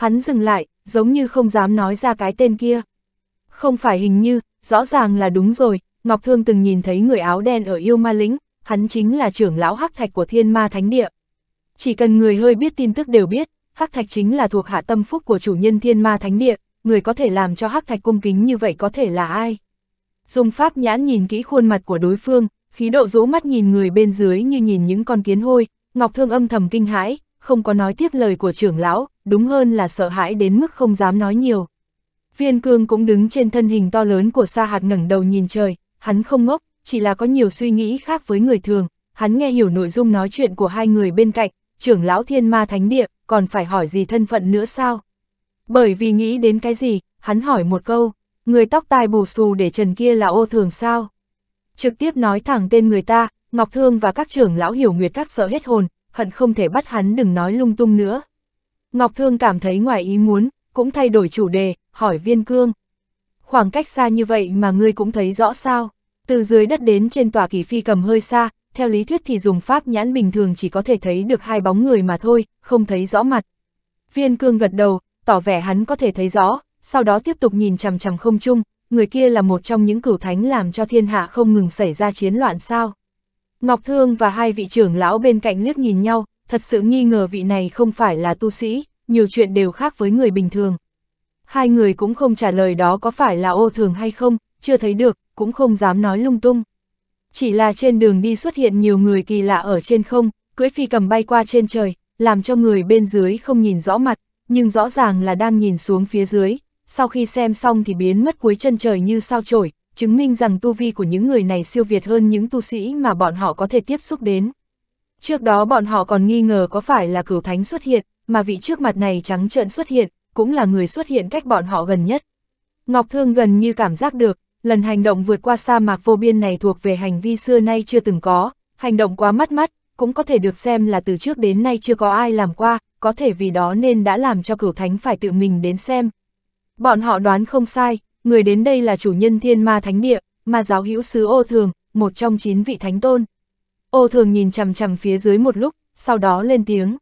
Hắn dừng lại, giống như không dám nói ra cái tên kia. Không phải hình như, rõ ràng là đúng rồi, Ngọc Thương từng nhìn thấy người áo đen ở yêu ma lĩnh, hắn chính là trưởng lão Hắc Thạch của Thiên Ma Thánh Địa. Chỉ cần người hơi biết tin tức đều biết, Hắc Thạch chính là thuộc hạ tâm phúc của chủ nhân Thiên Ma Thánh Địa, người có thể làm cho Hắc Thạch cung kính như vậy có thể là ai? Dùng pháp nhãn nhìn kỹ khuôn mặt của đối phương, khí độ rũ mắt nhìn người bên dưới như nhìn những con kiến hôi, Ngọc Thương âm thầm kinh hãi, không có nói tiếp lời của trưởng lão, đúng hơn là sợ hãi đến mức không dám nói nhiều. Viên cương cũng đứng trên thân hình to lớn của sa hạt ngẩng đầu nhìn trời, hắn không ngốc, chỉ là có nhiều suy nghĩ khác với người thường, hắn nghe hiểu nội dung nói chuyện của hai người bên cạnh, trưởng lão thiên ma thánh địa, còn phải hỏi gì thân phận nữa sao? Bởi vì nghĩ đến cái gì, hắn hỏi một câu, người tóc tai bù xù để trần kia là ô thường sao? Trực tiếp nói thẳng tên người ta, Ngọc Thương và các trưởng lão hiểu nguyệt các sợ hết hồn, hận không thể bắt hắn đừng nói lung tung nữa. Ngọc Thương cảm thấy ngoài ý muốn, cũng thay đổi chủ đề, hỏi viên cương. Khoảng cách xa như vậy mà ngươi cũng thấy rõ sao, từ dưới đất đến trên tòa kỳ phi cầm hơi xa, theo lý thuyết thì dùng pháp nhãn bình thường chỉ có thể thấy được hai bóng người mà thôi, không thấy rõ mặt. Viên cương gật đầu, tỏ vẻ hắn có thể thấy rõ, sau đó tiếp tục nhìn chằm chằm không chung, người kia là một trong những cửu thánh làm cho thiên hạ không ngừng xảy ra chiến loạn sao. Ngọc Thương và hai vị trưởng lão bên cạnh liếc nhìn nhau, thật sự nghi ngờ vị này không phải là tu sĩ, nhiều chuyện đều khác với người bình thường. Hai người cũng không trả lời đó có phải là ô thường hay không, chưa thấy được, cũng không dám nói lung tung. Chỉ là trên đường đi xuất hiện nhiều người kỳ lạ ở trên không, cưỡi phi cầm bay qua trên trời, làm cho người bên dưới không nhìn rõ mặt, nhưng rõ ràng là đang nhìn xuống phía dưới, sau khi xem xong thì biến mất cuối chân trời như sao trổi, chứng minh rằng tu vi của những người này siêu việt hơn những tu sĩ mà bọn họ có thể tiếp xúc đến. Trước đó bọn họ còn nghi ngờ có phải là cửu thánh xuất hiện, mà vị trước mặt này trắng trợn xuất hiện, cũng là người xuất hiện cách bọn họ gần nhất. Ngọc Thương gần như cảm giác được, lần hành động vượt qua sa mạc vô biên này thuộc về hành vi xưa nay chưa từng có, hành động quá mắt mắt, cũng có thể được xem là từ trước đến nay chưa có ai làm qua, có thể vì đó nên đã làm cho cửu thánh phải tự mình đến xem. Bọn họ đoán không sai, người đến đây là chủ nhân thiên ma thánh địa, ma giáo hữu sứ ô thường, một trong chín vị thánh tôn. Ô thường nhìn chằm chằm phía dưới một lúc, sau đó lên tiếng.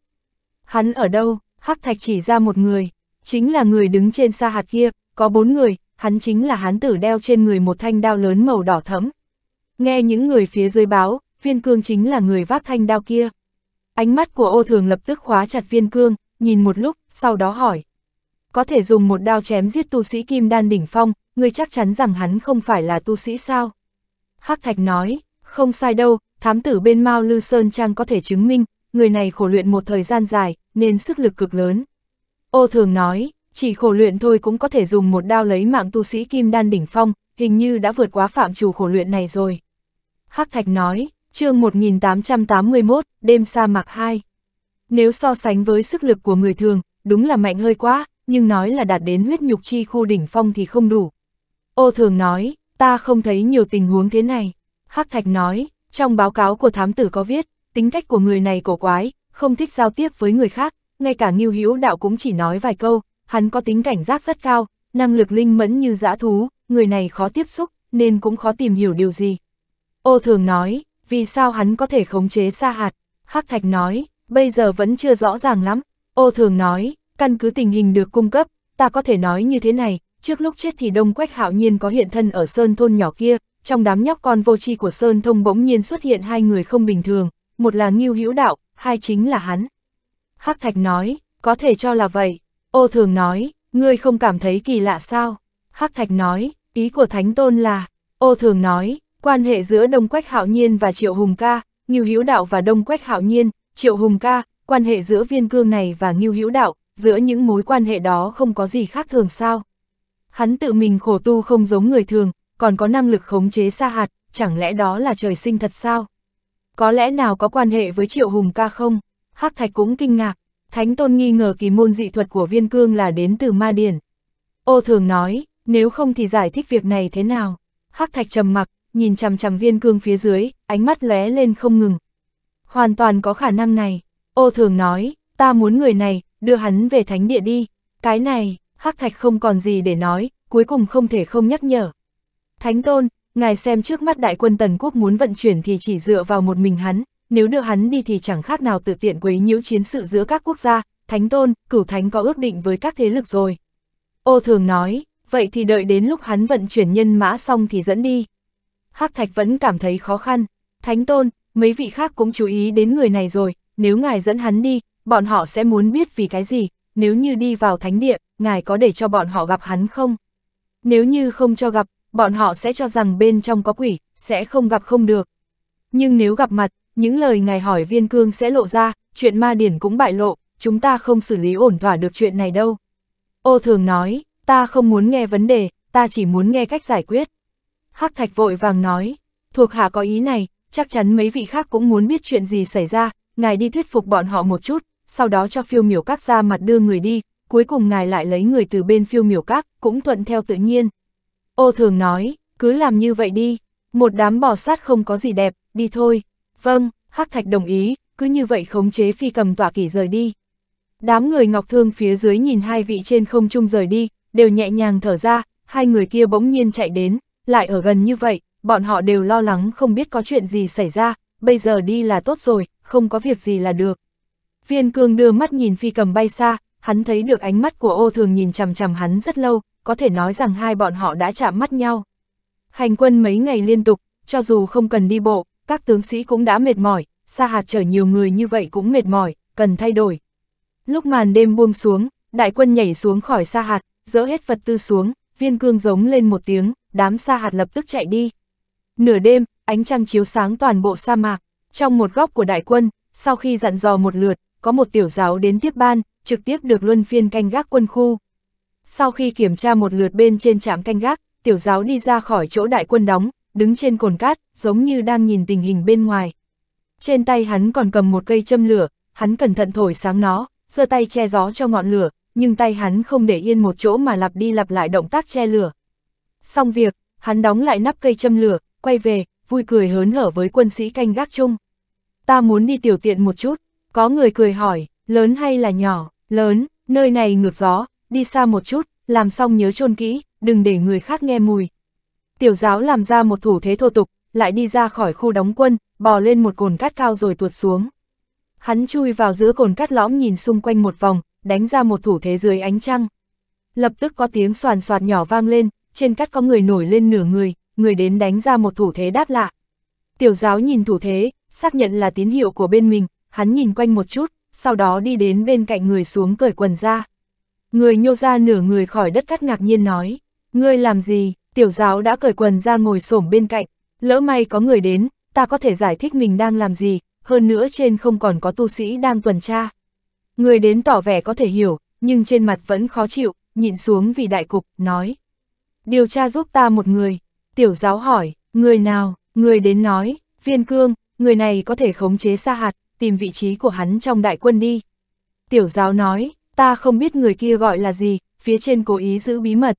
Hắn ở đâu, hắc thạch chỉ ra một người, chính là người đứng trên sa hạt kia, có bốn người, hắn chính là hán tử đeo trên người một thanh đao lớn màu đỏ thẫm. Nghe những người phía dưới báo, viên cương chính là người vác thanh đao kia. Ánh mắt của ô thường lập tức khóa chặt viên cương, nhìn một lúc, sau đó hỏi có thể dùng một đao chém giết tu sĩ kim đan đỉnh phong, ngươi chắc chắn rằng hắn không phải là tu sĩ sao? Hắc Thạch nói, không sai đâu, thám tử bên Mao Lư Sơn Trang có thể chứng minh, người này khổ luyện một thời gian dài, nên sức lực cực lớn. Ô thường nói, chỉ khổ luyện thôi cũng có thể dùng một đao lấy mạng tu sĩ kim đan đỉnh phong, hình như đã vượt quá phạm trù khổ luyện này rồi. Hắc Thạch nói, chương 1881, đêm sa mạc 2. Nếu so sánh với sức lực của người thường, đúng là mạnh hơi quá, nhưng nói là đạt đến huyết nhục chi khu đỉnh phong thì không đủ. Ô thường nói, ta không thấy nhiều tình huống thế này. Hắc Thạch nói, trong báo cáo của thám tử có viết, tính cách của người này cổ quái, không thích giao tiếp với người khác, ngay cả Ngưu Hữu Đạo cũng chỉ nói vài câu, hắn có tính cảnh giác rất cao, năng lực linh mẫn như dã thú, người này khó tiếp xúc, nên cũng khó tìm hiểu điều gì. Ô thường nói, vì sao hắn có thể khống chế sa hạt? Hắc Thạch nói, bây giờ vẫn chưa rõ ràng lắm. Ô thường nói, Căn cứ tình hình được cung cấp, ta có thể nói như thế này, trước lúc chết thì đông quách hạo nhiên có hiện thân ở sơn thôn nhỏ kia, trong đám nhóc con vô tri của sơn thông bỗng nhiên xuất hiện hai người không bình thường, một là Ngưu Hữu Đạo, hai chính là hắn. Hắc Thạch nói, có thể cho là vậy. Ô thường nói, ngươi không cảm thấy kỳ lạ sao? Hắc Thạch nói, ý của Thánh Tôn là, ô thường nói, quan hệ giữa Đông Quách Hạo Nhiên và Triệu Hùng Ca, Ngưu Hữu Đạo và Đông Quách Hạo Nhiên, Triệu Hùng Ca, quan hệ giữa viên cương này và Ngưu Hữu Đạo, giữa những mối quan hệ đó không có gì khác thường sao. Hắn tự mình khổ tu không giống người thường, còn có năng lực khống chế sa hạt, chẳng lẽ đó là trời sinh thật sao? Có lẽ nào có quan hệ với Triệu Hùng ca không? Hắc Thạch cũng kinh ngạc, Thánh Tôn nghi ngờ kỳ môn dị thuật của viên cương là đến từ ma điển. Ô thường nói, nếu không thì giải thích việc này thế nào? Hắc Thạch trầm mặc, nhìn chằm chằm viên cương phía dưới, ánh mắt lóe lên không ngừng. Hoàn toàn có khả năng này. Ô thường nói, ta muốn người này, đưa hắn về thánh địa đi, cái này, hắc thạch không còn gì để nói, cuối cùng không thể không nhắc nhở. Thánh tôn, ngài xem trước mắt đại quân tần quốc muốn vận chuyển thì chỉ dựa vào một mình hắn, nếu đưa hắn đi thì chẳng khác nào tự tiện quấy nhiễu chiến sự giữa các quốc gia, thánh tôn, cửu thánh có ước định với các thế lực rồi. Ô thường nói, vậy thì đợi đến lúc hắn vận chuyển nhân mã xong thì dẫn đi. hắc thạch vẫn cảm thấy khó khăn, thánh tôn, mấy vị khác cũng chú ý đến người này rồi, nếu ngài dẫn hắn đi, bọn họ sẽ muốn biết vì cái gì, nếu như đi vào thánh địa, ngài có để cho bọn họ gặp hắn không? Nếu như không cho gặp, bọn họ sẽ cho rằng bên trong có quỷ, sẽ không gặp không được. Nhưng nếu gặp mặt, những lời ngài hỏi viên cương sẽ lộ ra, chuyện ma điển cũng bại lộ, chúng ta không xử lý ổn thỏa được chuyện này đâu. Ô thường nói, ta không muốn nghe vấn đề, ta chỉ muốn nghe cách giải quyết. Hắc thạch vội vàng nói, thuộc hạ có ý này, chắc chắn mấy vị khác cũng muốn biết chuyện gì xảy ra, ngài đi thuyết phục bọn họ một chút, sau đó cho phiêu miểu các ra mặt đưa người đi, cuối cùng ngài lại lấy người từ bên phiêu miểu các, cũng thuận theo tự nhiên. Ô thường nói, cứ làm như vậy đi, một đám bò sát không có gì đẹp, đi thôi. Vâng, Hắc Thạch đồng ý, cứ như vậy khống chế phi cầm tỏa kỷ rời đi. Đám người Ngọc Thương phía dưới nhìn hai vị trên không trung rời đi, đều nhẹ nhàng thở ra, hai người kia bỗng nhiên chạy đến, lại ở gần như vậy, bọn họ đều lo lắng không biết có chuyện gì xảy ra, bây giờ đi là tốt rồi, không có việc gì là được. Viên cương đưa mắt nhìn phi cầm bay xa, hắn thấy được ánh mắt của ô thường nhìn chằm chằm hắn rất lâu, có thể nói rằng hai bọn họ đã chạm mắt nhau. Hành quân mấy ngày liên tục, cho dù không cần đi bộ, các tướng sĩ cũng đã mệt mỏi, xa hạt chở nhiều người như vậy cũng mệt mỏi, cần thay đổi. Lúc màn đêm buông xuống, đại quân nhảy xuống khỏi xa hạt, dỡ hết vật tư xuống, viên cương giống lên một tiếng, đám xa hạt lập tức chạy đi. Nửa đêm, ánh trăng chiếu sáng toàn bộ sa mạc, trong một góc của đại quân, sau khi dặn dò một lượt, có một tiểu giáo đến tiếp ban, trực tiếp được luân phiên canh gác quân khu. Sau khi kiểm tra một lượt bên trên trạm canh gác, tiểu giáo đi ra khỏi chỗ đại quân đóng, đứng trên cồn cát, giống như đang nhìn tình hình bên ngoài. Trên tay hắn còn cầm một cây châm lửa, hắn cẩn thận thổi sáng nó, giơ tay che gió cho ngọn lửa, nhưng tay hắn không để yên một chỗ mà lặp đi lặp lại động tác che lửa. Xong việc, hắn đóng lại nắp cây châm lửa, quay về, vui cười hớn hở với quân sĩ canh gác chung. Ta muốn đi tiểu tiện một chút. Có người cười hỏi, lớn hay là nhỏ, lớn, nơi này ngược gió, đi xa một chút, làm xong nhớ chôn kỹ, đừng để người khác nghe mùi. Tiểu giáo làm ra một thủ thế thô tục, lại đi ra khỏi khu đóng quân, bò lên một cồn cát cao rồi tuột xuống. Hắn chui vào giữa cồn cát lõm nhìn xung quanh một vòng, đánh ra một thủ thế dưới ánh trăng. Lập tức có tiếng soàn soạt nhỏ vang lên, trên cát có người nổi lên nửa người, người đến đánh ra một thủ thế đáp lạ. Tiểu giáo nhìn thủ thế, xác nhận là tín hiệu của bên mình, hắn nhìn quanh một chút, sau đó đi đến bên cạnh người xuống cởi quần ra. Người nhô ra nửa người khỏi đất cắt ngạc nhiên nói, ngươi làm gì, tiểu giáo đã cởi quần ra ngồi xổm bên cạnh, lỡ may có người đến, ta có thể giải thích mình đang làm gì, hơn nữa trên không còn có tu sĩ đang tuần tra. Người đến tỏ vẻ có thể hiểu, nhưng trên mặt vẫn khó chịu, nhịn xuống vì đại cục, nói. Điều tra giúp ta một người, tiểu giáo hỏi, người nào, người đến nói, viên cương, người này có thể khống chế sa hạt, tìm vị trí của hắn trong đại quân đi. Tiểu giáo nói, ta không biết người kia gọi là gì, phía trên cố ý giữ bí mật.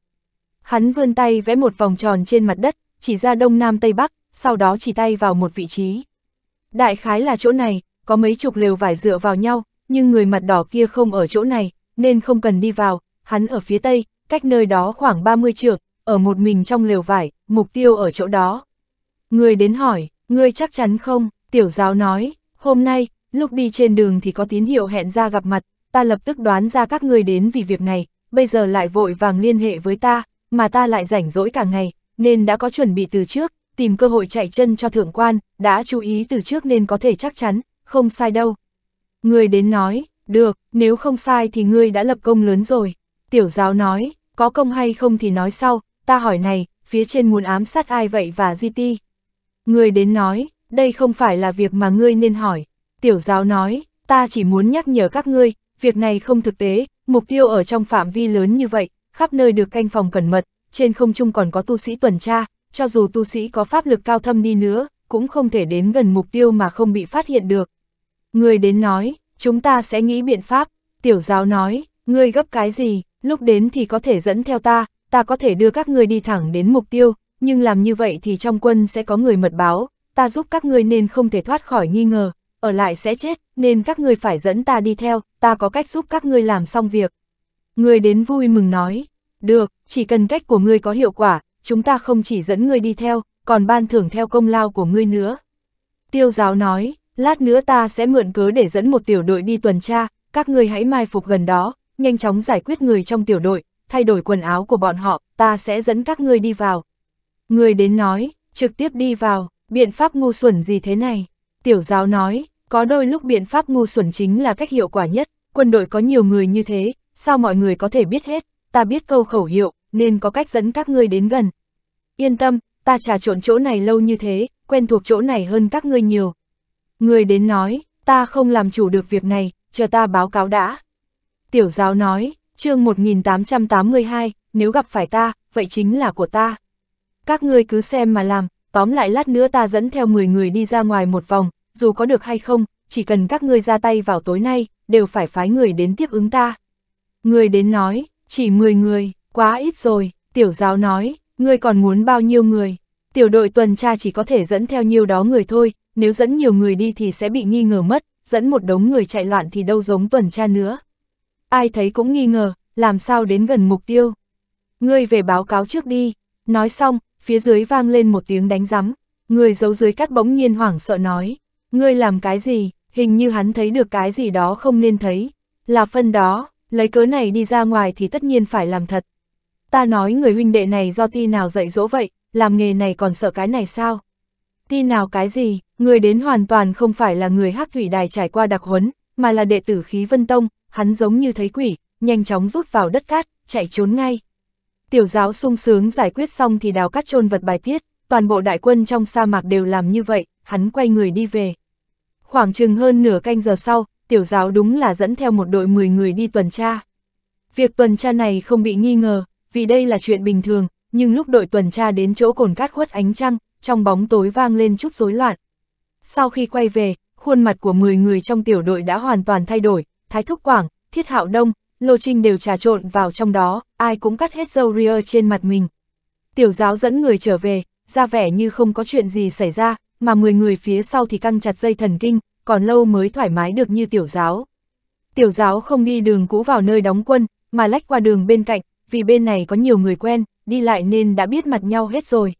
Hắn vươn tay vẽ một vòng tròn trên mặt đất, chỉ ra đông nam tây bắc, sau đó chỉ tay vào một vị trí. Đại khái là chỗ này, có mấy chục lều vải dựa vào nhau, nhưng người mặt đỏ kia không ở chỗ này, nên không cần đi vào, hắn ở phía tây, cách nơi đó khoảng 30 trượng, ở một mình trong lều vải, mục tiêu ở chỗ đó. Người đến hỏi, ngươi chắc chắn không, tiểu giáo nói, Hôm nay, lúc đi trên đường thì có tín hiệu hẹn ra gặp mặt, ta lập tức đoán ra các ngươi đến vì việc này, bây giờ lại vội vàng liên hệ với ta, mà ta lại rảnh rỗi cả ngày, nên đã có chuẩn bị từ trước, tìm cơ hội chạy chân cho thượng quan, đã chú ý từ trước nên có thể chắc chắn, không sai đâu. Người đến nói, được, nếu không sai thì ngươi đã lập công lớn rồi. Tiểu giáo nói, có công hay không thì nói sau, ta hỏi này, phía trên muốn ám sát ai vậy và di ti. Người đến nói, đây không phải là việc mà ngươi nên hỏi. Tiểu giáo nói, ta chỉ muốn nhắc nhở các ngươi, việc này không thực tế, mục tiêu ở trong phạm vi lớn như vậy, khắp nơi được canh phòng cẩn mật, trên không trung còn có tu sĩ tuần tra, cho dù tu sĩ có pháp lực cao thâm đi nữa, cũng không thể đến gần mục tiêu mà không bị phát hiện được. Người đến nói, chúng ta sẽ nghĩ biện pháp, tiểu giáo nói, ngươi gấp cái gì, lúc đến thì có thể dẫn theo ta, ta có thể đưa các ngươi đi thẳng đến mục tiêu, nhưng làm như vậy thì trong quân sẽ có người mật báo, ta giúp các ngươi nên không thể thoát khỏi nghi ngờ, ở lại sẽ chết, nên các ngươi phải dẫn ta đi theo, ta có cách giúp các ngươi làm xong việc. Người đến vui mừng nói, được, chỉ cần cách của ngươi có hiệu quả, chúng ta không chỉ dẫn ngươi đi theo, còn ban thưởng theo công lao của ngươi nữa. Tiêu giáo nói, lát nữa ta sẽ mượn cớ để dẫn một tiểu đội đi tuần tra, các ngươi hãy mai phục gần đó, nhanh chóng giải quyết người trong tiểu đội, thay đổi quần áo của bọn họ, ta sẽ dẫn các ngươi đi vào. Người đến nói, trực tiếp đi vào, biện pháp ngu xuẩn gì thế này? Tiểu giáo nói, có đôi lúc biện pháp ngu xuẩn chính là cách hiệu quả nhất, quân đội có nhiều người như thế, sao mọi người có thể biết hết, ta biết câu khẩu hiệu, nên có cách dẫn các ngươi đến gần. Yên tâm, ta trà trộn chỗ này lâu như thế, quen thuộc chỗ này hơn các ngươi nhiều. Người đến nói, ta không làm chủ được việc này, chờ ta báo cáo đã. Tiểu giáo nói, chương 1882, nếu gặp phải ta, vậy chính là của ta. Các ngươi cứ xem mà làm, tóm lại lát nữa ta dẫn theo 10 người đi ra ngoài một vòng, dù có được hay không, chỉ cần các ngươi ra tay vào tối nay, đều phải phái người đến tiếp ứng ta. Người đến nói, chỉ 10 người, quá ít rồi, tiểu giáo nói, ngươi còn muốn bao nhiêu người. Tiểu đội tuần tra chỉ có thể dẫn theo nhiều đó người thôi, nếu dẫn nhiều người đi thì sẽ bị nghi ngờ mất, dẫn một đống người chạy loạn thì đâu giống tuần tra nữa. Ai thấy cũng nghi ngờ, làm sao đến gần mục tiêu. Ngươi về báo cáo trước đi, nói xong, phía dưới vang lên một tiếng đánh rắm, người giấu dưới cắt bỗng nhiên hoảng sợ nói, ngươi làm cái gì, hình như hắn thấy được cái gì đó không nên thấy, là phân đó, lấy cớ này đi ra ngoài thì tất nhiên phải làm thật. Ta nói người huynh đệ này do ti nào dạy dỗ vậy, làm nghề này còn sợ cái này sao? Ti nào cái gì, người đến hoàn toàn không phải là người hắc thủy đài trải qua đặc huấn, mà là đệ tử khí vân tông, hắn giống như thấy quỷ, nhanh chóng rút vào đất cát, chạy trốn ngay. Tiểu giáo sung sướng giải quyết xong thì đào cắt chôn vật bài tiết, toàn bộ đại quân trong sa mạc đều làm như vậy, hắn quay người đi về. Khoảng chừng hơn nửa canh giờ sau, tiểu giáo đúng là dẫn theo một đội 10 người đi tuần tra. Việc tuần tra này không bị nghi ngờ, vì đây là chuyện bình thường, nhưng lúc đội tuần tra đến chỗ cồn cát khuất ánh trăng, trong bóng tối vang lên chút rối loạn. Sau khi quay về, khuôn mặt của 10 người trong tiểu đội đã hoàn toàn thay đổi, Thái Thúc Quảng, Thiết Hạo Đông, Lô Trinh đều trà trộn vào trong đó, ai cũng cắt hết dâu ria trên mặt mình. Tiểu giáo dẫn người trở về, ra vẻ như không có chuyện gì xảy ra, mà 10 người phía sau thì căng chặt dây thần kinh, còn lâu mới thoải mái được như tiểu giáo. Tiểu giáo không đi đường cũ vào nơi đóng quân, mà lách qua đường bên cạnh, vì bên này có nhiều người quen, đi lại nên đã biết mặt nhau hết rồi.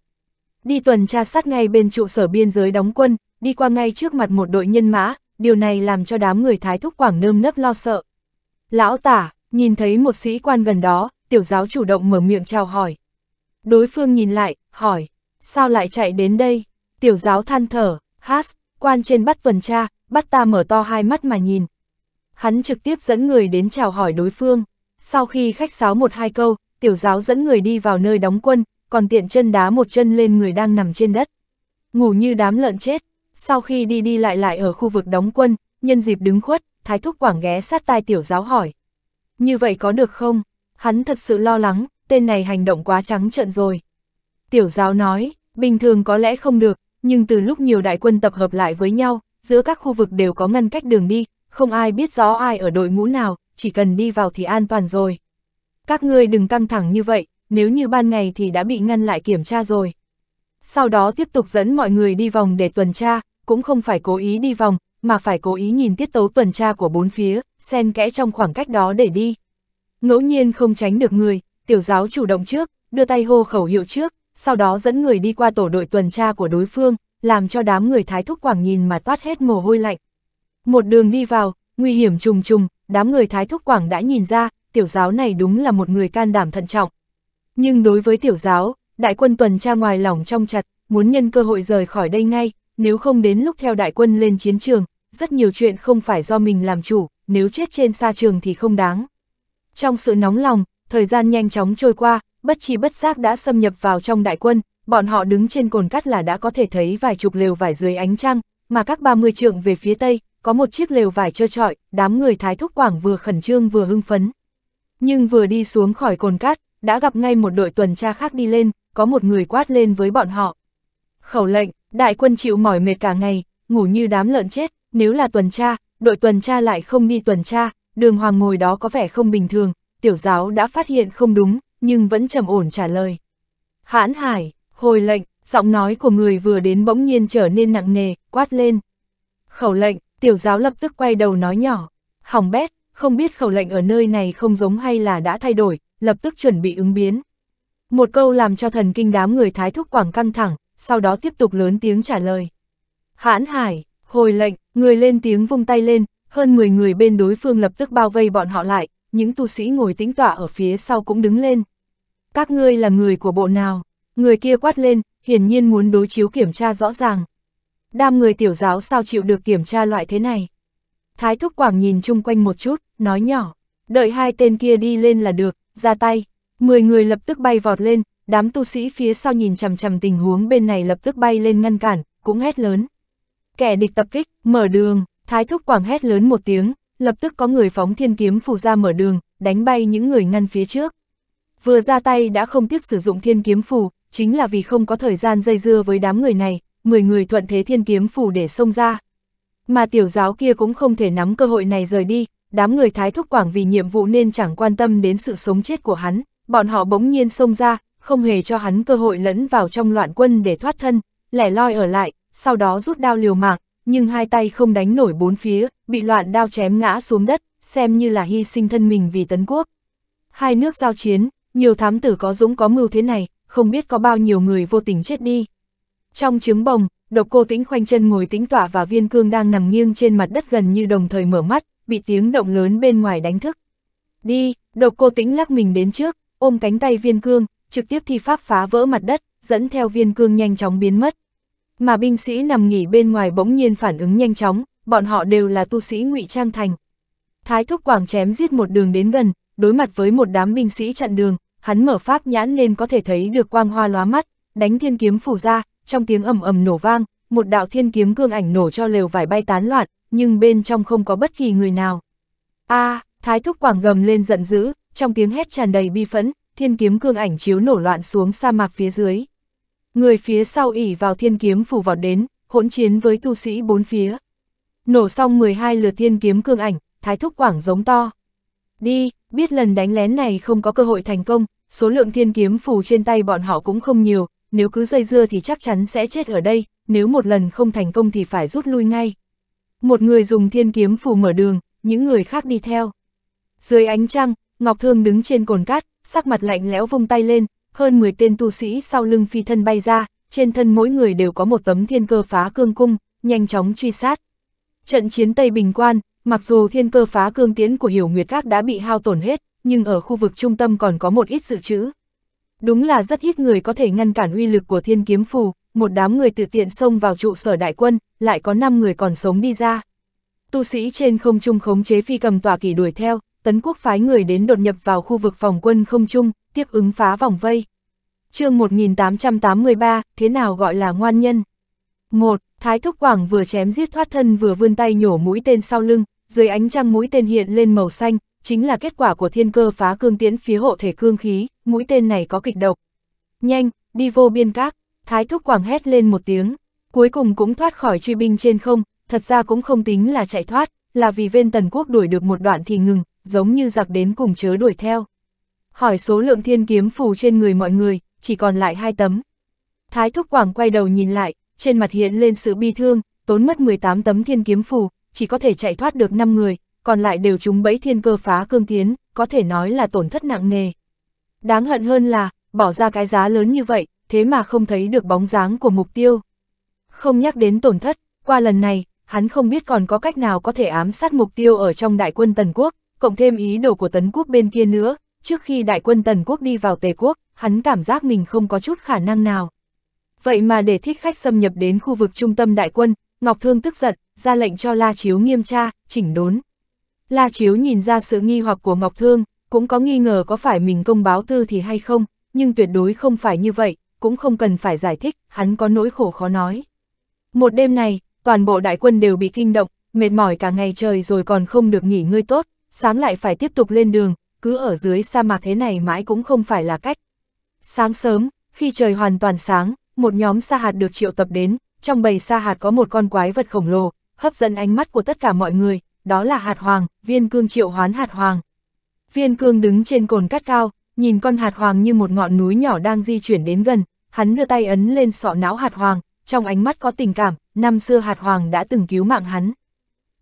Đi tuần tra sát ngay bên trụ sở biên giới đóng quân, đi qua ngay trước mặt một đội nhân mã, điều này làm cho đám người Thái Thúc Quảng nơm nấp lo sợ. Lão tả, nhìn thấy một sĩ quan gần đó, tiểu giáo chủ động mở miệng chào hỏi. Đối phương nhìn lại, hỏi, sao lại chạy đến đây? Tiểu giáo than thở, hát, quan trên bắt tuần tra, bắt ta mở to hai mắt mà nhìn. Hắn trực tiếp dẫn người đến chào hỏi đối phương. Sau khi khách sáo một hai câu, tiểu giáo dẫn người đi vào nơi đóng quân, còn tiện chân đá một chân lên người đang nằm trên đất. Ngủ như đám lợn chết. Sau khi đi đi lại lại ở khu vực đóng quân, nhân dịp đứng khuất, thái thúc quảng ghé sát tai tiểu giáo hỏi. Như vậy có được không? hắn thật sự lo lắng, tên này hành động quá trắng trợn rồi. Tiểu giáo nói, bình thường có lẽ không được, nhưng từ lúc nhiều đại quân tập hợp lại với nhau, giữa các khu vực đều có ngăn cách đường đi, không ai biết rõ ai ở đội ngũ nào, chỉ cần đi vào thì an toàn rồi. Các ngươi đừng căng thẳng như vậy, nếu như ban ngày thì đã bị ngăn lại kiểm tra rồi. Sau đó tiếp tục dẫn mọi người đi vòng để tuần tra, cũng không phải cố ý đi vòng, mà phải cố ý nhìn tiết tấu tuần tra của bốn phía, xen kẽ trong khoảng cách đó để đi. Ngẫu nhiên không tránh được người, tiểu giáo chủ động trước, đưa tay hô khẩu hiệu trước, sau đó dẫn người đi qua tổ đội tuần tra của đối phương, làm cho đám người thái thúc quảng nhìn mà toát hết mồ hôi lạnh. Một đường đi vào, nguy hiểm trùng trùng, đám người thái thúc quảng đã nhìn ra, tiểu giáo này đúng là một người can đảm thận trọng. Nhưng đối với tiểu giáo, đại quân tuần tra ngoài lòng trong chặt, muốn nhân cơ hội rời khỏi đây ngay, nếu không đến lúc theo đại quân lên chiến trường, rất nhiều chuyện không phải do mình làm chủ, nếu chết trên xa trường thì không đáng. Trong sự nóng lòng, thời gian nhanh chóng trôi qua, bất chi bất giác đã xâm nhập vào trong đại quân, bọn họ đứng trên cồn cắt là đã có thể thấy vài chục lều vải dưới ánh trăng, mà các 30 trượng về phía tây, có một chiếc lều vải trơ trọi, đám người Thái Thúc Quảng vừa khẩn trương vừa hưng phấn. Nhưng vừa đi xuống khỏi cồn cát, đã gặp ngay một đội tuần tra khác đi lên, có một người quát lên với bọn họ. Khẩu lệnh, đại quân chịu mỏi mệt cả ngày, ngủ như đám lợn chết, nếu là tuần tra, đội tuần tra lại không đi tuần tra, đường hoàng ngồi đó có vẻ không bình thường, tiểu giáo đã phát hiện không đúng, nhưng vẫn trầm ổn trả lời. Hãn hải, hồi lệnh, giọng nói của người vừa đến bỗng nhiên trở nên nặng nề, quát lên. Khẩu lệnh, tiểu giáo lập tức quay đầu nói nhỏ, hỏng bét, không biết khẩu lệnh ở nơi này không giống hay là đã thay đổi, lập tức chuẩn bị ứng biến. Một câu làm cho thần kinh đám người thái thúc quảng căng thẳng, sau đó tiếp tục lớn tiếng trả lời. Hãn hải, hồi lệnh, người lên tiếng vung tay lên, hơn 10 người bên đối phương lập tức bao vây bọn họ lại, những tu sĩ ngồi tĩnh tọa ở phía sau cũng đứng lên. Các ngươi là người của bộ nào? Người kia quát lên, hiển nhiên muốn đối chiếu kiểm tra rõ ràng. Đam người tiểu giáo sao chịu được kiểm tra loại thế này? Thái Thúc Quảng nhìn chung quanh một chút, nói nhỏ, đợi hai tên kia đi lên là được, ra tay. Mười người lập tức bay vọt lên, đám tu sĩ phía sau nhìn chằm chằm tình huống bên này lập tức bay lên ngăn cản, cũng hét lớn. Kẻ địch tập kích, mở đường, Thái thúc quảng hét lớn một tiếng, lập tức có người phóng thiên kiếm phù ra mở đường, đánh bay những người ngăn phía trước. Vừa ra tay đã không tiếc sử dụng thiên kiếm phù, chính là vì không có thời gian dây dưa với đám người này, 10 người thuận thế thiên kiếm phù để xông ra. Mà tiểu giáo kia cũng không thể nắm cơ hội này rời đi, đám người thái thúc quảng vì nhiệm vụ nên chẳng quan tâm đến sự sống chết của hắn, bọn họ bỗng nhiên xông ra, không hề cho hắn cơ hội lẫn vào trong loạn quân để thoát thân, lẻ loi ở lại, sau đó rút đao liều mạng, nhưng hai tay không đánh nổi bốn phía, bị loạn đao chém ngã xuống đất, xem như là hy sinh thân mình vì tấn quốc. Hai nước giao chiến, nhiều thám tử có dũng có mưu thế này, không biết có bao nhiêu người vô tình chết đi. Trong trứng bồng, độc cô tĩnh khoanh chân ngồi tĩnh tỏa và viên cương đang nằm nghiêng trên mặt đất gần như đồng thời mở mắt, bị tiếng động lớn bên ngoài đánh thức. Đi, độc cô tĩnh lắc mình đến trước, ôm cánh tay viên cương, trực tiếp thi pháp phá vỡ mặt đất, dẫn theo viên cương nhanh chóng biến mất mà binh sĩ nằm nghỉ bên ngoài bỗng nhiên phản ứng nhanh chóng, bọn họ đều là tu sĩ ngụy trang thành. Thái thúc quảng chém giết một đường đến gần, đối mặt với một đám binh sĩ chặn đường, hắn mở pháp nhãn nên có thể thấy được quang hoa lóa mắt, đánh thiên kiếm phủ ra, trong tiếng ầm ầm nổ vang, một đạo thiên kiếm cương ảnh nổ cho lều vải bay tán loạn, nhưng bên trong không có bất kỳ người nào. A, à, Thái thúc quảng gầm lên giận dữ, trong tiếng hét tràn đầy bi phẫn, thiên kiếm cương ảnh chiếu nổ loạn xuống sa mạc phía dưới. Người phía sau ỉ vào thiên kiếm phủ vọt đến, hỗn chiến với tu sĩ bốn phía. Nổ xong 12 lượt thiên kiếm cương ảnh, thái thúc quảng giống to. Đi, biết lần đánh lén này không có cơ hội thành công, số lượng thiên kiếm phù trên tay bọn họ cũng không nhiều, nếu cứ dây dưa thì chắc chắn sẽ chết ở đây, nếu một lần không thành công thì phải rút lui ngay. Một người dùng thiên kiếm phù mở đường, những người khác đi theo. Dưới ánh trăng, Ngọc Thương đứng trên cồn cát, sắc mặt lạnh lẽo vung tay lên, hơn 10 tên tu sĩ sau lưng phi thân bay ra, trên thân mỗi người đều có một tấm thiên cơ phá cương cung, nhanh chóng truy sát. Trận chiến Tây Bình Quan, mặc dù thiên cơ phá cương tiến của Hiểu Nguyệt Các đã bị hao tổn hết, nhưng ở khu vực trung tâm còn có một ít dự trữ. Đúng là rất ít người có thể ngăn cản uy lực của thiên kiếm phù, một đám người tự tiện xông vào trụ sở đại quân, lại có 5 người còn sống đi ra. Tu sĩ trên không trung khống chế phi cầm tòa kỳ đuổi theo, Tấn Quốc phái người đến đột nhập vào khu vực phòng quân không trung, tiếp ứng phá vòng vây. chương 1883, thế nào gọi là ngoan nhân? 1. Thái Thúc Quảng vừa chém giết thoát thân vừa vươn tay nhổ mũi tên sau lưng, dưới ánh trăng mũi tên hiện lên màu xanh, chính là kết quả của thiên cơ phá cương tiễn phía hộ thể cương khí, mũi tên này có kịch độc. Nhanh, đi vô biên các, Thái Thúc Quảng hét lên một tiếng, cuối cùng cũng thoát khỏi truy binh trên không, thật ra cũng không tính là chạy thoát, là vì bên Tần Quốc đuổi được một đoạn thì ngừng, giống như giặc đến cùng chớ đuổi theo. Hỏi số lượng thiên kiếm phù trên người mọi người, chỉ còn lại hai tấm. Thái Thúc Quảng quay đầu nhìn lại, trên mặt hiện lên sự bi thương, tốn mất 18 tấm thiên kiếm phù, chỉ có thể chạy thoát được 5 người, còn lại đều trúng bẫy thiên cơ phá cương tiến, có thể nói là tổn thất nặng nề. Đáng hận hơn là, bỏ ra cái giá lớn như vậy, thế mà không thấy được bóng dáng của mục tiêu. Không nhắc đến tổn thất, qua lần này, hắn không biết còn có cách nào có thể ám sát mục tiêu ở trong đại quân Tần Quốc cộng thêm ý đồ của Tấn quốc bên kia nữa, trước khi đại quân Tần quốc đi vào Tề quốc, hắn cảm giác mình không có chút khả năng nào. Vậy mà để thích khách xâm nhập đến khu vực trung tâm đại quân, Ngọc Thương tức giận, ra lệnh cho La Chiếu nghiêm tra, chỉnh đốn. La Chiếu nhìn ra sự nghi hoặc của Ngọc Thương, cũng có nghi ngờ có phải mình công báo tư thì hay không, nhưng tuyệt đối không phải như vậy, cũng không cần phải giải thích, hắn có nỗi khổ khó nói. Một đêm này, toàn bộ đại quân đều bị kinh động, mệt mỏi cả ngày trời rồi còn không được nghỉ ngơi tốt, sáng lại phải tiếp tục lên đường, cứ ở dưới sa mạc thế này mãi cũng không phải là cách. Sáng sớm, khi trời hoàn toàn sáng, một nhóm sa hạt được triệu tập đến, trong bầy sa hạt có một con quái vật khổng lồ, hấp dẫn ánh mắt của tất cả mọi người, đó là hạt hoàng, viên cương triệu hoán hạt hoàng. Viên cương đứng trên cồn cát cao, nhìn con hạt hoàng như một ngọn núi nhỏ đang di chuyển đến gần, hắn đưa tay ấn lên sọ não hạt hoàng, trong ánh mắt có tình cảm, năm xưa hạt hoàng đã từng cứu mạng hắn.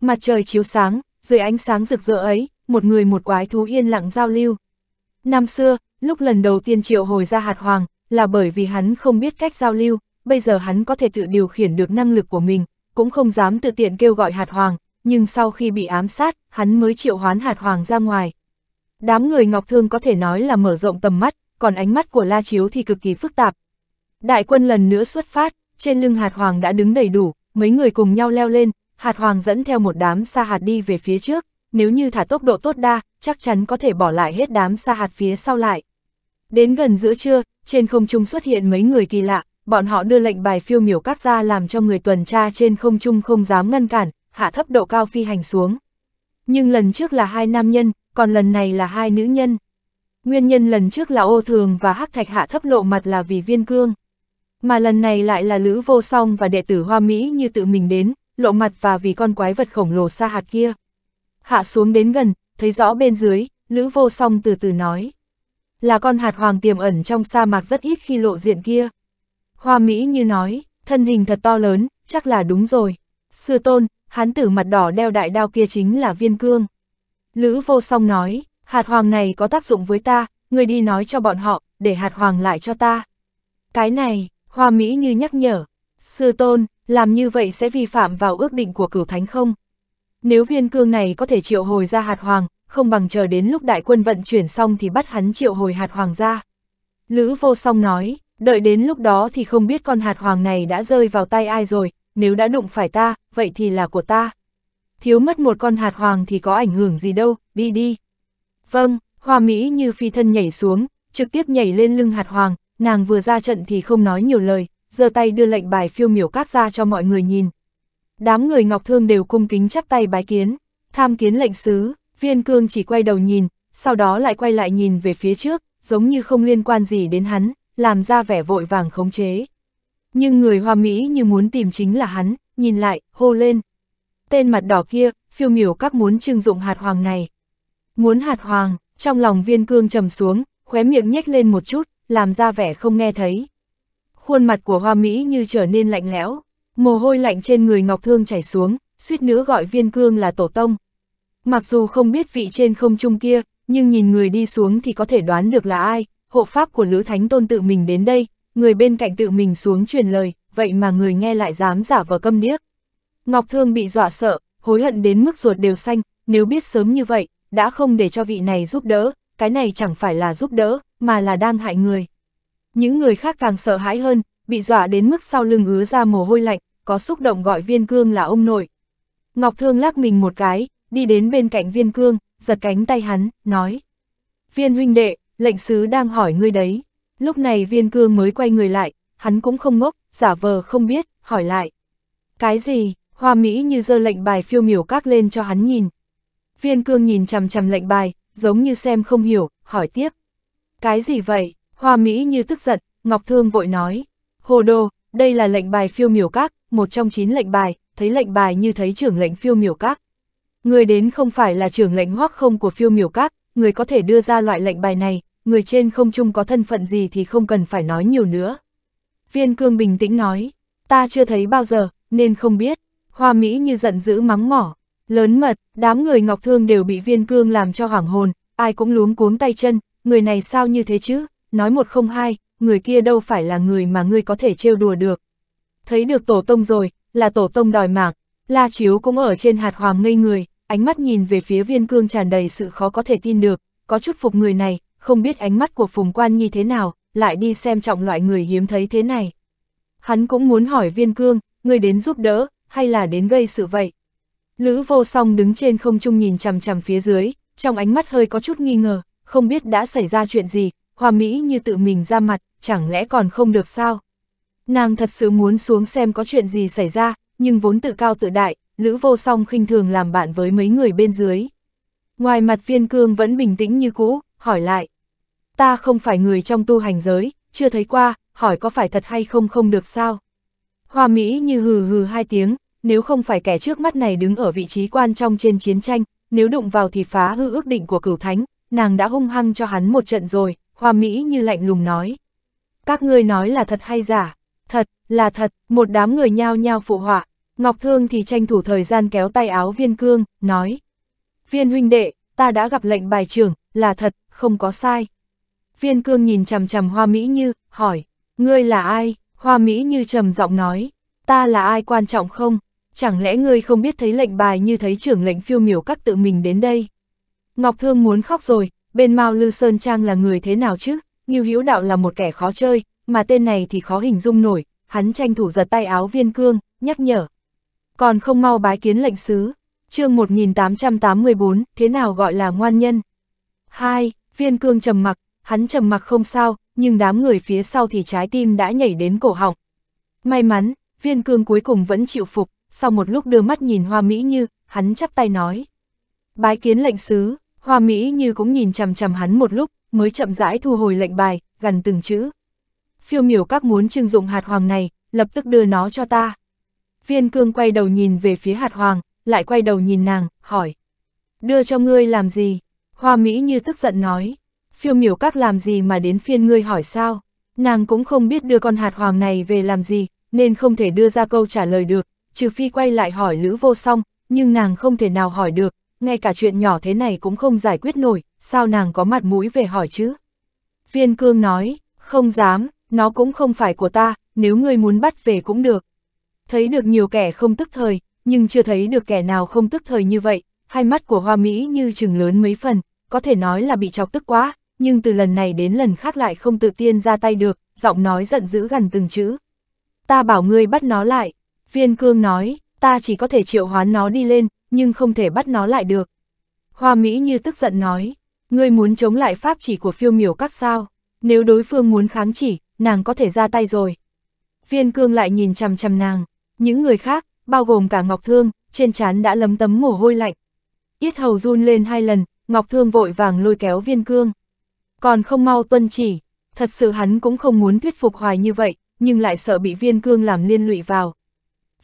Mặt trời chiếu sáng, dưới ánh sáng rực rỡ ấy, một người một quái thú yên lặng giao lưu. Năm xưa, lúc lần đầu tiên triệu hồi ra hạt hoàng, là bởi vì hắn không biết cách giao lưu, bây giờ hắn có thể tự điều khiển được năng lực của mình, cũng không dám tự tiện kêu gọi hạt hoàng, nhưng sau khi bị ám sát, hắn mới triệu hoán hạt hoàng ra ngoài. Đám người Ngọc Thương có thể nói là mở rộng tầm mắt, còn ánh mắt của La Chiếu thì cực kỳ phức tạp. Đại quân lần nữa xuất phát, trên lưng hạt hoàng đã đứng đầy đủ, mấy người cùng nhau leo lên, hạt hoàng dẫn theo một đám sa hạt đi về phía trước, nếu như thả tốc độ tốt đa, chắc chắn có thể bỏ lại hết đám sa hạt phía sau lại. Đến gần giữa trưa, trên không trung xuất hiện mấy người kỳ lạ, bọn họ đưa lệnh bài phiêu miểu cắt ra làm cho người tuần tra trên không trung không dám ngăn cản, hạ thấp độ cao phi hành xuống. Nhưng lần trước là hai nam nhân, còn lần này là hai nữ nhân. Nguyên nhân lần trước là ô thường và hắc thạch hạ thấp lộ mặt là vì viên cương. Mà lần này lại là lữ vô song và đệ tử hoa Mỹ như tự mình đến, lộ mặt và vì con quái vật khổng lồ xa hạt kia. Hạ xuống đến gần, thấy rõ bên dưới, Lữ Vô Song từ từ nói. Là con hạt hoàng tiềm ẩn trong sa mạc rất ít khi lộ diện kia. Hoa Mỹ như nói, thân hình thật to lớn, chắc là đúng rồi. Sư tôn, hán tử mặt đỏ đeo đại đao kia chính là viên cương. Lữ Vô Song nói, hạt hoàng này có tác dụng với ta, người đi nói cho bọn họ, để hạt hoàng lại cho ta. Cái này, Hoa Mỹ như nhắc nhở, sư tôn, làm như vậy sẽ vi phạm vào ước định của cửu thánh không? Nếu viên cương này có thể triệu hồi ra hạt hoàng, không bằng chờ đến lúc đại quân vận chuyển xong thì bắt hắn triệu hồi hạt hoàng ra. Lữ vô song nói, đợi đến lúc đó thì không biết con hạt hoàng này đã rơi vào tay ai rồi, nếu đã đụng phải ta, vậy thì là của ta. Thiếu mất một con hạt hoàng thì có ảnh hưởng gì đâu, đi đi. Vâng, hoa Mỹ như phi thân nhảy xuống, trực tiếp nhảy lên lưng hạt hoàng, nàng vừa ra trận thì không nói nhiều lời, giơ tay đưa lệnh bài phiêu miểu các ra cho mọi người nhìn. Đám người Ngọc Thương đều cung kính chắp tay bái kiến, tham kiến lệnh sứ, viên cương chỉ quay đầu nhìn, sau đó lại quay lại nhìn về phía trước, giống như không liên quan gì đến hắn, làm ra vẻ vội vàng khống chế. Nhưng người Hoa Mỹ như muốn tìm chính là hắn, nhìn lại, hô lên. Tên mặt đỏ kia, phiêu miểu các muốn trưng dụng hạt hoàng này. Muốn hạt hoàng, trong lòng viên cương trầm xuống, khóe miệng nhếch lên một chút, làm ra vẻ không nghe thấy khuôn mặt của hoa Mỹ như trở nên lạnh lẽo, mồ hôi lạnh trên người Ngọc Thương chảy xuống, suýt nữa gọi viên cương là tổ tông. Mặc dù không biết vị trên không trung kia, nhưng nhìn người đi xuống thì có thể đoán được là ai, hộ pháp của Lữ Thánh Tôn tự mình đến đây, người bên cạnh tự mình xuống truyền lời, vậy mà người nghe lại dám giả vờ câm điếc. Ngọc Thương bị dọa sợ, hối hận đến mức ruột đều xanh, nếu biết sớm như vậy, đã không để cho vị này giúp đỡ, cái này chẳng phải là giúp đỡ, mà là đang hại người. Những người khác càng sợ hãi hơn, bị dọa đến mức sau lưng ứa ra mồ hôi lạnh, có xúc động gọi viên cương là ông nội. Ngọc Thương lắc mình một cái, đi đến bên cạnh viên cương, giật cánh tay hắn, nói. Viên huynh đệ, lệnh sứ đang hỏi ngươi đấy. Lúc này viên cương mới quay người lại, hắn cũng không ngốc, giả vờ không biết, hỏi lại. Cái gì, hoa Mỹ như dơ lệnh bài phiêu miểu các lên cho hắn nhìn. Viên cương nhìn chằm chằm lệnh bài, giống như xem không hiểu, hỏi tiếp. Cái gì vậy, Hoa Mỹ như tức giận, Ngọc Thương vội nói, hồ đồ, đây là lệnh bài phiêu miểu các, một trong chín lệnh bài, thấy lệnh bài như thấy trưởng lệnh phiêu miểu các. Người đến không phải là trưởng lệnh hoắc không của phiêu miểu các, người có thể đưa ra loại lệnh bài này, người trên không chung có thân phận gì thì không cần phải nói nhiều nữa. Viên cương bình tĩnh nói, ta chưa thấy bao giờ, nên không biết. Hoa Mỹ như giận dữ mắng mỏ. Lớn mật, đám người Ngọc Thương đều bị viên cương làm cho hoảng hồn, ai cũng luống cuống tay chân, người này sao như thế chứ? nói một không hai, người kia đâu phải là người mà ngươi có thể trêu đùa được. Thấy được tổ tông rồi, là tổ tông đòi mạng, La Chiếu cũng ở trên hạt hoàng ngây người, ánh mắt nhìn về phía viên cương tràn đầy sự khó có thể tin được, có chút phục người này, không biết ánh mắt của Phùng Quan như thế nào, lại đi xem trọng loại người hiếm thấy thế này. Hắn cũng muốn hỏi viên cương, người đến giúp đỡ, hay là đến gây sự vậy? Lữ vô song đứng trên không trung nhìn chằm chằm phía dưới, trong ánh mắt hơi có chút nghi ngờ, không biết đã xảy ra chuyện gì, hoa Mỹ như tự mình ra mặt, chẳng lẽ còn không được sao? Nàng thật sự muốn xuống xem có chuyện gì xảy ra, nhưng vốn tự cao tự đại, Lữ Vô Song khinh thường làm bạn với mấy người bên dưới. Ngoài mặt viên cương vẫn bình tĩnh như cũ, hỏi lại. Ta không phải người trong tu hành giới, chưa thấy qua, hỏi có phải thật hay không không được sao? Hoa Mỹ như hừ hừ hai tiếng, nếu không phải kẻ trước mắt này đứng ở vị trí quan trọng trên chiến tranh, nếu đụng vào thì phá hư ước định của cửu thánh, nàng đã hung hăng cho hắn một trận rồi, Hoa Mỹ như lạnh lùng nói. Các ngươi nói là thật hay giả? Thật, là thật, một đám người nhao nhao phụ họa. Ngọc Thương thì tranh thủ thời gian kéo tay áo viên cương, nói. Viên huynh đệ, ta đã gặp lệnh bài trưởng, là thật, không có sai. Viên cương nhìn chằm chằm Hoa Mỹ Như, hỏi, ngươi là ai? Hoa Mỹ Như trầm giọng nói, ta là ai quan trọng không? Chẳng lẽ ngươi không biết thấy lệnh bài như thấy trưởng lệnh phiêu miểu các tự mình đến đây? Ngọc Thương muốn khóc rồi, bên Mao Lư Sơn Trang là người thế nào chứ, Ngưu Hữu Đạo là một kẻ khó chơi, mà tên này thì khó hình dung nổi, hắn tranh thủ giật tay áo viên cương, nhắc nhở. Còn không mau bái kiến lệnh sứ, chương 1884, thế nào gọi là ngoan nhân? hai Viên cương trầm mặc, hắn trầm mặc không sao, nhưng đám người phía sau thì trái tim đã nhảy đến cổ họng. May mắn, viên cương cuối cùng vẫn chịu phục, sau một lúc đưa mắt nhìn hoa mỹ như, hắn chắp tay nói. Bái kiến lệnh sứ, Hoa Mỹ như cũng nhìn chằm chằm hắn một lúc, mới chậm rãi thu hồi lệnh bài, gần từng chữ. Phiêu miểu các muốn trưng dụng hạt hoàng này, lập tức đưa nó cho ta. Viên cương quay đầu nhìn về phía hạt hoàng, lại quay đầu nhìn nàng, hỏi. Đưa cho ngươi làm gì? Hoa Mỹ như tức giận nói. Phiêu miểu các làm gì mà đến phiên ngươi hỏi sao? Nàng cũng không biết đưa con hạt hoàng này về làm gì, nên không thể đưa ra câu trả lời được, trừ phi quay lại hỏi Lữ Vô Song, nhưng nàng không thể nào hỏi được, ngay cả chuyện nhỏ thế này cũng không giải quyết nổi, sao nàng có mặt mũi về hỏi chứ? Viên cương nói, không dám, nó cũng không phải của ta, nếu ngươi muốn bắt về cũng được. Thấy được nhiều kẻ không tức thời, nhưng chưa thấy được kẻ nào không tức thời như vậy, hai mắt của Hoa Mỹ như chừng lớn mấy phần, có thể nói là bị chọc tức quá, nhưng từ lần này đến lần khác lại không tự tiên ra tay được, giọng nói giận dữ gần từng chữ. Ta bảo ngươi bắt nó lại, viên cương nói, ta chỉ có thể triệu hoán nó đi lên, nhưng không thể bắt nó lại được. Hoa Mỹ như tức giận nói, ngươi muốn chống lại pháp chỉ của phiêu miểu các sao, nếu đối phương muốn kháng chỉ, nàng có thể ra tay rồi. Viên cương lại nhìn chằm chằm nàng, những người khác, bao gồm cả Ngọc Thương, trên trán đã lấm tấm mồ hôi lạnh. Yết hầu run lên hai lần, Ngọc Thương vội vàng lôi kéo viên cương. Còn không mau tuân chỉ, thật sự hắn cũng không muốn thuyết phục hoài như vậy, nhưng lại sợ bị viên cương làm liên lụy vào.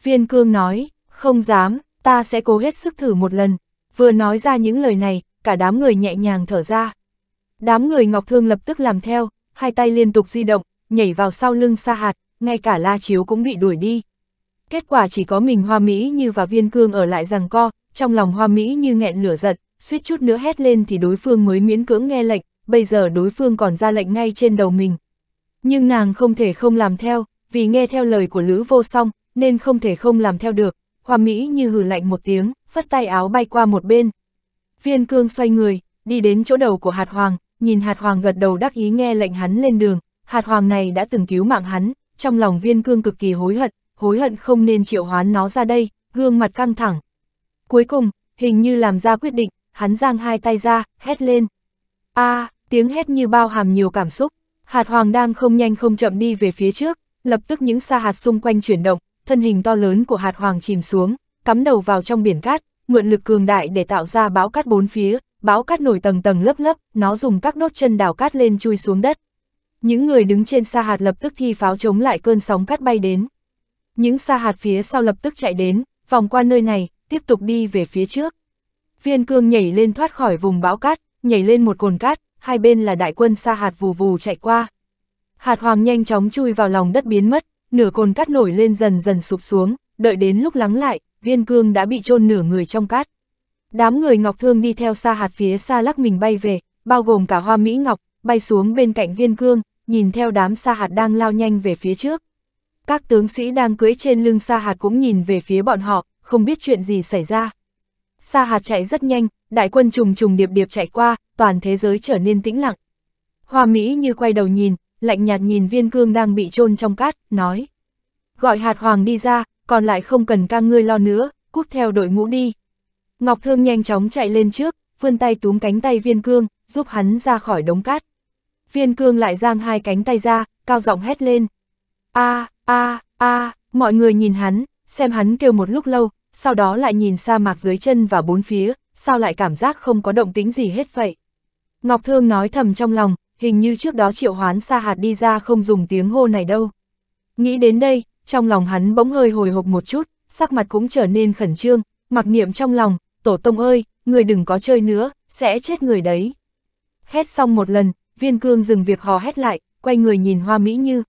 Viên cương nói, không dám, ta sẽ cố hết sức thử một lần. Vừa nói ra những lời này, cả đám người nhẹ nhàng thở ra. Đám người Ngọc Thương lập tức làm theo, hai tay liên tục di động, nhảy vào sau lưng sa hạt, ngay cả la chiếu cũng bị đuổi đi. Kết quả chỉ có mình Hoa Mỹ Như và Viên Cương ở lại rằng co, trong lòng Hoa Mỹ Như nghẹn lửa giận, suýt chút nữa hét lên thì đối phương mới miễn cưỡng nghe lệnh, bây giờ đối phương còn ra lệnh ngay trên đầu mình. Nhưng nàng không thể không làm theo, vì nghe theo lời của Lữ Vô Song, nên không thể không làm theo được, Hoa Mỹ như hừ lạnh một tiếng, phất tay áo bay qua một bên. Viên cương xoay người, đi đến chỗ đầu của hạt hoàng, nhìn hạt hoàng gật đầu đắc ý nghe lệnh hắn lên đường, hạt hoàng này đã từng cứu mạng hắn, trong lòng viên cương cực kỳ hối hận, hối hận không nên triệu hoán nó ra đây, gương mặt căng thẳng. Cuối cùng, hình như làm ra quyết định, hắn giang hai tay ra, hét lên. a à, tiếng hét như bao hàm nhiều cảm xúc, hạt hoàng đang không nhanh không chậm đi về phía trước, lập tức những sa hạt xung quanh chuyển động, thân hình to lớn của hạt hoàng chìm xuống, cắm đầu vào trong biển cát, mượn lực cường đại để tạo ra bão cát bốn phía, bão cát nổi tầng tầng lớp lớp, nó dùng các đốt chân đào cát lên chui xuống đất. Những người đứng trên sa hạt lập tức thi pháo chống lại cơn sóng cát bay đến. Những sa hạt phía sau lập tức chạy đến, vòng qua nơi này, tiếp tục đi về phía trước. Viên cương nhảy lên thoát khỏi vùng bão cát, nhảy lên một cồn cát, hai bên là đại quân sa hạt vù vù chạy qua. Hạt hoàng nhanh chóng chui vào lòng đất biến mất, nửa cồn cát nổi lên dần dần sụp xuống, đợi đến lúc lắng lại, viên cương đã bị chôn nửa người trong cát. Đám người Ngọc Thương đi theo xa hạt phía xa lắc mình bay về, bao gồm cả hoa Mỹ Ngọc, bay xuống bên cạnh viên cương, nhìn theo đám sa hạt đang lao nhanh về phía trước. Các tướng sĩ đang cưỡi trên lưng sa hạt cũng nhìn về phía bọn họ, không biết chuyện gì xảy ra. Sa hạt chạy rất nhanh, đại quân trùng trùng điệp điệp chạy qua, toàn thế giới trở nên tĩnh lặng. Hoa Mỹ như quay đầu nhìn, lạnh nhạt nhìn viên cương đang bị chôn trong cát, nói. Gọi hạt hoàng đi ra, còn lại không cần ca ngươi lo nữa, cút theo đội ngũ đi. Ngọc Thương nhanh chóng chạy lên trước, vươn tay túm cánh tay viên cương, giúp hắn ra khỏi đống cát. Viên cương lại giang hai cánh tay ra, cao giọng hét lên. a a a mọi người nhìn hắn, xem hắn kêu một lúc lâu, sau đó lại nhìn sa mạc dưới chân và bốn phía, sao lại cảm giác không có động tĩnh gì hết vậy. Ngọc Thương nói thầm trong lòng, hình như trước đó triệu hoán sa hạt đi ra không dùng tiếng hô này đâu. Nghĩ đến đây, trong lòng hắn bỗng hơi hồi hộp một chút, sắc mặt cũng trở nên khẩn trương, mặc niệm trong lòng, tổ tông ơi, người đừng có chơi nữa, sẽ chết người đấy. Hét xong một lần, viên cương dừng việc hò hét lại, quay người nhìn hoa Mỹ Như.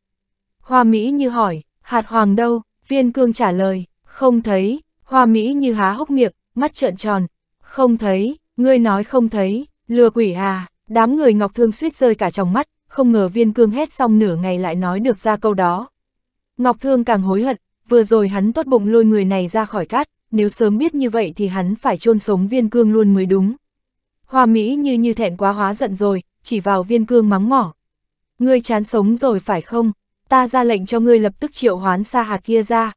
Hoa Mỹ Như hỏi, hạt hoàng đâu, viên cương trả lời, không thấy, hoa Mỹ Như há hốc miệng, mắt trợn tròn, không thấy, ngươi nói không thấy, lừa quỷ à, Đám người Ngọc Thương suýt rơi cả trong mắt, không ngờ viên cương hét xong nửa ngày lại nói được ra câu đó. Ngọc Thương càng hối hận, vừa rồi hắn tốt bụng lôi người này ra khỏi cát, nếu sớm biết như vậy thì hắn phải chôn sống viên cương luôn mới đúng. Hoa Mỹ như như thẹn quá hóa giận rồi, chỉ vào viên cương mắng mỏ. Ngươi chán sống rồi phải không? Ta ra lệnh cho ngươi lập tức triệu hoán xa hạt kia ra.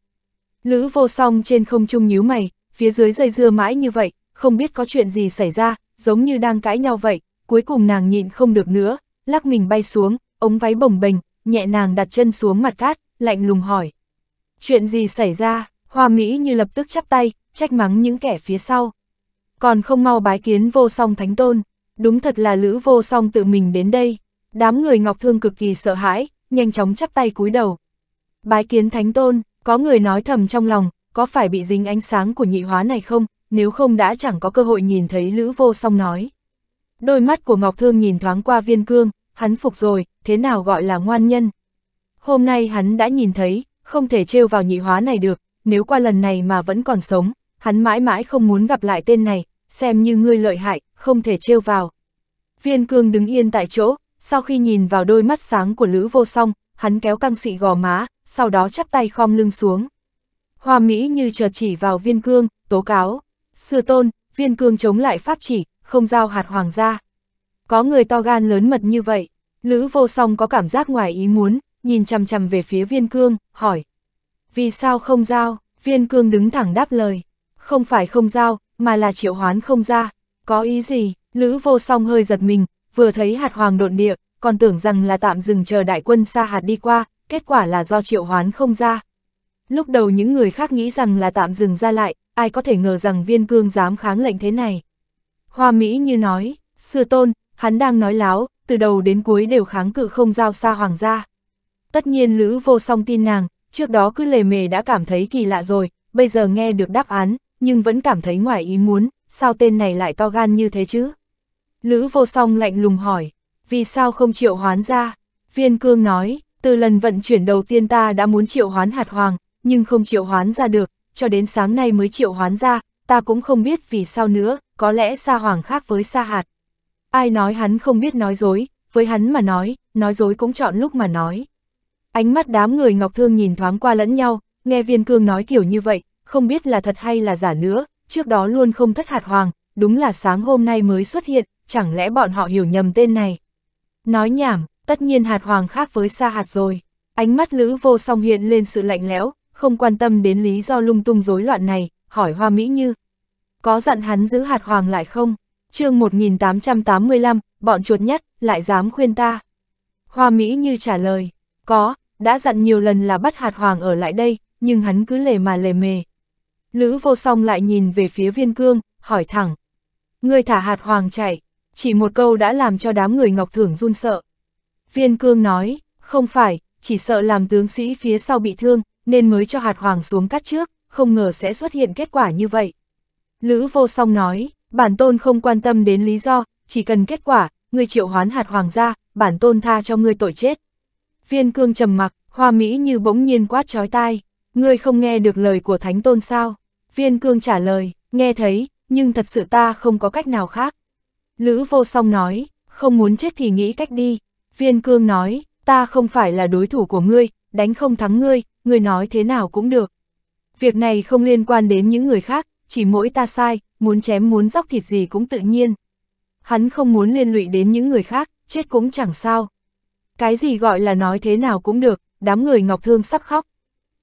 Lữ vô song trên không trung nhíu mày, phía dưới dây dưa mãi như vậy, không biết có chuyện gì xảy ra, giống như đang cãi nhau vậy, cuối cùng nàng nhịn không được nữa, lắc mình bay xuống, ống váy bồng bềnh, nhẹ nàng đặt chân xuống mặt cát, lạnh lùng hỏi. Chuyện gì xảy ra, hoa Mỹ như lập tức chắp tay, trách mắng những kẻ phía sau. Còn không mau bái kiến vô song thánh tôn, đúng thật là lữ vô song tự mình đến đây. Đám người Ngọc Thương cực kỳ sợ hãi, nhanh chóng chắp tay cúi đầu. Bái kiến thánh tôn, có người nói thầm trong lòng, có phải bị dính ánh sáng của nhị hóa này không, nếu không đã chẳng có cơ hội nhìn thấy lữ vô song nói. Đôi mắt của Ngọc Thương nhìn thoáng qua viên cương, hắn phục rồi, thế nào gọi là ngoan nhân. Hôm nay hắn đã nhìn thấy, không thể trêu vào nhị hóa này được, nếu qua lần này mà vẫn còn sống, hắn mãi mãi không muốn gặp lại tên này, xem như ngươi lợi hại, không thể trêu vào. Viên cương đứng yên tại chỗ, sau khi nhìn vào đôi mắt sáng của Lữ Vô Song, hắn kéo căng sị gò má, sau đó chắp tay khom lưng xuống. Hoa Mỹ như chợt chỉ vào viên cương, tố cáo. Sư tôn, viên cương chống lại pháp chỉ, không giao hạt hoàng gia. Có người to gan lớn mật như vậy, Lữ vô song có cảm giác ngoài ý muốn, nhìn chằm chằm về phía viên cương, hỏi. Vì sao không giao, viên cương đứng thẳng đáp lời. Không phải không giao, mà là triệu hoán không ra. Có ý gì, Lữ vô song hơi giật mình, vừa thấy hạt hoàng độn địa, còn tưởng rằng là tạm dừng chờ đại quân xa hạt đi qua, kết quả là do triệu hoán không ra. Lúc đầu những người khác nghĩ rằng là tạm dừng ra lại, ai có thể ngờ rằng viên cương dám kháng lệnh thế này. Hoa Mỹ như nói, sư tôn, hắn đang nói láo, từ đầu đến cuối đều kháng cự không giao xa hoàng gia. Tất nhiên Lữ vô song tin nàng, trước đó cứ lề mề đã cảm thấy kỳ lạ rồi, bây giờ nghe được đáp án, nhưng vẫn cảm thấy ngoài ý muốn, sao tên này lại to gan như thế chứ? Lữ vô song lạnh lùng hỏi, vì sao không triệu hoán ra? Viên cương nói, từ lần vận chuyển đầu tiên ta đã muốn triệu hoán hạt hoàng, nhưng không triệu hoán ra được, cho đến sáng nay mới triệu hoán ra, ta cũng không biết vì sao nữa, có lẽ Sa Hoàng khác với Sa Hạt. Ai nói hắn không biết nói dối, với hắn mà nói, nói dối cũng chọn lúc mà nói. Ánh mắt đám người Ngọc Thương nhìn thoáng qua lẫn nhau, nghe viên cương nói kiểu như vậy, không biết là thật hay là giả nữa, trước đó luôn không thất hạt hoàng, đúng là sáng hôm nay mới xuất hiện, chẳng lẽ bọn họ hiểu nhầm tên này. Nói nhảm, tất nhiên hạt hoàng khác với sa hạt rồi. Ánh mắt Lữ vô song hiện lên sự lạnh lẽo, không quan tâm đến lý do lung tung rối loạn này, hỏi Hoa Mỹ Như. Có dặn hắn giữ hạt hoàng lại không? chương 1885, bọn chuột nhắt, lại dám khuyên ta. Hoa Mỹ Như trả lời, có, đã dặn nhiều lần là bắt hạt hoàng ở lại đây, nhưng hắn cứ lề mà lề mề. Lữ vô song lại nhìn về phía viên cương, hỏi thẳng. Người thả hạt hoàng chạy, chỉ một câu đã làm cho đám người ngọc thưởng run sợ. Viên cương nói, không phải, chỉ sợ làm tướng sĩ phía sau bị thương, nên mới cho hạt hoàng xuống cắt trước không ngờ sẽ xuất hiện kết quả như vậy. Lữ vô song nói, bản tôn không quan tâm đến lý do, chỉ cần kết quả, người triệu hoán hạt hoàng gia, bản tôn tha cho ngươi tội chết. Viên cương trầm mặc, hoa mỹ như bỗng nhiên quát chói tai, ngươi không nghe được lời của thánh tôn sao? Viên cương trả lời, nghe thấy, nhưng thật sự ta không có cách nào khác. Lữ vô song nói, không muốn chết thì nghĩ cách đi. Viên cương nói, ta không phải là đối thủ của ngươi, đánh không thắng ngươi, ngươi nói thế nào cũng được. Việc này không liên quan đến những người khác, chỉ mỗi ta sai, muốn chém muốn dóc thịt gì cũng tự nhiên. Hắn không muốn liên lụy đến những người khác, chết cũng chẳng sao. Cái gì gọi là nói thế nào cũng được, đám người Ngọc Thương sắp khóc.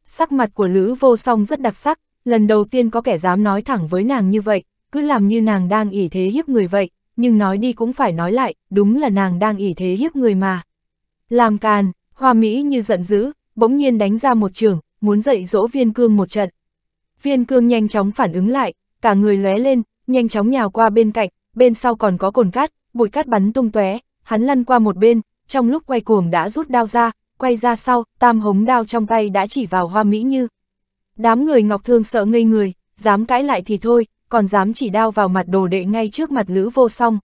Sắc mặt của Lữ vô song rất đặc sắc, lần đầu tiên có kẻ dám nói thẳng với nàng như vậy, cứ làm như nàng đang ỉ thế hiếp người vậy, nhưng nói đi cũng phải nói lại, đúng là nàng đang ỉ thế hiếp người mà. Làm càn, hoa mỹ như giận dữ, bỗng nhiên đánh ra một trường, muốn dạy dỗ viên cương một trận. Viên cương nhanh chóng phản ứng lại, cả người lóe lên, nhanh chóng nhào qua bên cạnh, bên sau còn có cồn cát, bụi cát bắn tung tóe, hắn lăn qua một bên, trong lúc quay cuồng đã rút đao ra, quay ra sau, tam hống đao trong tay đã chỉ vào hoa mỹ như. Đám người ngọc thương sợ ngây người, dám cãi lại thì thôi, còn dám chỉ đao vào mặt đồ đệ ngay trước mặt lữ vô song.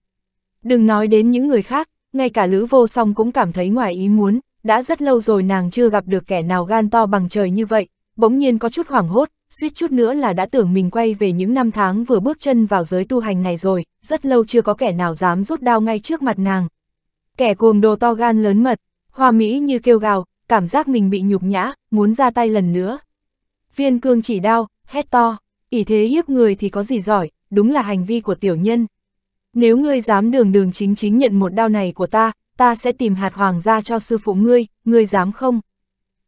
Đừng nói đến những người khác, ngay cả lữ vô song cũng cảm thấy ngoài ý muốn, đã rất lâu rồi nàng chưa gặp được kẻ nào gan to bằng trời như vậy, bỗng nhiên có chút hoảng hốt, suýt chút nữa là đã tưởng mình quay về những năm tháng vừa bước chân vào giới tu hành này rồi, rất lâu chưa có kẻ nào dám rút đao ngay trước mặt nàng. Kẻ cuồng đồ to gan lớn mật, hoa mỹ như kêu gào, cảm giác mình bị nhục nhã, muốn ra tay lần nữa. Viên cương chỉ đao, hét to, ỷ thế hiếp người thì có gì giỏi, đúng là hành vi của tiểu nhân. Nếu ngươi dám đường đường chính chính nhận một đao này của ta, ta sẽ tìm hạt hoàng gia cho sư phụ ngươi, ngươi dám không?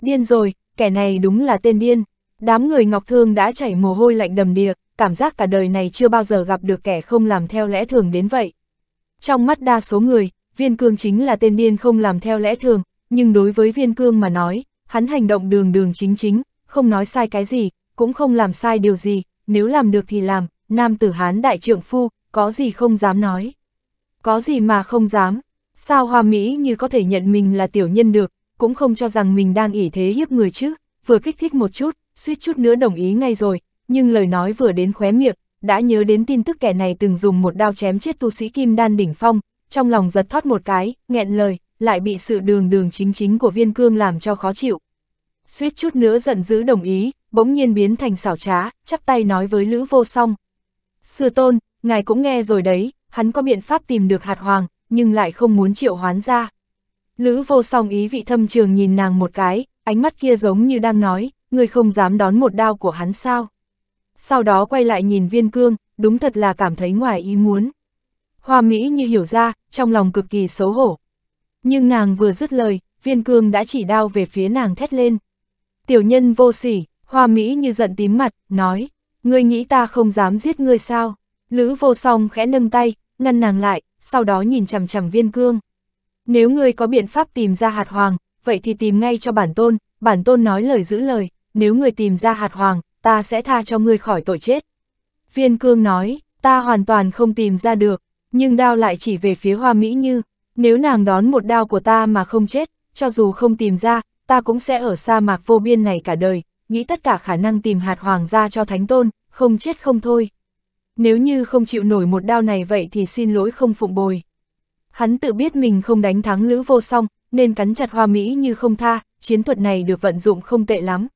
Điên rồi, kẻ này đúng là tên điên. Đám người Ngọc Thương đã chảy mồ hôi lạnh đầm đìa, cảm giác cả đời này chưa bao giờ gặp được kẻ không làm theo lẽ thường đến vậy. Trong mắt đa số người, viên cương chính là tên điên không làm theo lẽ thường, nhưng đối với viên cương mà nói, hắn hành động đường đường chính chính, không nói sai cái gì, cũng không làm sai điều gì, nếu làm được thì làm, nam tử hán đại trượng phu, có gì không dám nói. Có gì mà không dám, Sao Hoa Mỹ như có thể nhận mình là tiểu nhân được, cũng không cho rằng mình đang ỉ thế hiếp người chứ, vừa kích thích một chút, suýt chút nữa đồng ý ngay rồi, nhưng lời nói vừa đến khóe miệng, đã nhớ đến tin tức kẻ này từng dùng một đao chém chết tu sĩ kim đan đỉnh phong, trong lòng giật thoát một cái, nghẹn lời, lại bị sự đường đường chính chính của viên cương làm cho khó chịu. Suýt chút nữa giận dữ đồng ý, bỗng nhiên biến thành xảo trá, chắp tay nói với Lữ Vô Song. Sư tôn, ngài cũng nghe rồi đấy, hắn có biện pháp tìm được hạt hoàng, nhưng lại không muốn triệu hoán ra. Lữ vô song ý vị thâm trường nhìn nàng một cái, ánh mắt kia giống như đang nói, ngươi không dám đón một đao của hắn sao. Sau đó quay lại nhìn viên cương, đúng thật là cảm thấy ngoài ý muốn. Hoa Mỹ như hiểu ra, trong lòng cực kỳ xấu hổ. Nhưng nàng vừa dứt lời, viên cương đã chỉ đao về phía nàng thét lên. Tiểu nhân vô sỉ, hoa Mỹ như giận tím mặt, nói, ngươi nghĩ ta không dám giết ngươi sao. Lữ vô song khẽ nâng tay, ngăn nàng lại, sau đó nhìn chằm chằm viên cương. Nếu ngươi có biện pháp tìm ra hạt hoàng, vậy thì tìm ngay cho bản tôn, bản tôn nói lời giữ lời, nếu ngươi tìm ra hạt hoàng, ta sẽ tha cho ngươi khỏi tội chết. Viên cương nói, ta hoàn toàn không tìm ra được, nhưng đao lại chỉ về phía hoa mỹ như, nếu nàng đón một đao của ta mà không chết, cho dù không tìm ra, ta cũng sẽ ở sa mạc vô biên này cả đời, nghĩ tất cả khả năng tìm hạt hoàng ra cho thánh tôn, không chết không thôi nếu như không chịu nổi một đao này vậy thì xin lỗi không phụng bồi. Hắn tự biết mình không đánh thắng Lữ Vô Song, nên cắn chặt hoa Mỹ như không tha, chiến thuật này được vận dụng không tệ lắm.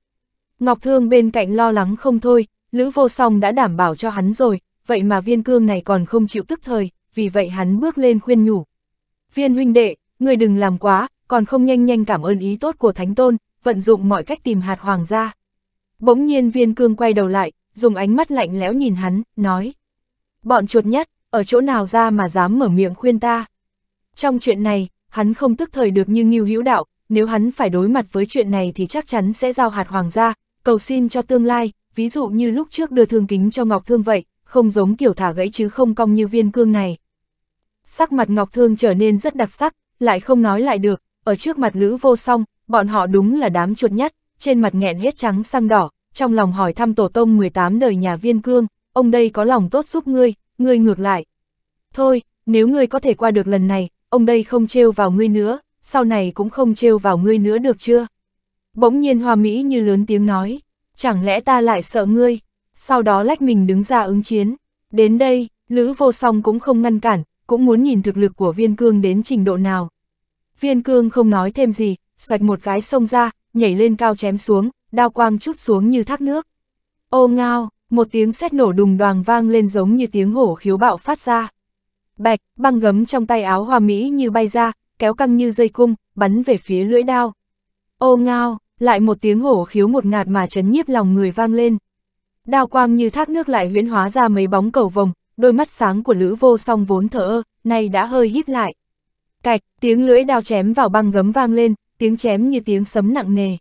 Ngọc Thương bên cạnh lo lắng không thôi, Lữ Vô Song đã đảm bảo cho hắn rồi, vậy mà viên cương này còn không chịu tức thời, vì vậy hắn bước lên khuyên nhủ. Viên huynh đệ, người đừng làm quá, còn không nhanh nhanh cảm ơn ý tốt của Thánh Tôn, vận dụng mọi cách tìm hạt hoàng gia. Bỗng nhiên viên cương quay đầu lại, dùng ánh mắt lạnh lẽo nhìn hắn, nói. Bọn chuột nhất, ở chỗ nào ra mà dám mở miệng khuyên ta. Trong chuyện này, hắn không tức thời được như nghiêu hữu đạo, nếu hắn phải đối mặt với chuyện này thì chắc chắn sẽ giao hạt hoàng gia, cầu xin cho tương lai, ví dụ như lúc trước đưa thương kính cho Ngọc Thương vậy, không giống kiểu thả gãy chứ không cong như viên cương này. Sắc mặt Ngọc Thương trở nên rất đặc sắc, lại không nói lại được, ở trước mặt Lữ Vô Song, bọn họ đúng là đám chuột nhất, trên mặt nghẹn hết trắng sang đỏ, trong lòng hỏi thăm tổ tông 18 đời nhà viên cương, ông đây có lòng tốt giúp ngươi, ngươi ngược lại. Thôi, nếu ngươi có thể qua được lần này, ông đây không trêu vào ngươi nữa, sau này cũng không trêu vào ngươi nữa được chưa? Bỗng nhiên hoa Mỹ như lớn tiếng nói, chẳng lẽ ta lại sợ ngươi? Sau đó lách mình đứng ra ứng chiến. Đến đây, Lữ vô song cũng không ngăn cản, cũng muốn nhìn thực lực của viên cương đến trình độ nào. Viên cương không nói thêm gì, xoạch một cái sông ra, nhảy lên cao chém xuống, đao quang chút xuống như thác nước. Ô ngao, một tiếng sét nổ đùng đoàng vang lên giống như tiếng hổ khiếu bạo phát ra. Bạch, băng gấm trong tay áo hoa mỹ như bay ra, kéo căng như dây cung, bắn về phía lưỡi đao. Ô ngao, lại một tiếng hổ khiếu một ngạt mà chấn nhiếp lòng người vang lên. Đao quang như thác nước lại huyễn hóa ra mấy bóng cầu vồng, đôi mắt sáng của Lữ Vô Song vốn thở ơ, nay đã hơi híp lại. Cạch, tiếng lưỡi đao chém vào băng gấm vang lên, tiếng chém như tiếng sấm nặng nề.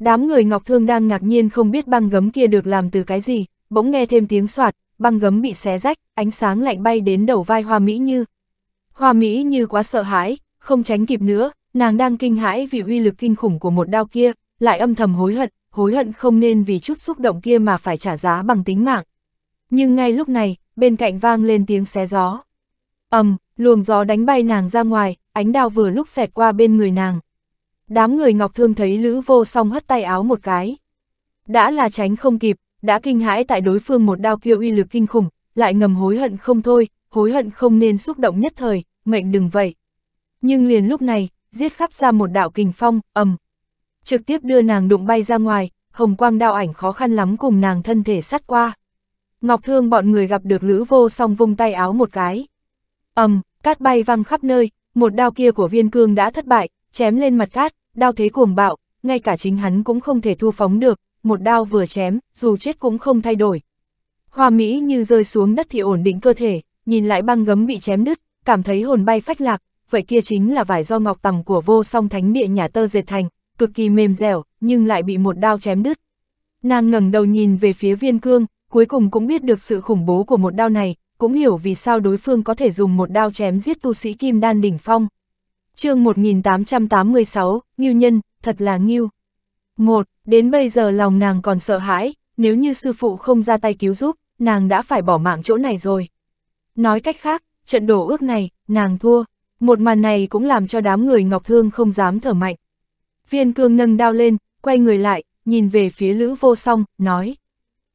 Đám người Ngọc Thương đang ngạc nhiên không biết băng gấm kia được làm từ cái gì, bỗng nghe thêm tiếng soạt, băng gấm bị xé rách, ánh sáng lạnh bay đến đầu vai Hoa Mỹ Như. Hoa Mỹ Như quá sợ hãi, không tránh kịp nữa, nàng đang kinh hãi vì uy lực kinh khủng của một đao kia, lại âm thầm hối hận, hối hận không nên vì chút xúc động kia mà phải trả giá bằng tính mạng. Nhưng ngay lúc này, bên cạnh vang lên tiếng xé gió. ầm, luồng gió đánh bay nàng ra ngoài, ánh đao vừa lúc xẹt qua bên người nàng, Đám người Ngọc Thương thấy Lữ Vô Song hất tay áo một cái. Đã là tránh không kịp, đã kinh hãi tại đối phương một đao kia uy lực kinh khủng, lại ngầm hối hận không thôi, hối hận không nên xúc động nhất thời, mệnh đừng vậy. Nhưng liền lúc này, giết khắp ra một đạo kình phong, ầm. Trực tiếp đưa nàng đụng bay ra ngoài, hồng quang đao ảnh khó khăn lắm cùng nàng thân thể sát qua. Ngọc Thương bọn người gặp được Lữ Vô Song vung tay áo một cái. ầm, cát bay văng khắp nơi, một đao kia của viên cương đã thất bại, chém lên mặt cát, đao thế cuồng bạo, ngay cả chính hắn cũng không thể thu phóng được, một đao vừa chém, dù chết cũng không thay đổi. Hoa Mỹ như rơi xuống đất thì ổn định cơ thể, nhìn lại băng gấm bị chém đứt, cảm thấy hồn bay phách lạc, vậy kia chính là vải do ngọc tầm của vô song thánh địa nhà tơ dệt thành, cực kỳ mềm dẻo, nhưng lại bị một đao chém đứt. Nàng ngẩng đầu nhìn về phía viên cương, cuối cùng cũng biết được sự khủng bố của một đao này, cũng hiểu vì sao đối phương có thể dùng một đao chém giết tu sĩ kim đan đỉnh phong chương 1886, Ngưu Nhân, thật là Ngưu. Một, đến bây giờ lòng nàng còn sợ hãi, nếu như sư phụ không ra tay cứu giúp, nàng đã phải bỏ mạng chỗ này rồi. Nói cách khác, trận đổ ước này, nàng thua, một màn này cũng làm cho đám người Ngọc Thương không dám thở mạnh. Viên cương nâng đao lên, quay người lại, nhìn về phía Lữ Vô Song, nói.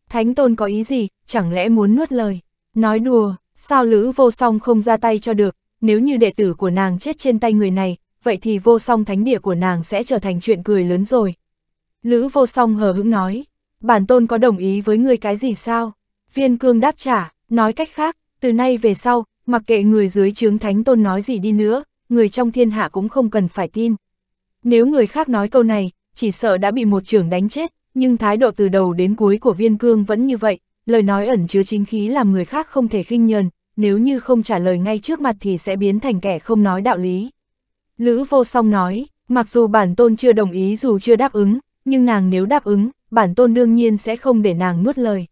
Thánh Tôn có ý gì, chẳng lẽ muốn nuốt lời? Nói đùa, sao Lữ Vô Song không ra tay cho được, nếu như đệ tử của nàng chết trên tay người này, vậy thì vô song thánh địa của nàng sẽ trở thành chuyện cười lớn rồi. Lữ vô song hờ hững nói, bản tôn có đồng ý với người cái gì sao? Viên cương đáp trả, nói cách khác, từ nay về sau, mặc kệ người dưới trướng thánh tôn nói gì đi nữa, người trong thiên hạ cũng không cần phải tin. Nếu người khác nói câu này, chỉ sợ đã bị một trưởng đánh chết, nhưng thái độ từ đầu đến cuối của viên cương vẫn như vậy, lời nói ẩn chứa chính khí làm người khác không thể khinh nhờn, nếu như không trả lời ngay trước mặt thì sẽ biến thành kẻ không nói đạo lý. Lữ vô song nói, mặc dù bản tôn chưa đồng ý dù chưa đáp ứng, nhưng nàng nếu đáp ứng, bản tôn đương nhiên sẽ không để nàng nuốt lời.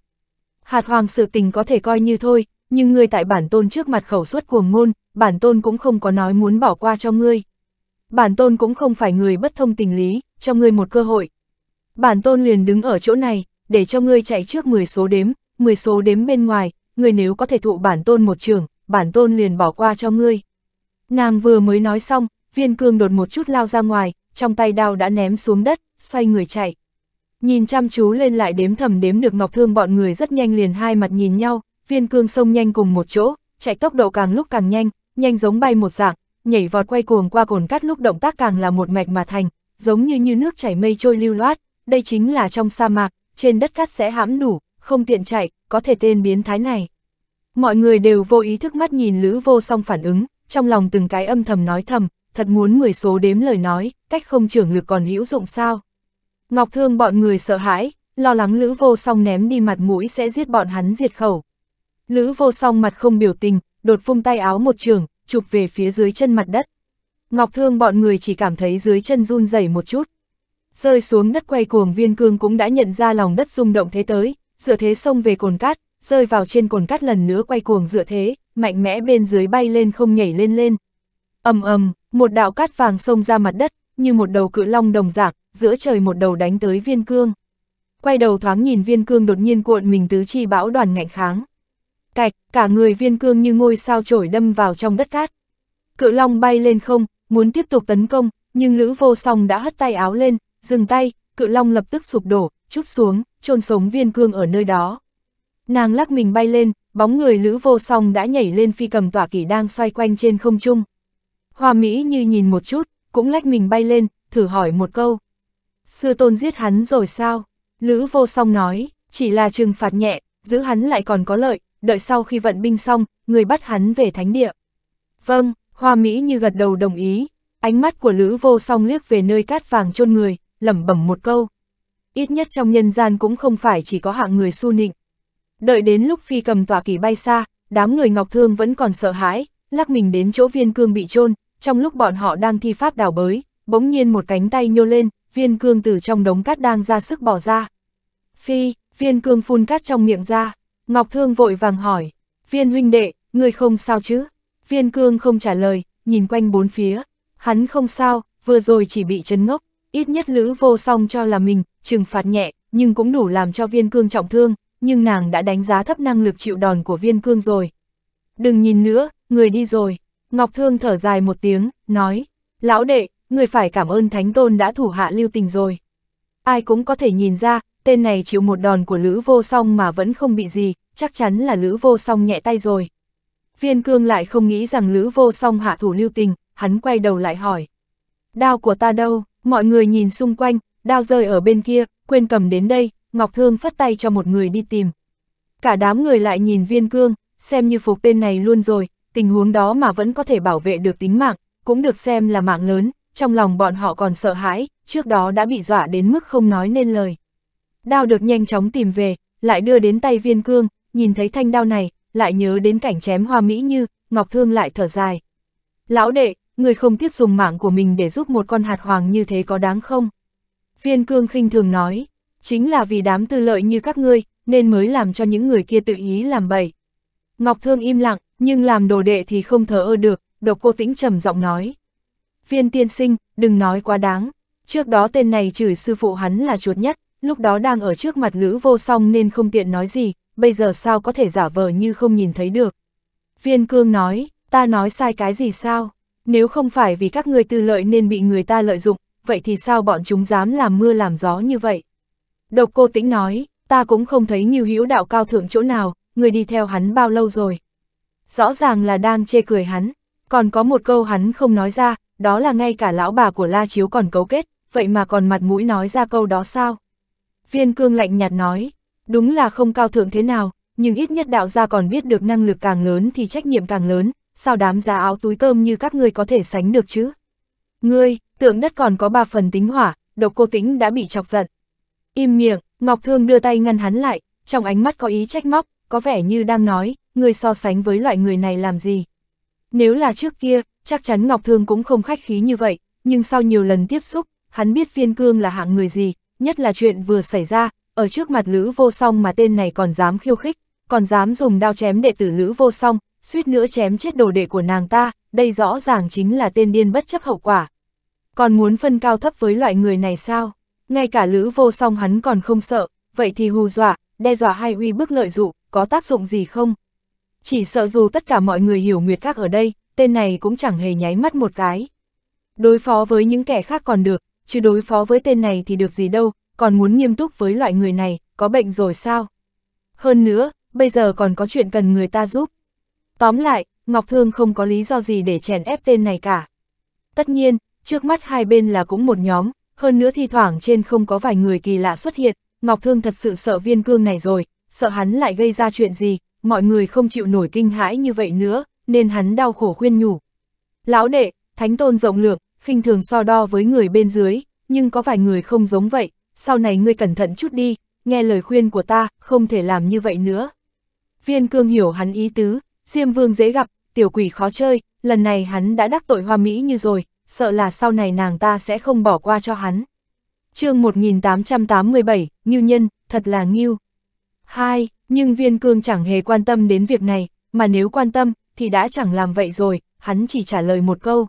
Hạt hoàng sự tình có thể coi như thôi, nhưng ngươi tại bản tôn trước mặt khẩu suất cuồng ngôn, bản tôn cũng không có nói muốn bỏ qua cho ngươi. Bản tôn cũng không phải người bất thông tình lý, cho ngươi một cơ hội. Bản tôn liền đứng ở chỗ này, để cho ngươi chạy trước 10 số đếm, 10 số đếm bên ngoài, người nếu có thể thụ bản tôn một trường, bản tôn liền bỏ qua cho ngươi. Nàng vừa mới nói xong, viên cương đột một chút lao ra ngoài, trong tay đao đã ném xuống đất, xoay người chạy. Nhìn chăm chú lên lại đếm thầm đếm được ngọc thương bọn người rất nhanh liền hai mặt nhìn nhau, viên cương sông nhanh cùng một chỗ, chạy tốc độ càng lúc càng nhanh, nhanh giống bay một dạng, nhảy vọt quay cuồng qua cồn cắt lúc động tác càng là một mạch mà thành, giống như như nước chảy mây trôi lưu loát, đây chính là trong sa mạc, trên đất cát sẽ hãm đủ, không tiện chạy, có thể tên biến thái này. Mọi người đều vô ý thức mắt nhìn Lữ vô song phản ứng, trong lòng từng cái âm thầm nói thầm, thật muốn mười số đếm lời nói, cách không trưởng lực còn hữu dụng sao. Ngọc Thương bọn người sợ hãi, lo lắng Lữ vô song ném đi mặt mũi sẽ giết bọn hắn diệt khẩu. Lữ vô song mặt không biểu tình, đột phung tay áo một trường, chụp về phía dưới chân mặt đất. Ngọc Thương bọn người chỉ cảm thấy dưới chân run rẩy một chút. Rơi xuống đất quay cuồng viên cương cũng đã nhận ra lòng đất rung động thế tới, dựa thế xông về cồn cát, rơi vào trên cồn cát lần nữa quay cuồng dựa thế, mạnh mẽ bên dưới bay lên không nhảy lên lên. ầm ầm, một đạo cát vàng xông ra mặt đất, như một đầu cự long đồng dạng, giữa trời một đầu đánh tới viên cương. Quay đầu thoáng nhìn viên cương đột nhiên cuộn mình tứ chi bão đoàn ngạnh kháng. Cạch, cả người viên cương như ngôi sao trổi đâm vào trong đất cát. Cự long bay lên không, muốn tiếp tục tấn công, nhưng Lữ Vô Song đã hất tay áo lên, dừng tay, cự long lập tức sụp đổ, chút xuống, chôn sống viên cương ở nơi đó. Nàng lắc mình bay lên, bóng người lữ vô song đã nhảy lên phi cầm tỏa kỷ đang xoay quanh trên không trung. Hoa Mỹ như nhìn một chút, cũng lách mình bay lên, thử hỏi một câu. Sư tôn giết hắn rồi sao? Lữ vô song nói, chỉ là trừng phạt nhẹ, giữ hắn lại còn có lợi, đợi sau khi vận binh xong, người bắt hắn về thánh địa. Vâng, Hoa Mỹ như gật đầu đồng ý, ánh mắt của Lữ vô song liếc về nơi cát vàng chôn người, lẩm bẩm một câu ít nhất trong nhân gian cũng không phải chỉ có hạng người su nịnh. Đợi đến lúc phi cầm tòa kỳ bay xa, đám người Ngọc Thương vẫn còn sợ hãi, lắc mình đến chỗ viên cương bị chôn trong lúc bọn họ đang thi pháp đào bới, bỗng nhiên một cánh tay nhô lên, viên cương từ trong đống cát đang ra sức bỏ ra. Phi, viên cương phun cát trong miệng ra, Ngọc Thương vội vàng hỏi, viên huynh đệ, người không sao chứ? Viên cương không trả lời, nhìn quanh bốn phía, hắn không sao, vừa rồi chỉ bị chấn ngốc ít nhất Lữ Vô Song cho là mình, trừng phạt nhẹ, nhưng cũng đủ làm cho viên cương trọng thương, nhưng nàng đã đánh giá thấp năng lực chịu đòn của viên cương rồi. Đừng nhìn nữa, người đi rồi. Ngọc Thương thở dài một tiếng, nói, lão đệ, người phải cảm ơn Thánh Tôn đã thủ hạ lưu tình rồi. Ai cũng có thể nhìn ra, tên này chịu một đòn của Lữ Vô Song mà vẫn không bị gì, chắc chắn là Lữ Vô Song nhẹ tay rồi. Viên cương lại không nghĩ rằng Lữ Vô Song hạ thủ lưu tình, hắn quay đầu lại hỏi. Đao của ta đâu? Mọi người nhìn xung quanh, đao rơi ở bên kia, quên cầm đến đây, Ngọc Thương phất tay cho một người đi tìm. Cả đám người lại nhìn viên cương, xem như phục tên này luôn rồi, tình huống đó mà vẫn có thể bảo vệ được tính mạng, cũng được xem là mạng lớn, trong lòng bọn họ còn sợ hãi, trước đó đã bị dọa đến mức không nói nên lời. Đao được nhanh chóng tìm về, lại đưa đến tay viên cương, nhìn thấy thanh đao này, lại nhớ đến cảnh chém hoa mỹ như, Ngọc Thương lại thở dài. Lão đệ, người không tiếc dùng mạng của mình để giúp một con hạt hoàng như thế có đáng không? Viên cương khinh thường nói, chính là vì đám tư lợi như các ngươi, nên mới làm cho những người kia tự ý làm bậy. Ngọc Thương im lặng, nhưng làm đồ đệ thì không thờ ơ được, độc cô tĩnh trầm giọng nói. Viên tiên sinh, đừng nói quá đáng, trước đó tên này chửi sư phụ hắn là chuột nhất, lúc đó đang ở trước mặt lữ vô song nên không tiện nói gì, bây giờ sao có thể giả vờ như không nhìn thấy được. Viên cương nói, ta nói sai cái gì sao? Nếu không phải vì các ngươi tư lợi nên bị người ta lợi dụng, vậy thì sao bọn chúng dám làm mưa làm gió như vậy? Độc cô tĩnh nói, ta cũng không thấy nhiều hữu đạo cao thượng chỗ nào, người đi theo hắn bao lâu rồi? Rõ ràng là đang chê cười hắn, còn có một câu hắn không nói ra, đó là ngay cả lão bà của La Chiếu còn cấu kết, vậy mà còn mặt mũi nói ra câu đó sao? Viên cương lạnh nhạt nói, đúng là không cao thượng thế nào, nhưng ít nhất đạo gia còn biết được năng lực càng lớn thì trách nhiệm càng lớn, sao đám giá áo túi cơm như các ngươi có thể sánh được chứ? Ngươi, tượng đất còn có ba phần tính hỏa, độc cô tĩnh đã bị chọc giận. Im miệng, Ngọc Thương đưa tay ngăn hắn lại, trong ánh mắt có ý trách móc, có vẻ như đang nói, ngươi so sánh với loại người này làm gì? Nếu là trước kia, chắc chắn Ngọc Thương cũng không khách khí như vậy, nhưng sau nhiều lần tiếp xúc, hắn biết Phiên cương là hạng người gì, nhất là chuyện vừa xảy ra, ở trước mặt Lữ Vô Song mà tên này còn dám khiêu khích, còn dám dùng đao chém đệ tử Lữ Vô Song, suýt nữa chém chết đồ đệ của nàng ta, đây rõ ràng chính là tên điên bất chấp hậu quả. Còn muốn phân cao thấp với loại người này sao? Ngay cả lữ vô song hắn còn không sợ, vậy thì hù dọa, đe dọa hay uy bức lợi dụ, có tác dụng gì không? Chỉ sợ dù tất cả mọi người hiểu Nguyệt Các ở đây, tên này cũng chẳng hề nháy mắt một cái. Đối phó với những kẻ khác còn được, chứ đối phó với tên này thì được gì đâu, còn muốn nghiêm túc với loại người này, có bệnh rồi sao? Hơn nữa, bây giờ còn có chuyện cần người ta giúp. Tóm lại, Ngọc Thương không có lý do gì để chèn ép tên này cả. Tất nhiên, trước mắt hai bên là cũng một nhóm, hơn nữa thi thoảng trên không có vài người kỳ lạ xuất hiện, Ngọc Thương thật sự sợ viên cương này rồi, sợ hắn lại gây ra chuyện gì, mọi người không chịu nổi kinh hãi như vậy nữa, nên hắn đau khổ khuyên nhủ. Lão đệ, thánh tôn rộng lượng, khinh thường so đo với người bên dưới, nhưng có vài người không giống vậy, sau này ngươi cẩn thận chút đi, nghe lời khuyên của ta, không thể làm như vậy nữa. Viên cương hiểu hắn ý tứ, Diêm Vương dễ gặp, tiểu quỷ khó chơi, lần này hắn đã đắc tội hoa Mỹ như rồi, sợ là sau này nàng ta sẽ không bỏ qua cho hắn. chương 1887, Ngưu Nhân, thật là Ngưu. hai Nhưng viên cương chẳng hề quan tâm đến việc này, mà nếu quan tâm, thì đã chẳng làm vậy rồi, hắn chỉ trả lời một câu.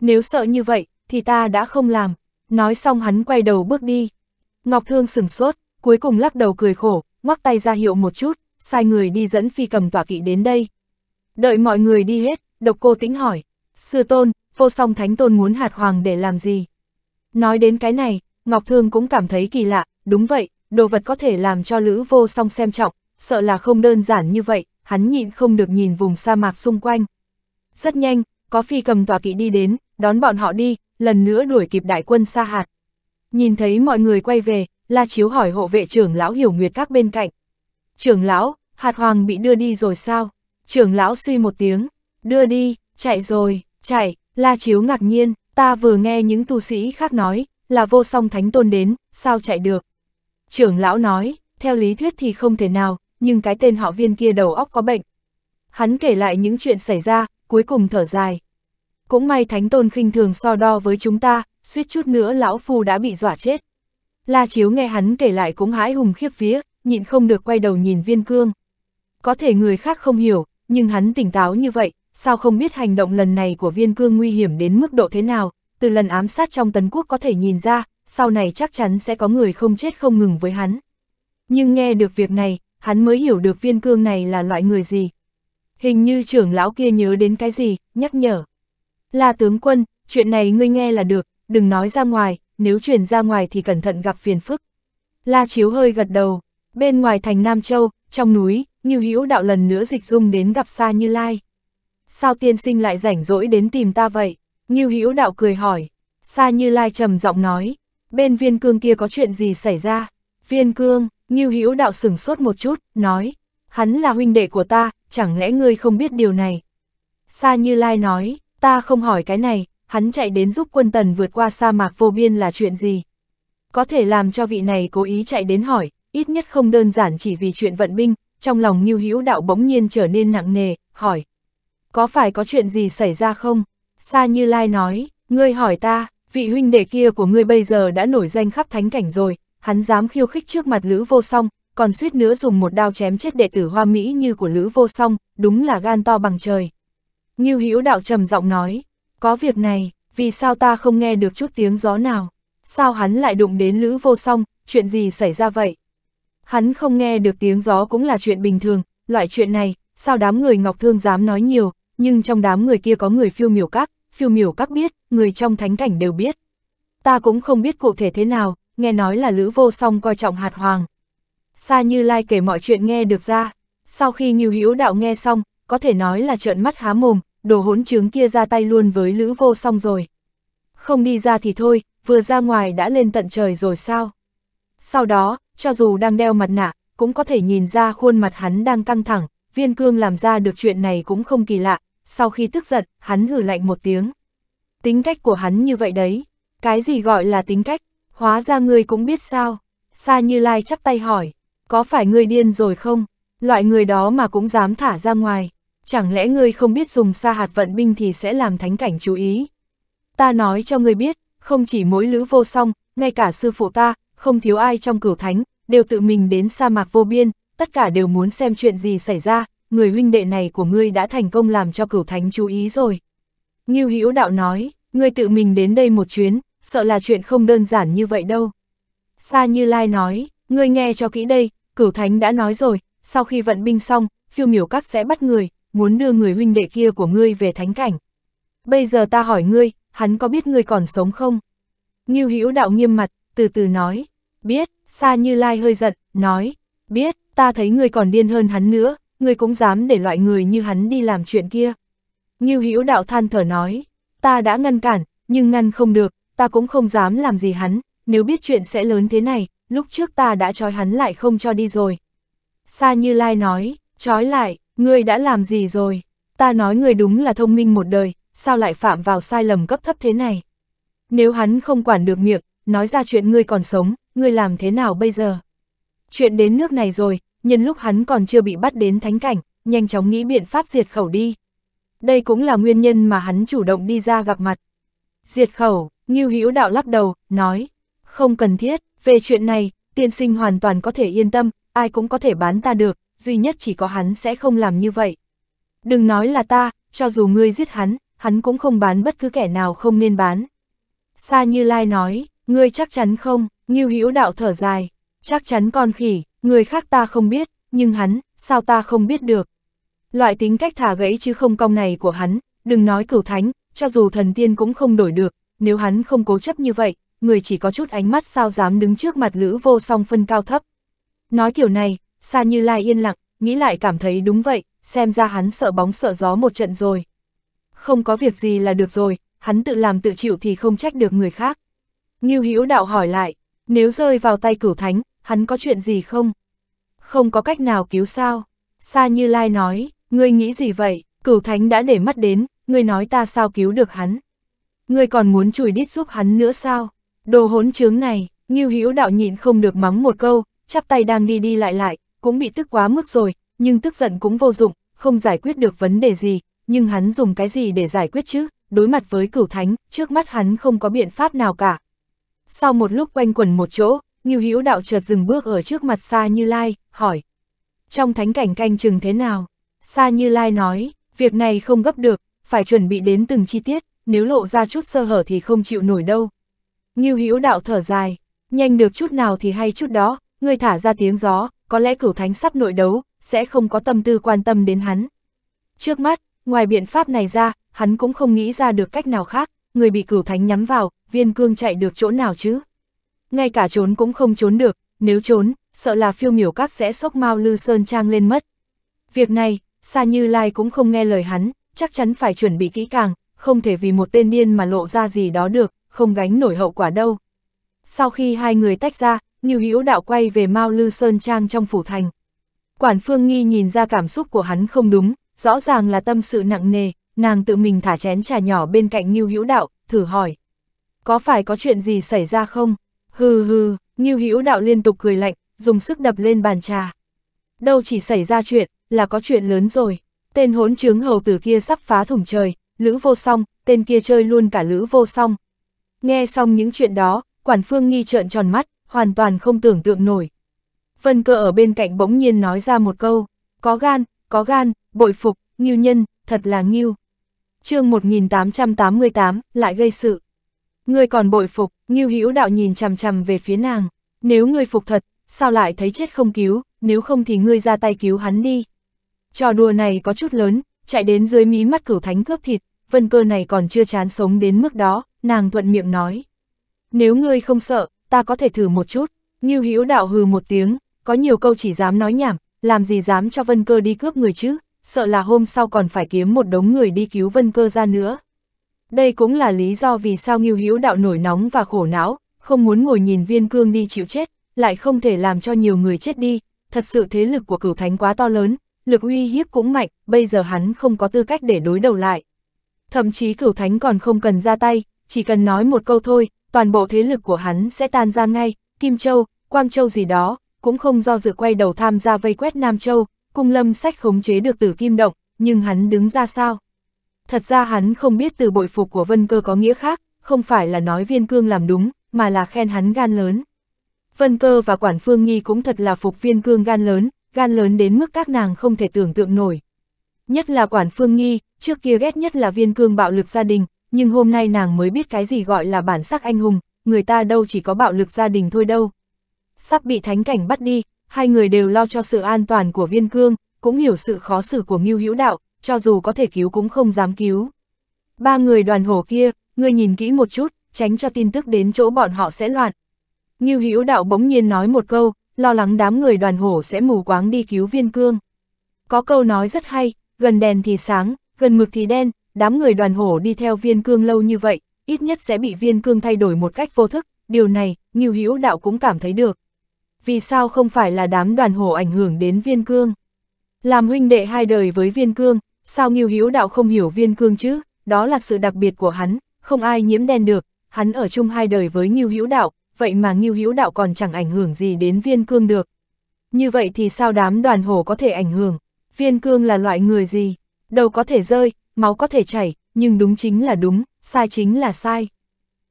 Nếu sợ như vậy, thì ta đã không làm. Nói xong hắn quay đầu bước đi. Ngọc Thương sừng sốt, cuối cùng lắc đầu cười khổ, ngoắc tay ra hiệu một chút, sai người đi dẫn phi cầm tỏa kỵ đến đây. Đợi mọi người đi hết, độc cô tĩnh hỏi, sư tôn, vô song thánh tôn muốn hạt hoàng để làm gì? Nói đến cái này, Ngọc Thương cũng cảm thấy kỳ lạ, đúng vậy, đồ vật có thể làm cho lữ vô song xem trọng, sợ là không đơn giản như vậy, hắn nhịn không được nhìn vùng sa mạc xung quanh. Rất nhanh, có phi cầm tòa kỵ đi đến, đón bọn họ đi, lần nữa đuổi kịp đại quân sa hạt. Nhìn thấy mọi người quay về, La Chiếu hỏi hộ vệ trưởng lão Hiểu Nguyệt các bên cạnh. Trưởng lão, hạt hoàng bị đưa đi rồi sao? trưởng lão suy một tiếng, đưa đi, chạy rồi, chạy, la chiếu ngạc nhiên, ta vừa nghe những tu sĩ khác nói, là vô song thánh tôn đến, sao chạy được. Trưởng lão nói, theo lý thuyết thì không thể nào, nhưng cái tên họ viên kia đầu óc có bệnh. Hắn kể lại những chuyện xảy ra, cuối cùng thở dài. Cũng may thánh tôn khinh thường so đo với chúng ta, suýt chút nữa lão phu đã bị dọa chết. La Chiếu nghe hắn kể lại cũng hãi hùng khiếp vía, nhịn không được quay đầu nhìn viên cương. Có thể người khác không hiểu, nhưng hắn tỉnh táo như vậy, sao không biết hành động lần này của viên cương nguy hiểm đến mức độ thế nào, từ lần ám sát trong tấn quốc có thể nhìn ra, sau này chắc chắn sẽ có người không chết không ngừng với hắn. Nhưng nghe được việc này, hắn mới hiểu được viên cương này là loại người gì. Hình như trưởng lão kia nhớ đến cái gì, nhắc nhở. Là tướng quân, chuyện này ngươi nghe là được, đừng nói ra ngoài, nếu truyền ra ngoài thì cẩn thận gặp phiền phức. La Chiếu hơi gật đầu, bên ngoài thành Nam Châu, trong núi, như hữu đạo lần nữa dịch dung đến gặp xa như lai. Sao tiên sinh lại rảnh rỗi đến tìm ta vậy? Như hữu đạo cười hỏi. Sa như lai trầm giọng nói. Bên viên cương kia có chuyện gì xảy ra? Viên cương, như hữu đạo sửng sốt một chút, nói. Hắn là huynh đệ của ta, chẳng lẽ ngươi không biết điều này? Sa như lai nói, ta không hỏi cái này, hắn chạy đến giúp quân tần vượt qua sa mạc vô biên là chuyện gì? Có thể làm cho vị này cố ý chạy đến hỏi, ít nhất không đơn giản chỉ vì chuyện vận binh, trong lòng như Hữu Đạo bỗng nhiên trở nên nặng nề, hỏi. Có phải có chuyện gì xảy ra không? Sa Như Lai nói, ngươi hỏi ta, vị huynh đệ kia của ngươi bây giờ đã nổi danh khắp thánh cảnh rồi, hắn dám khiêu khích trước mặt Lữ Vô Song, còn suýt nữa dùng một đao chém chết đệ tử Hoa Mỹ như của Lữ Vô Song, đúng là gan to bằng trời. như Hữu Đạo trầm giọng nói, có việc này, vì sao ta không nghe được chút tiếng gió nào? Sao hắn lại đụng đến Lữ Vô Song, chuyện gì xảy ra vậy? Hắn không nghe được tiếng gió cũng là chuyện bình thường, loại chuyện này, sao đám người Ngọc Thương dám nói nhiều, nhưng trong đám người kia có người phiêu miểu các, phiêu miểu các biết, người trong thánh cảnh đều biết. Ta cũng không biết cụ thể thế nào, nghe nói là Lữ Vô Song coi trọng hạt hoàng. xa Như Lai kể mọi chuyện nghe được ra, sau khi Ngưu Hữu Đạo nghe xong, có thể nói là trợn mắt há mồm, đồ hỗn trướng kia ra tay luôn với Lữ Vô Song rồi. Không đi ra thì thôi, vừa ra ngoài đã lên tận trời rồi sao? Sau đó, cho dù đang đeo mặt nạ, cũng có thể nhìn ra khuôn mặt hắn đang căng thẳng, viên cương làm ra được chuyện này cũng không kỳ lạ, sau khi tức giận, hắn hử lạnh một tiếng. Tính cách của hắn như vậy đấy, cái gì gọi là tính cách, hóa ra ngươi cũng biết sao, Sa Như Lai chắp tay hỏi, có phải ngươi điên rồi không, loại người đó mà cũng dám thả ra ngoài, chẳng lẽ ngươi không biết dùng sa hạt vận binh thì sẽ làm thánh cảnh chú ý. Ta nói cho ngươi biết, không chỉ mỗi lữ vô song, ngay cả sư phụ ta, không thiếu ai trong cửu thánh, đều tự mình đến sa mạc vô biên, tất cả đều muốn xem chuyện gì xảy ra, người huynh đệ này của ngươi đã thành công làm cho cửu thánh chú ý rồi. Ngưu Hữu Đạo nói, ngươi tự mình đến đây một chuyến, sợ là chuyện không đơn giản như vậy đâu. Sa Như Lai nói, ngươi nghe cho kỹ đây, cửu thánh đã nói rồi, sau khi vận binh xong, phiêu miểu các sẽ bắt người, muốn đưa người huynh đệ kia của ngươi về thánh cảnh. Bây giờ ta hỏi ngươi, hắn có biết ngươi còn sống không? Ngưu Hữu Đạo nghiêm mặt, từ từ nói, biết, Sa Như Lai hơi giận, nói, biết, ta thấy ngươi còn điên hơn hắn nữa, ngươi cũng dám để loại người như hắn đi làm chuyện kia. Như Hữu Đạo than thở nói, ta đã ngăn cản, nhưng ngăn không được, ta cũng không dám làm gì hắn, nếu biết chuyện sẽ lớn thế này, lúc trước ta đã trói hắn lại không cho đi rồi. Sa Như Lai nói, trói lại, ngươi đã làm gì rồi? Ta nói ngươi đúng là thông minh một đời, sao lại phạm vào sai lầm cấp thấp thế này? Nếu hắn không quản được miệng, nói ra chuyện ngươi còn sống, ngươi làm thế nào bây giờ? Chuyện đến nước này rồi, nhân lúc hắn còn chưa bị bắt đến thánh cảnh, nhanh chóng nghĩ biện pháp diệt khẩu đi. Đây cũng là nguyên nhân mà hắn chủ động đi ra gặp mặt. Diệt khẩu, Ngưu Hữu Đạo lắc đầu, nói, không cần thiết, về chuyện này, tiên sinh hoàn toàn có thể yên tâm, ai cũng có thể bán ta được, duy nhất chỉ có hắn sẽ không làm như vậy. Đừng nói là ta, cho dù ngươi giết hắn, hắn cũng không bán bất cứ kẻ nào không nên bán. Sa Như Lai nói, Ngươi chắc chắn không, Ngưu Hữu Đạo thở dài, chắc chắn con khỉ, người khác ta không biết, nhưng hắn, sao ta không biết được. Loại tính cách thả gãy chứ không cong này của hắn, đừng nói cửu thánh, cho dù thần tiên cũng không đổi được, nếu hắn không cố chấp như vậy, người chỉ có chút ánh mắt sao dám đứng trước mặt lữ vô song phân cao thấp. Nói kiểu này, xa như lai yên lặng, nghĩ lại cảm thấy đúng vậy, xem ra hắn sợ bóng sợ gió một trận rồi. Không có việc gì là được rồi, hắn tự làm tự chịu thì không trách được người khác. Ngưu Hữu Đạo hỏi lại, nếu rơi vào tay cửu thánh, hắn có chuyện gì không? Không có cách nào cứu sao? Sa Như Lai nói, ngươi nghĩ gì vậy? Cửu thánh đã để mắt đến, ngươi nói ta sao cứu được hắn? Ngươi còn muốn chùi đít giúp hắn nữa sao? Đồ hỗn trướng này, Ngưu Hữu Đạo nhịn không được mắng một câu, chắp tay đang đi đi lại lại, cũng bị tức quá mức rồi, nhưng tức giận cũng vô dụng, không giải quyết được vấn đề gì, nhưng hắn dùng cái gì để giải quyết chứ? Đối mặt với cửu thánh, trước mắt hắn không có biện pháp nào cả, sau một lúc quanh quẩn một chỗ, Ngưu Hữu Đạo chợt dừng bước ở trước mặt Sa Như Lai, hỏi. Trong thánh cảnh canh chừng thế nào? Sa Như Lai nói, việc này không gấp được, phải chuẩn bị đến từng chi tiết, nếu lộ ra chút sơ hở thì không chịu nổi đâu. Ngưu Hữu Đạo thở dài, nhanh được chút nào thì hay chút đó, người thả ra tiếng gió, có lẽ cửu thánh sắp nội đấu, sẽ không có tâm tư quan tâm đến hắn. Trước mắt, ngoài biện pháp này ra, hắn cũng không nghĩ ra được cách nào khác người bị cửu thánh nhắm vào, viên cương chạy được chỗ nào chứ? Ngay cả trốn cũng không trốn được, nếu trốn, sợ là phiêu miểu các sẽ sốc mau lư sơn trang lên mất. Việc này, Sa Như Lai cũng không nghe lời hắn, chắc chắn phải chuẩn bị kỹ càng, không thể vì một tên điên mà lộ ra gì đó được, không gánh nổi hậu quả đâu. Sau khi hai người tách ra, Như Hữu Đạo quay về Mao Lư Sơn Trang trong phủ thành. Quản Phương Nghi nhìn ra cảm xúc của hắn không đúng, rõ ràng là tâm sự nặng nề, nàng tự mình thả chén trà nhỏ bên cạnh Ngưu Hữu Đạo, thử hỏi. Có phải có chuyện gì xảy ra không? Hừ hừ, Ngưu Hữu Đạo liên tục cười lạnh, dùng sức đập lên bàn trà. Đâu chỉ xảy ra chuyện, là có chuyện lớn rồi. Tên hỗn trướng hầu tử kia sắp phá thủng trời, Lữ Vô Song, tên kia chơi luôn cả Lữ Vô Song. Nghe xong những chuyện đó, Quản Phương nghi trợn tròn mắt, hoàn toàn không tưởng tượng nổi. Vân cơ ở bên cạnh bỗng nhiên nói ra một câu, có gan, có gan, bội phục, nghiêu nhân, thật là nghiêu chương 1888, lại gây sự. Ngươi còn bội phục, như Hữu đạo nhìn chằm chằm về phía nàng, nếu ngươi phục thật, sao lại thấy chết không cứu, nếu không thì ngươi ra tay cứu hắn đi. Trò đùa này có chút lớn, chạy đến dưới mí mắt cửu thánh cướp thịt, vân cơ này còn chưa chán sống đến mức đó, nàng thuận miệng nói. Nếu ngươi không sợ, ta có thể thử một chút, như Hữu đạo hừ một tiếng, có nhiều câu chỉ dám nói nhảm, làm gì dám cho vân cơ đi cướp người chứ sợ là hôm sau còn phải kiếm một đống người đi cứu vân cơ ra nữa. Đây cũng là lý do vì sao Ngưu Hữu đạo nổi nóng và khổ não, không muốn ngồi nhìn viên cương đi chịu chết, lại không thể làm cho nhiều người chết đi, thật sự thế lực của cửu thánh quá to lớn, lực uy hiếp cũng mạnh, bây giờ hắn không có tư cách để đối đầu lại. Thậm chí cửu thánh còn không cần ra tay, chỉ cần nói một câu thôi, toàn bộ thế lực của hắn sẽ tan ra ngay, Kim Châu, Quang Châu gì đó, cũng không do dự quay đầu tham gia vây quét Nam Châu, cung lâm sách khống chế được tử kim động, nhưng hắn đứng ra sao? Thật ra hắn không biết từ bội phục của Vân Cơ có nghĩa khác, không phải là nói viên cương làm đúng, mà là khen hắn gan lớn. Vân Cơ và Quản Phương Nhi cũng thật là phục viên cương gan lớn, gan lớn đến mức các nàng không thể tưởng tượng nổi. Nhất là Quản Phương Nhi, trước kia ghét nhất là viên cương bạo lực gia đình, nhưng hôm nay nàng mới biết cái gì gọi là bản sắc anh hùng, người ta đâu chỉ có bạo lực gia đình thôi đâu. Sắp bị thánh cảnh bắt đi, hai người đều lo cho sự an toàn của viên cương, cũng hiểu sự khó xử của Ngưu Hữu Đạo, cho dù có thể cứu cũng không dám cứu. Ba người đoàn hổ kia, ngươi nhìn kỹ một chút, tránh cho tin tức đến chỗ bọn họ sẽ loạn. Ngưu Hữu Đạo bỗng nhiên nói một câu, lo lắng đám người đoàn hổ sẽ mù quáng đi cứu viên cương. Có câu nói rất hay, gần đèn thì sáng, gần mực thì đen, đám người đoàn hổ đi theo viên cương lâu như vậy, ít nhất sẽ bị viên cương thay đổi một cách vô thức, điều này, Ngưu Hữu Đạo cũng cảm thấy được vì sao không phải là đám đoàn hổ ảnh hưởng đến viên cương. Làm huynh đệ hai đời với viên cương, sao nghiêu hiếu đạo không hiểu viên cương chứ, đó là sự đặc biệt của hắn, không ai nhiễm đen được, hắn ở chung hai đời với nghiêu hiếu đạo, vậy mà nghiêu hiếu đạo còn chẳng ảnh hưởng gì đến viên cương được. Như vậy thì sao đám đoàn hổ có thể ảnh hưởng, viên cương là loại người gì, đầu có thể rơi, máu có thể chảy, nhưng đúng chính là đúng, sai chính là sai.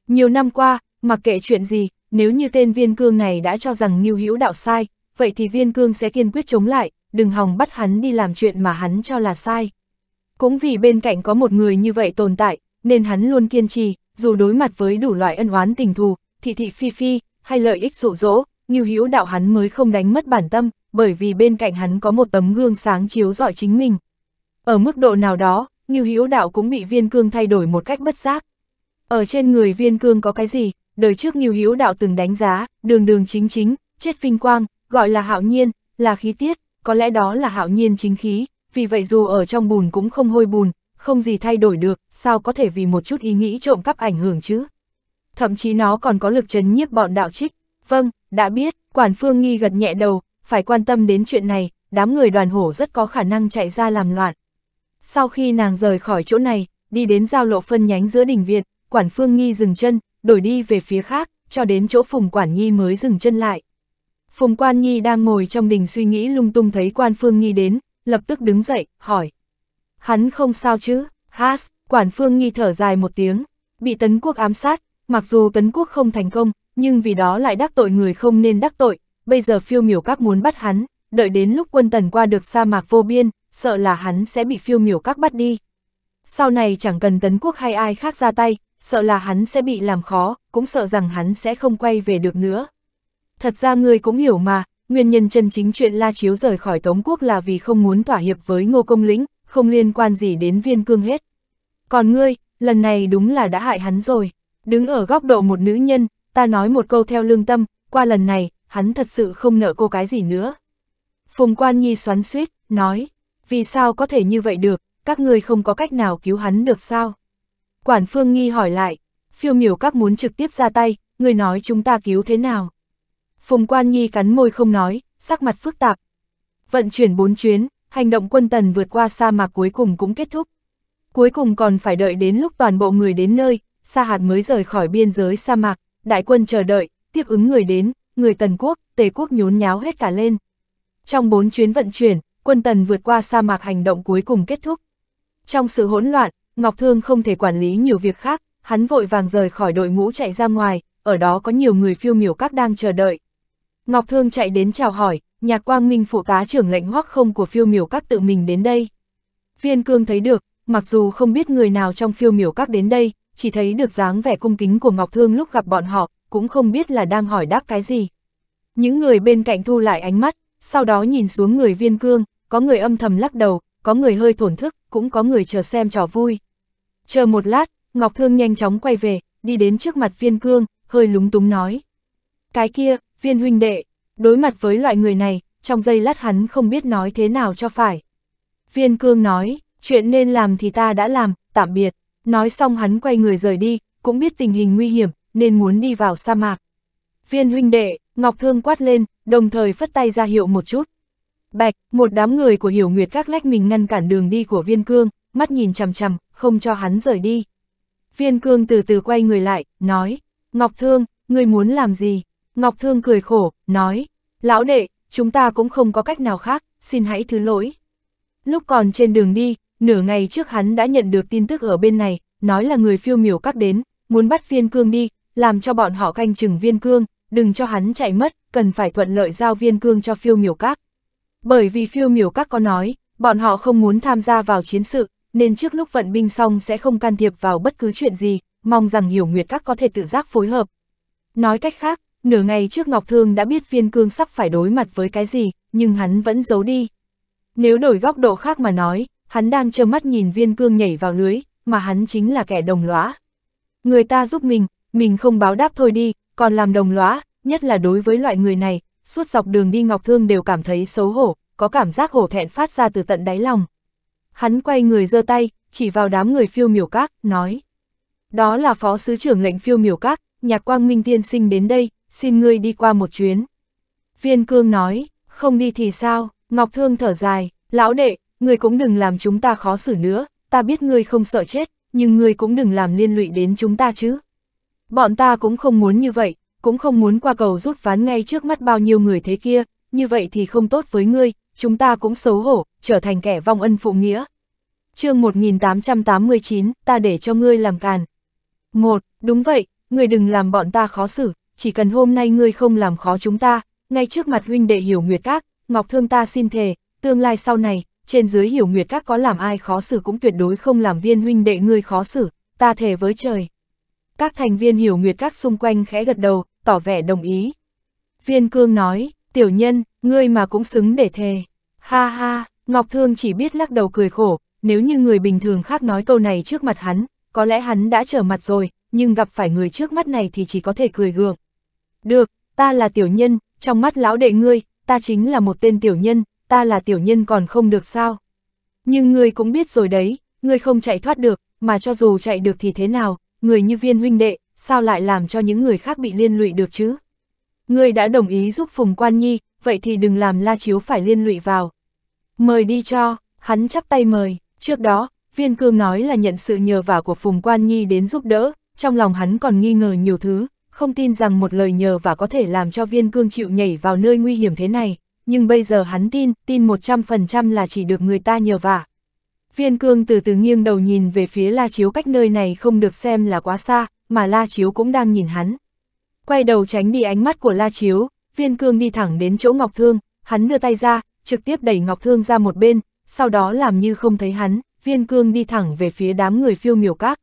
Nhiều năm qua, mặc kệ chuyện gì, nếu như tên viên cương này đã cho rằng Ngưu Hữu đạo sai, vậy thì viên cương sẽ kiên quyết chống lại, đừng hòng bắt hắn đi làm chuyện mà hắn cho là sai. Cũng vì bên cạnh có một người như vậy tồn tại, nên hắn luôn kiên trì, dù đối mặt với đủ loại ân oán tình thù, thị thị phi phi, hay lợi ích rụ rỗ, Ngưu Hữu đạo hắn mới không đánh mất bản tâm, bởi vì bên cạnh hắn có một tấm gương sáng chiếu rọi chính mình. Ở mức độ nào đó, Ngưu Hữu đạo cũng bị viên cương thay đổi một cách bất giác. Ở trên người viên cương có cái gì, đời trước Nghiêu Hiếu Đạo từng đánh giá, đường đường chính chính, chết vinh quang, gọi là hạo nhiên, là khí tiết, có lẽ đó là hạo nhiên chính khí, vì vậy dù ở trong bùn cũng không hôi bùn, không gì thay đổi được, sao có thể vì một chút ý nghĩ trộm cắp ảnh hưởng chứ? Thậm chí nó còn có lực chấn nhiếp bọn đạo trích. Vâng, đã biết, Quản Phương nghi gật nhẹ đầu, phải quan tâm đến chuyện này, đám người đoàn hổ rất có khả năng chạy ra làm loạn. Sau khi nàng rời khỏi chỗ này, đi đến giao lộ phân nhánh giữa đỉnh viện Quản Phương nghi dừng chân, đổi đi về phía khác, cho đến chỗ Phùng Quản Nhi mới dừng chân lại. Phùng Quan Nhi đang ngồi trong đình suy nghĩ lung tung thấy Quan Phương Nhi đến, lập tức đứng dậy, hỏi. Hắn không sao chứ, has, Quản Phương Nhi thở dài một tiếng, bị Tấn Quốc ám sát, mặc dù Tấn Quốc không thành công, nhưng vì đó lại đắc tội người không nên đắc tội, bây giờ phiêu miểu các muốn bắt hắn, đợi đến lúc quân tần qua được sa mạc vô biên, sợ là hắn sẽ bị phiêu miểu các bắt đi. Sau này chẳng cần Tấn Quốc hay ai khác ra tay, sợ là hắn sẽ bị làm khó, cũng sợ rằng hắn sẽ không quay về được nữa. Thật ra ngươi cũng hiểu mà, nguyên nhân chân chính chuyện La Chiếu rời khỏi Tống Quốc là vì không muốn thỏa hiệp với Ngô Công Lĩnh, không liên quan gì đến viên cương hết. Còn ngươi, lần này đúng là đã hại hắn rồi. Đứng ở góc độ một nữ nhân, ta nói một câu theo lương tâm, qua lần này, hắn thật sự không nợ cô cái gì nữa. Phùng Quan Nhi xoắn suýt, nói, vì sao có thể như vậy được, các ngươi không có cách nào cứu hắn được sao? Quản Phương Nghi hỏi lại, phiêu miểu các muốn trực tiếp ra tay, người nói chúng ta cứu thế nào? Phùng Quan Nhi cắn môi không nói, sắc mặt phức tạp. Vận chuyển bốn chuyến, hành động quân tần vượt qua sa mạc cuối cùng cũng kết thúc. Cuối cùng còn phải đợi đến lúc toàn bộ người đến nơi, sa hạt mới rời khỏi biên giới sa mạc, đại quân chờ đợi, tiếp ứng người đến, người tần quốc, tề quốc nhốn nháo hết cả lên. Trong bốn chuyến vận chuyển, quân tần vượt qua sa mạc hành động cuối cùng kết thúc. Trong sự hỗn loạn, Ngọc Thương không thể quản lý nhiều việc khác, hắn vội vàng rời khỏi đội ngũ chạy ra ngoài, ở đó có nhiều người phiêu miểu các đang chờ đợi. Ngọc Thương chạy đến chào hỏi, nhạc quang minh phụ tá trưởng lệnh hoắc không của phiêu miểu các tự mình đến đây. Viên cương thấy được, mặc dù không biết người nào trong phiêu miểu các đến đây, chỉ thấy được dáng vẻ cung kính của Ngọc Thương lúc gặp bọn họ, cũng không biết là đang hỏi đáp cái gì. Những người bên cạnh thu lại ánh mắt, sau đó nhìn xuống người viên cương, có người âm thầm lắc đầu, có người hơi thổn thức, cũng có người chờ xem trò vui. Chờ một lát, Ngọc Thương nhanh chóng quay về, đi đến trước mặt viên cương, hơi lúng túng nói. Cái kia, viên huynh đệ, đối mặt với loại người này, trong giây lát hắn không biết nói thế nào cho phải. Viên cương nói, chuyện nên làm thì ta đã làm, tạm biệt. Nói xong hắn quay người rời đi, cũng biết tình hình nguy hiểm, nên muốn đi vào sa mạc. Viên huynh đệ, Ngọc Thương quát lên, đồng thời phất tay ra hiệu một chút. Bạch, một đám người của Hiểu Nguyệt các lách mình ngăn cản đường đi của Viên Cương, mắt nhìn chằm chằm, không cho hắn rời đi. Viên Cương từ từ quay người lại, nói, Ngọc Thương, người muốn làm gì? Ngọc Thương cười khổ, nói, lão đệ, chúng ta cũng không có cách nào khác, xin hãy thứ lỗi. Lúc còn trên đường đi, nửa ngày trước hắn đã nhận được tin tức ở bên này, nói là người phiêu miểu các đến, muốn bắt viên cương đi, làm cho bọn họ canh chừng viên cương, đừng cho hắn chạy mất, cần phải thuận lợi giao viên cương cho phiêu miểu các. Bởi vì phiêu miểu các có nói, bọn họ không muốn tham gia vào chiến sự, nên trước lúc vận binh xong sẽ không can thiệp vào bất cứ chuyện gì, mong rằng hiểu nguyệt các có thể tự giác phối hợp. Nói cách khác, nửa ngày trước Ngọc Thương đã biết viên cương sắp phải đối mặt với cái gì, nhưng hắn vẫn giấu đi. Nếu đổi góc độ khác mà nói, hắn đang trơ mắt nhìn viên cương nhảy vào lưới, mà hắn chính là kẻ đồng lõa. Người ta giúp mình, mình không báo đáp thôi đi, còn làm đồng lõa, nhất là đối với loại người này, suốt dọc đường đi Ngọc Thương đều cảm thấy xấu hổ, có cảm giác hổ thẹn phát ra từ tận đáy lòng. Hắn quay người giơ tay, chỉ vào đám người phiêu miểu các, nói. Đó là phó sứ trưởng lệnh phiêu miểu các, nhạc quang minh tiên sinh đến đây, xin ngươi đi qua một chuyến. Viên cương nói, không đi thì sao, Ngọc Thương thở dài, lão đệ, ngươi cũng đừng làm chúng ta khó xử nữa, ta biết ngươi không sợ chết, nhưng ngươi cũng đừng làm liên lụy đến chúng ta chứ. Bọn ta cũng không muốn như vậy, cũng không muốn qua cầu rút ván ngay trước mắt bao nhiêu người thế kia, như vậy thì không tốt với ngươi, chúng ta cũng xấu hổ, trở thành kẻ vong ân phụ nghĩa. chương 1889, ta để cho ngươi làm càn. một Đúng vậy, ngươi đừng làm bọn ta khó xử, chỉ cần hôm nay ngươi không làm khó chúng ta, ngay trước mặt huynh đệ hiểu nguyệt các, Ngọc Thương ta xin thề, tương lai sau này, trên dưới hiểu nguyệt các có làm ai khó xử cũng tuyệt đối không làm viên huynh đệ ngươi khó xử, ta thề với trời. Các thành viên hiểu nguyệt các xung quanh khẽ gật đầu, tỏ vẻ đồng ý. Viên cương nói, tiểu nhân, ngươi mà cũng xứng để thề. Ha ha, Ngọc Thương chỉ biết lắc đầu cười khổ, nếu như người bình thường khác nói câu này trước mặt hắn, có lẽ hắn đã trở mặt rồi, nhưng gặp phải người trước mắt này thì chỉ có thể cười gượng. Được, ta là tiểu nhân, trong mắt lão đệ ngươi, ta chính là một tên tiểu nhân, ta là tiểu nhân còn không được sao. Nhưng ngươi cũng biết rồi đấy, ngươi không chạy thoát được, mà cho dù chạy được thì thế nào, người như viên huynh đệ, sao lại làm cho những người khác bị liên lụy được chứ? Ngươi đã đồng ý giúp Phùng Quan Nhi, vậy thì đừng làm La Chiếu phải liên lụy vào. Mời đi cho, hắn chắp tay mời, trước đó, Viên Cương nói là nhận sự nhờ vả của Phùng Quan Nhi đến giúp đỡ, trong lòng hắn còn nghi ngờ nhiều thứ, không tin rằng một lời nhờ vả có thể làm cho Viên Cương chịu nhảy vào nơi nguy hiểm thế này, nhưng bây giờ hắn tin, tin 100% là chỉ được người ta nhờ vả. Viên Cương từ từ nghiêng đầu nhìn về phía La Chiếu cách nơi này không được xem là quá xa, mà La Chiếu cũng đang nhìn hắn. Quay đầu tránh đi ánh mắt của La Chiếu, viên cương đi thẳng đến chỗ Ngọc Thương, hắn đưa tay ra, trực tiếp đẩy Ngọc Thương ra một bên, sau đó làm như không thấy hắn, viên cương đi thẳng về phía đám người phiêu miểu các.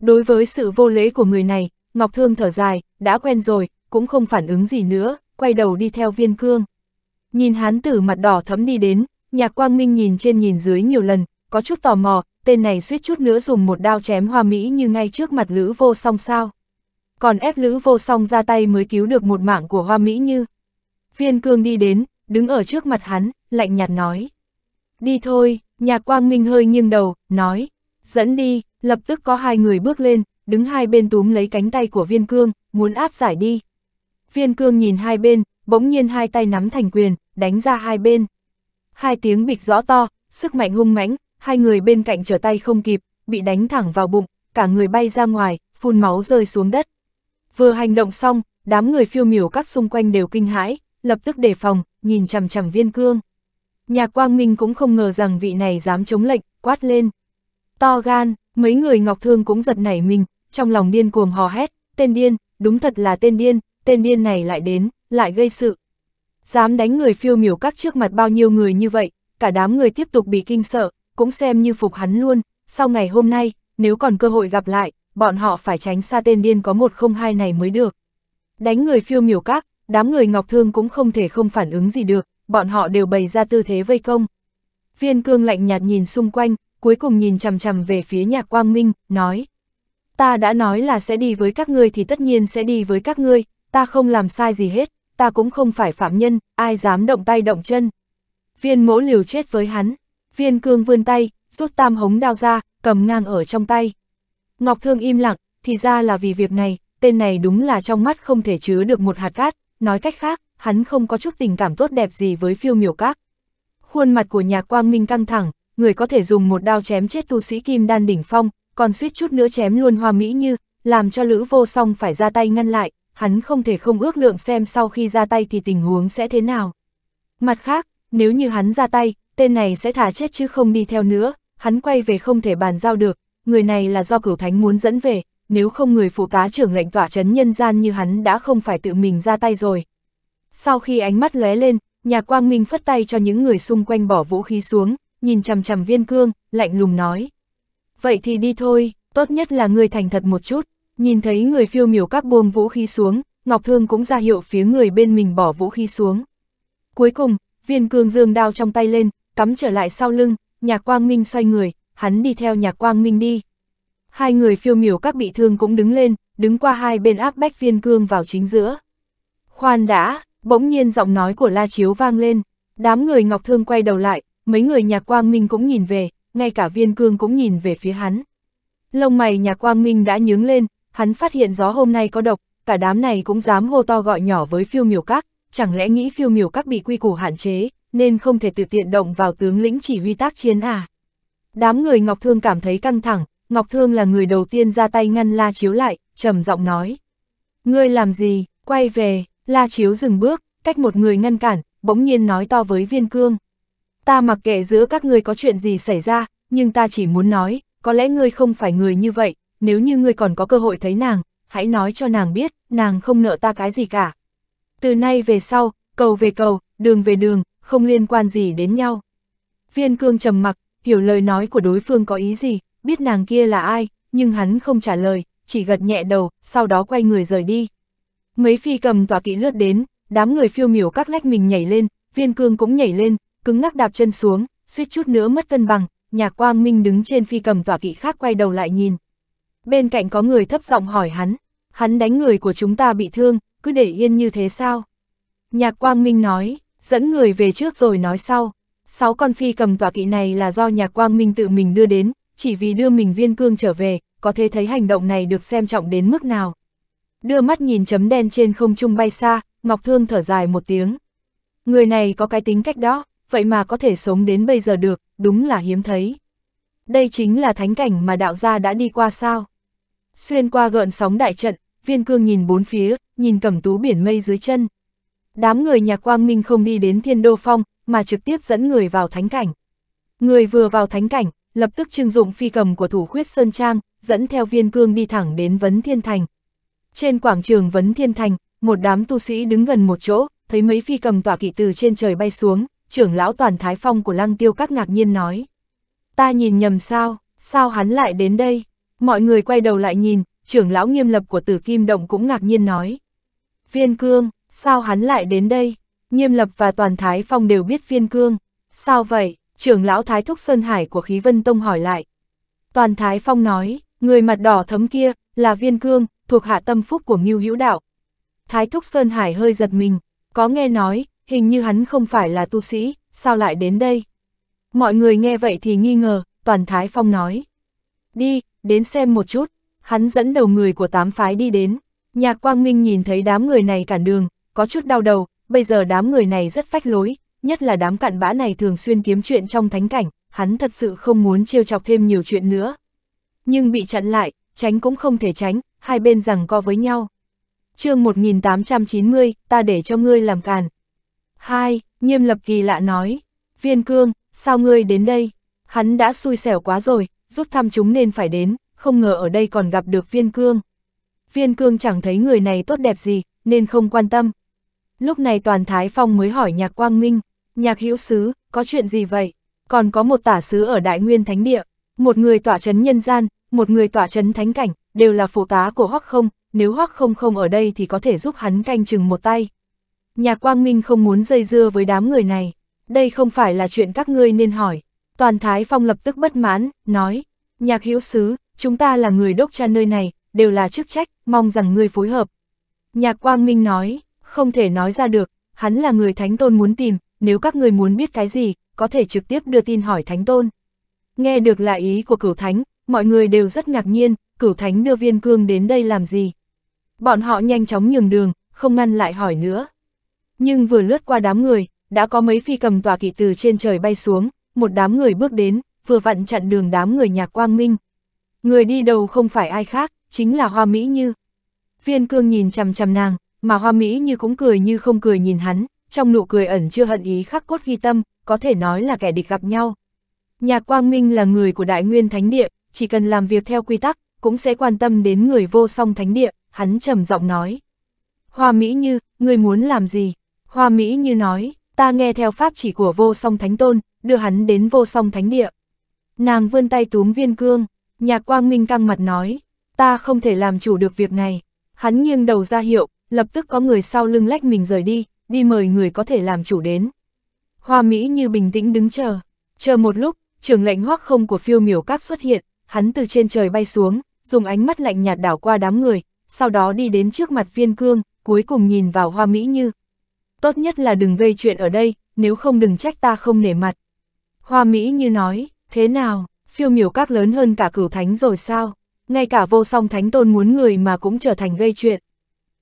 Đối với sự vô lễ của người này, Ngọc Thương thở dài, đã quen rồi, cũng không phản ứng gì nữa, quay đầu đi theo viên cương. Nhìn hắn từ mặt đỏ thấm đi đến, nhạc quang minh nhìn trên nhìn dưới nhiều lần, có chút tò mò, tên này suýt chút nữa dùng một đao chém hoa Mỹ như ngay trước mặt Lữ Vô Song sao. Còn ép Lữ Vô Song ra tay mới cứu được một mạng của hoa Mỹ như. Viên cương đi đến, đứng ở trước mặt hắn, lạnh nhạt nói. Đi thôi, Nhà quang minh hơi nghiêng đầu, nói. Dẫn đi, lập tức có hai người bước lên, đứng hai bên túm lấy cánh tay của viên cương, muốn áp giải đi. Viên cương nhìn hai bên, bỗng nhiên hai tay nắm thành quyền, đánh ra hai bên. Hai tiếng bịch rõ to, sức mạnh hung mãnh, hai người bên cạnh trở tay không kịp, bị đánh thẳng vào bụng, cả người bay ra ngoài, phun máu rơi xuống đất. Vừa hành động xong, đám người phiêu miểu các xung quanh đều kinh hãi, lập tức đề phòng, nhìn chằm chằm viên cương. Nhà Quang Minh cũng không ngờ rằng vị này dám chống lệnh, quát lên. To gan, mấy người Ngọc Thương cũng giật nảy mình, trong lòng điên cuồng hò hét, tên điên, đúng thật là tên điên, tên điên này lại đến, lại gây sự. Dám đánh người phiêu miểu các trước mặt bao nhiêu người như vậy, cả đám người tiếp tục bị kinh sợ, cũng xem như phục hắn luôn, sau ngày hôm nay, nếu còn cơ hội gặp lại, bọn họ phải tránh xa tên điên có một không hai này mới được. Đánh người phiêu miểu các, đám người Ngọc Thương cũng không thể không phản ứng gì được, bọn họ đều bày ra tư thế vây công. Viên cương lạnh nhạt nhìn xung quanh, cuối cùng nhìn chầm chầm về phía nhạc quang minh, nói. Ta đã nói là sẽ đi với các ngươi thì tất nhiên sẽ đi với các ngươi, ta không làm sai gì hết, ta cũng không phải phạm nhân, ai dám động tay động chân. Viên mỗ liều chết với hắn. Viên cương vươn tay, rút tam hống đao ra, cầm ngang ở trong tay. Ngọc Thương im lặng, thì ra là vì việc này, tên này đúng là trong mắt không thể chứa được một hạt cát, nói cách khác, hắn không có chút tình cảm tốt đẹp gì với phiêu miểu các. Khuôn mặt của nhà quang minh căng thẳng, người có thể dùng một đao chém chết tu sĩ kim đan đỉnh phong, còn suýt chút nữa chém luôn hoa mỹ như, làm cho lữ vô song phải ra tay ngăn lại, hắn không thể không ước lượng xem sau khi ra tay thì tình huống sẽ thế nào. Mặt khác, nếu như hắn ra tay, tên này sẽ thả chết chứ không đi theo nữa, hắn quay về không thể bàn giao được, người này là do cửu thánh muốn dẫn về, nếu không người phụ tá trưởng lệnh tỏa chấn nhân gian như hắn đã không phải tự mình ra tay rồi. Sau khi ánh mắt lóe lên, nhà quang minh phất tay cho những người xung quanh bỏ vũ khí xuống, nhìn chằm chằm viên cương, lạnh lùng nói. Vậy thì đi thôi, tốt nhất là người thành thật một chút, nhìn thấy người phiêu miểu các buông vũ khí xuống, Ngọc Thương cũng ra hiệu phía người bên mình bỏ vũ khí xuống. Cuối cùng, Viên cương dương đao trong tay lên, cắm trở lại sau lưng, nhạc quang minh xoay người, hắn đi theo nhạc quang minh đi. Hai người phiêu miểu các bị thương cũng đứng lên, đứng qua hai bên áp bách viên cương vào chính giữa. Khoan đã, bỗng nhiên giọng nói của La Chiếu vang lên, đám người Ngọc Thương quay đầu lại, mấy người nhạc quang minh cũng nhìn về, ngay cả viên cương cũng nhìn về phía hắn. Lông mày nhạc quang minh đã nhướng lên, hắn phát hiện gió hôm nay có độc, cả đám này cũng dám hô to gọi nhỏ với phiêu miểu các, chẳng lẽ nghĩ phiêu miểu các bị quy củ hạn chế, nên không thể tự tiện động vào tướng lĩnh chỉ huy tác chiến à. Đám người Ngọc Thương cảm thấy căng thẳng, Ngọc Thương là người đầu tiên ra tay ngăn La Chiếu lại, trầm giọng nói. Ngươi làm gì, quay về, La Chiếu dừng bước, cách một người ngăn cản, bỗng nhiên nói to với viên cương. Ta mặc kệ giữa các ngươi có chuyện gì xảy ra, nhưng ta chỉ muốn nói, có lẽ ngươi không phải người như vậy, nếu như ngươi còn có cơ hội thấy nàng, hãy nói cho nàng biết, nàng không nợ ta cái gì cả, từ nay về sau, cầu về cầu, đường về đường, không liên quan gì đến nhau. Viên cương trầm mặc, hiểu lời nói của đối phương có ý gì, biết nàng kia là ai, nhưng hắn không trả lời, chỉ gật nhẹ đầu, sau đó quay người rời đi. Mấy phi cầm tòa kỵ lướt đến, đám người phiêu miểu các lách mình nhảy lên, viên cương cũng nhảy lên, cứng ngắc đạp chân xuống, suýt chút nữa mất cân bằng, nhạc quang minh đứng trên phi cầm tòa kỵ khác quay đầu lại nhìn. Bên cạnh có người thấp giọng hỏi hắn, hắn đánh người của chúng ta bị thương, cứ để yên như thế sao? Nhạc Quang Minh nói, dẫn người về trước rồi nói sau. Sáu con phi cầm tọa kỵ này là do Nhạc Quang Minh tự mình đưa đến, chỉ vì đưa mình viên cương trở về, có thể thấy hành động này được xem trọng đến mức nào. Đưa mắt nhìn chấm đen trên không trung bay xa, Ngọc Thương thở dài một tiếng. Người này có cái tính cách đó, vậy mà có thể sống đến bây giờ được, đúng là hiếm thấy. Đây chính là thánh cảnh mà đạo gia đã đi qua sao. Xuyên qua gợn sóng đại trận, viên cương nhìn bốn phía, nhìn cẩm tú biển mây dưới chân. Đám người nhà Quang Minh không đi đến thiên đô phong, mà trực tiếp dẫn người vào thánh cảnh. Người vừa vào thánh cảnh, lập tức trưng dụng phi cầm của thủ khuyết Sơn Trang, dẫn theo viên cương đi thẳng đến Vấn Thiên Thành. Trên quảng trường Vấn Thiên Thành, một đám tu sĩ đứng gần một chỗ, thấy mấy phi cầm tỏa kỵ từ trên trời bay xuống, trưởng lão toàn thái phong của lăng tiêu các ngạc nhiên nói. Ta nhìn nhầm sao, sao hắn lại đến đây? Mọi người quay đầu lại nhìn, trưởng lão nghiêm lập của tử kim động cũng ngạc nhiên nói. Viên cương, sao hắn lại đến đây? Nghiêm lập và toàn thái phong đều biết viên cương. Sao vậy? Trưởng lão thái thúc Sơn Hải của khí vân tông hỏi lại. Toàn thái phong nói, người mặt đỏ thấm kia, là viên cương, thuộc hạ tâm phúc của Ngưu Hữu Đạo. Thái thúc Sơn Hải hơi giật mình, có nghe nói, hình như hắn không phải là tu sĩ, sao lại đến đây? Mọi người nghe vậy thì nghi ngờ, toàn thái phong nói. Đi, đến xem một chút, hắn dẫn đầu người của tám phái đi đến. Nhạc Quang Minh nhìn thấy đám người này cản đường, có chút đau đầu, bây giờ đám người này rất phách lối, nhất là đám cặn bã này thường xuyên kiếm chuyện trong thánh cảnh, hắn thật sự không muốn trêu chọc thêm nhiều chuyện nữa. Nhưng bị chặn lại, tránh cũng không thể tránh, hai bên rằng co với nhau. chương 1890, ta để cho ngươi làm càn. Hai, nghiêm lập kỳ lạ nói, viên cương, sao ngươi đến đây? Hắn đã xui xẻo quá rồi, rút thăm chúng nên phải đến, không ngờ ở đây còn gặp được viên cương. Viên cương chẳng thấy người này tốt đẹp gì, nên không quan tâm. Lúc này toàn Thái Phong mới hỏi nhạc Quang Minh, nhạc hữu sứ, có chuyện gì vậy? Còn có một tả sứ ở Đại Nguyên Thánh Địa, một người tỏa chấn nhân gian, một người tỏa chấn thánh cảnh, đều là phụ tá của Hoắc không, nếu Hoắc không không ở đây thì có thể giúp hắn canh chừng một tay. nhạc Quang Minh không muốn dây dưa với đám người này, đây không phải là chuyện các ngươi nên hỏi. Toàn Thái Phong lập tức bất mãn, nói, nhạc hữu sứ, chúng ta là người đốc cha nơi này, đều là chức trách, mong rằng ngươi phối hợp. Nhạc Quang Minh nói, không thể nói ra được, hắn là người Thánh Tôn muốn tìm, nếu các người muốn biết cái gì, có thể trực tiếp đưa tin hỏi Thánh Tôn. Nghe được là ý của cửu Thánh, mọi người đều rất ngạc nhiên, cửu Thánh đưa viên cương đến đây làm gì. Bọn họ nhanh chóng nhường đường, không ngăn lại hỏi nữa. Nhưng vừa lướt qua đám người, đã có mấy phi cầm tòa kỵ từ trên trời bay xuống, một đám người bước đến, vừa vặn chặn đường đám người nhạc quang minh, Người đi đầu không phải ai khác, chính là Hoa Mỹ Như. Viên cương nhìn chằm chằm nàng, mà Hoa Mỹ Như cũng cười như không cười nhìn hắn, trong nụ cười ẩn chưa hận ý khắc cốt ghi tâm, có thể nói là kẻ địch gặp nhau. Nhạc Quang Minh là người của Đại Nguyên Thánh Địa, chỉ cần làm việc theo quy tắc, cũng sẽ quan tâm đến người vô song Thánh Địa, hắn trầm giọng nói. Hoa Mỹ Như, người muốn làm gì? Hoa Mỹ Như nói, ta nghe theo pháp chỉ của vô song Thánh Tôn, đưa hắn đến vô song Thánh Địa. Nàng vươn tay túm viên cương, Nhạc quang minh căng mặt nói, ta không thể làm chủ được việc này. Hắn nghiêng đầu ra hiệu, lập tức có người sau lưng lách mình rời đi, đi mời người có thể làm chủ đến. Hoa Mỹ như bình tĩnh đứng chờ. Chờ một lúc, trường lệnh hoắc không của phiêu miểu các xuất hiện, hắn từ trên trời bay xuống, dùng ánh mắt lạnh nhạt đảo qua đám người, sau đó đi đến trước mặt viên cương, cuối cùng nhìn vào Hoa Mỹ như. Tốt nhất là đừng gây chuyện ở đây, nếu không đừng trách ta không nể mặt. Hoa Mỹ như nói, thế nào, phiêu miểu các lớn hơn cả cửu thánh rồi sao? Ngay cả vô song thánh tôn muốn người mà cũng trở thành gây chuyện.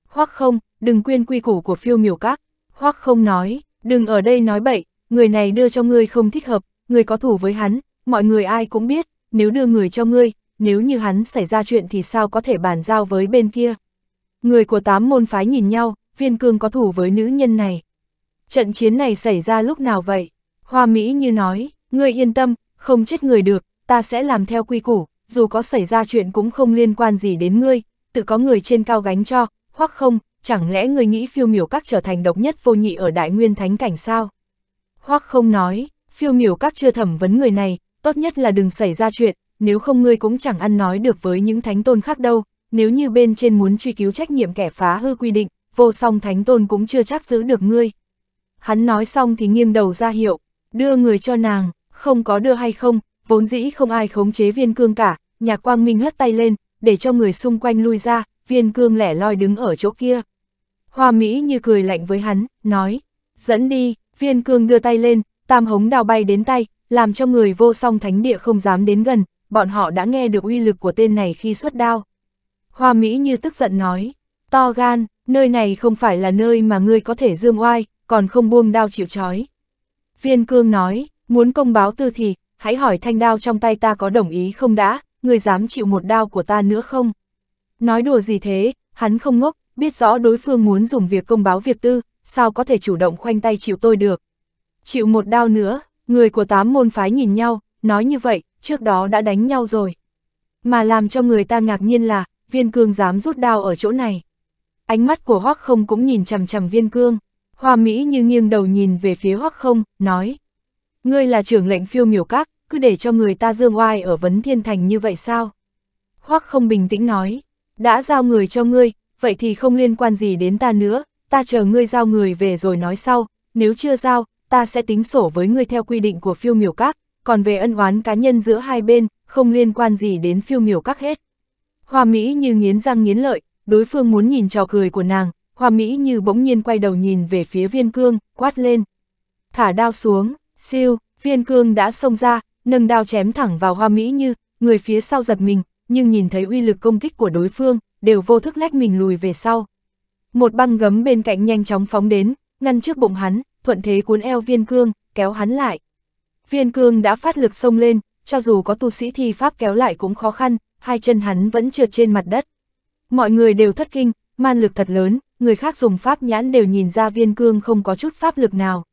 Hoắc không, đừng quên quy củ của phiêu miểu các. Hoắc không nói, đừng ở đây nói bậy, người này đưa cho ngươi không thích hợp, người có thủ với hắn, mọi người ai cũng biết, nếu đưa người cho ngươi, nếu như hắn xảy ra chuyện thì sao có thể bàn giao với bên kia. Người của tám môn phái nhìn nhau, viên cương có thủ với nữ nhân này. Trận chiến này xảy ra lúc nào vậy? Hoa Mỹ như nói, ngươi yên tâm, không chết người được, ta sẽ làm theo quy củ, dù có xảy ra chuyện cũng không liên quan gì đến ngươi, tự có người trên cao gánh cho, hoặc không, chẳng lẽ ngươi nghĩ phiêu miểu các trở thành độc nhất vô nhị ở đại nguyên thánh cảnh sao? Hoặc không nói, phiêu miểu các chưa thẩm vấn người này, tốt nhất là đừng xảy ra chuyện, nếu không ngươi cũng chẳng ăn nói được với những thánh tôn khác đâu, nếu như bên trên muốn truy cứu trách nhiệm kẻ phá hư quy định, vô song thánh tôn cũng chưa chắc giữ được ngươi. Hắn nói xong thì nghiêng đầu ra hiệu, đưa người cho nàng, không có đưa hay không, vốn dĩ không ai khống chế viên cương cả, nhạc quang minh hất tay lên, để cho người xung quanh lui ra, viên cương lẻ loi đứng ở chỗ kia. Hoa Mỹ như cười lạnh với hắn, nói, dẫn đi, viên cương đưa tay lên, tam hống đào bay đến tay, làm cho người vô song thánh địa không dám đến gần, bọn họ đã nghe được uy lực của tên này khi xuất đao. Hoa Mỹ như tức giận nói, to gan, nơi này không phải là nơi mà ngươi có thể dương oai, còn không buông đao chịu trói. Viên cương nói, muốn công báo tư thì, hãy hỏi thanh đao trong tay ta có đồng ý không đã, người dám chịu một đao của ta nữa không? Nói đùa gì thế, hắn không ngốc, biết rõ đối phương muốn dùng việc công báo việc tư, sao có thể chủ động khoanh tay chịu tôi được. Chịu một đao nữa, người của tám môn phái nhìn nhau, nói như vậy, trước đó đã đánh nhau rồi. Mà làm cho người ta ngạc nhiên là, viên cương dám rút đao ở chỗ này. Ánh mắt của hoắc không cũng nhìn chằm chằm viên cương, hoa Mỹ như nghiêng đầu nhìn về phía hoắc không, nói. Ngươi là trưởng lệnh phiêu miểu các, cứ để cho người ta dương oai ở vấn thiên thành như vậy sao? Hoắc không bình tĩnh nói, đã giao người cho ngươi, vậy thì không liên quan gì đến ta nữa, ta chờ ngươi giao người về rồi nói sau, nếu chưa giao, ta sẽ tính sổ với ngươi theo quy định của phiêu miểu các, còn về ân oán cá nhân giữa hai bên, không liên quan gì đến phiêu miểu các hết. Hoa Mỹ như nghiến răng nghiến lợi, đối phương muốn nhìn trò cười của nàng, Hoa Mỹ như bỗng nhiên quay đầu nhìn về phía viên cương, quát lên. Thả đao xuống, siêu, viên cương đã xông ra, nâng đao chém thẳng vào hoa mỹ như, người phía sau giật mình, nhưng nhìn thấy uy lực công kích của đối phương, đều vô thức lách mình lùi về sau. Một băng gấm bên cạnh nhanh chóng phóng đến, ngăn trước bụng hắn, thuận thế cuốn eo viên cương, kéo hắn lại. Viên cương đã phát lực xông lên, cho dù có tu sĩ thi pháp kéo lại cũng khó khăn, hai chân hắn vẫn trượt trên mặt đất. Mọi người đều thất kinh, man lực thật lớn, người khác dùng pháp nhãn đều nhìn ra viên cương không có chút pháp lực nào.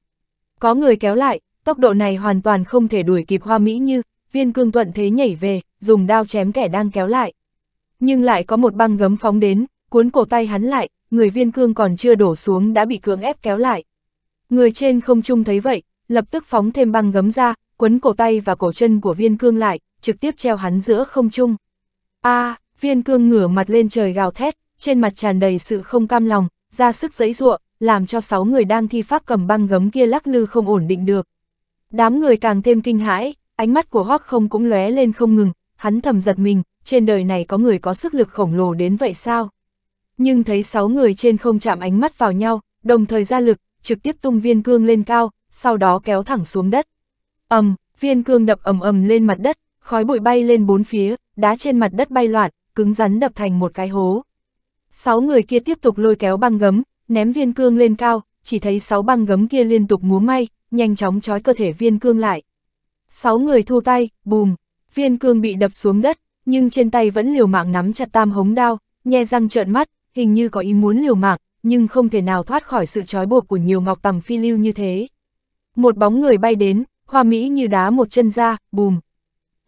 Có người kéo lại, tốc độ này hoàn toàn không thể đuổi kịp hoa mỹ như, viên cương thuận thế nhảy về, dùng đao chém kẻ đang kéo lại. Nhưng lại có một băng gấm phóng đến, cuốn cổ tay hắn lại, người viên cương còn chưa đổ xuống đã bị cưỡng ép kéo lại. Người trên không trung thấy vậy, lập tức phóng thêm băng gấm ra, quấn cổ tay và cổ chân của viên cương lại, trực tiếp treo hắn giữa không trung. a à, viên cương ngửa mặt lên trời gào thét, trên mặt tràn đầy sự không cam lòng, ra sức giấy giụa làm cho sáu người đang thi pháp cầm băng gấm kia lắc lư không ổn định được. Đám người càng thêm kinh hãi, ánh mắt của Hoắc không cũng lóe lên không ngừng, hắn thầm giật mình, trên đời này có người có sức lực khổng lồ đến vậy sao? Nhưng thấy sáu người trên không chạm ánh mắt vào nhau, đồng thời ra lực, trực tiếp tung viên cương lên cao, sau đó kéo thẳng xuống đất. ầm, viên cương đập ầm ầm lên mặt đất, khói bụi bay lên bốn phía, đá trên mặt đất bay loạn, cứng rắn đập thành một cái hố. Sáu người kia tiếp tục lôi kéo băng gấm, ném viên cương lên cao, chỉ thấy sáu băng gấm kia liên tục múa may, nhanh chóng trói cơ thể viên cương lại. Sáu người thu tay, bùm, viên cương bị đập xuống đất, nhưng trên tay vẫn liều mạng nắm chặt tam hống đao, nhe răng trợn mắt, hình như có ý muốn liều mạng, nhưng không thể nào thoát khỏi sự trói buộc của nhiều ngọc tầm phi lưu như thế. Một bóng người bay đến, hoa mỹ như đá một chân ra, bùm.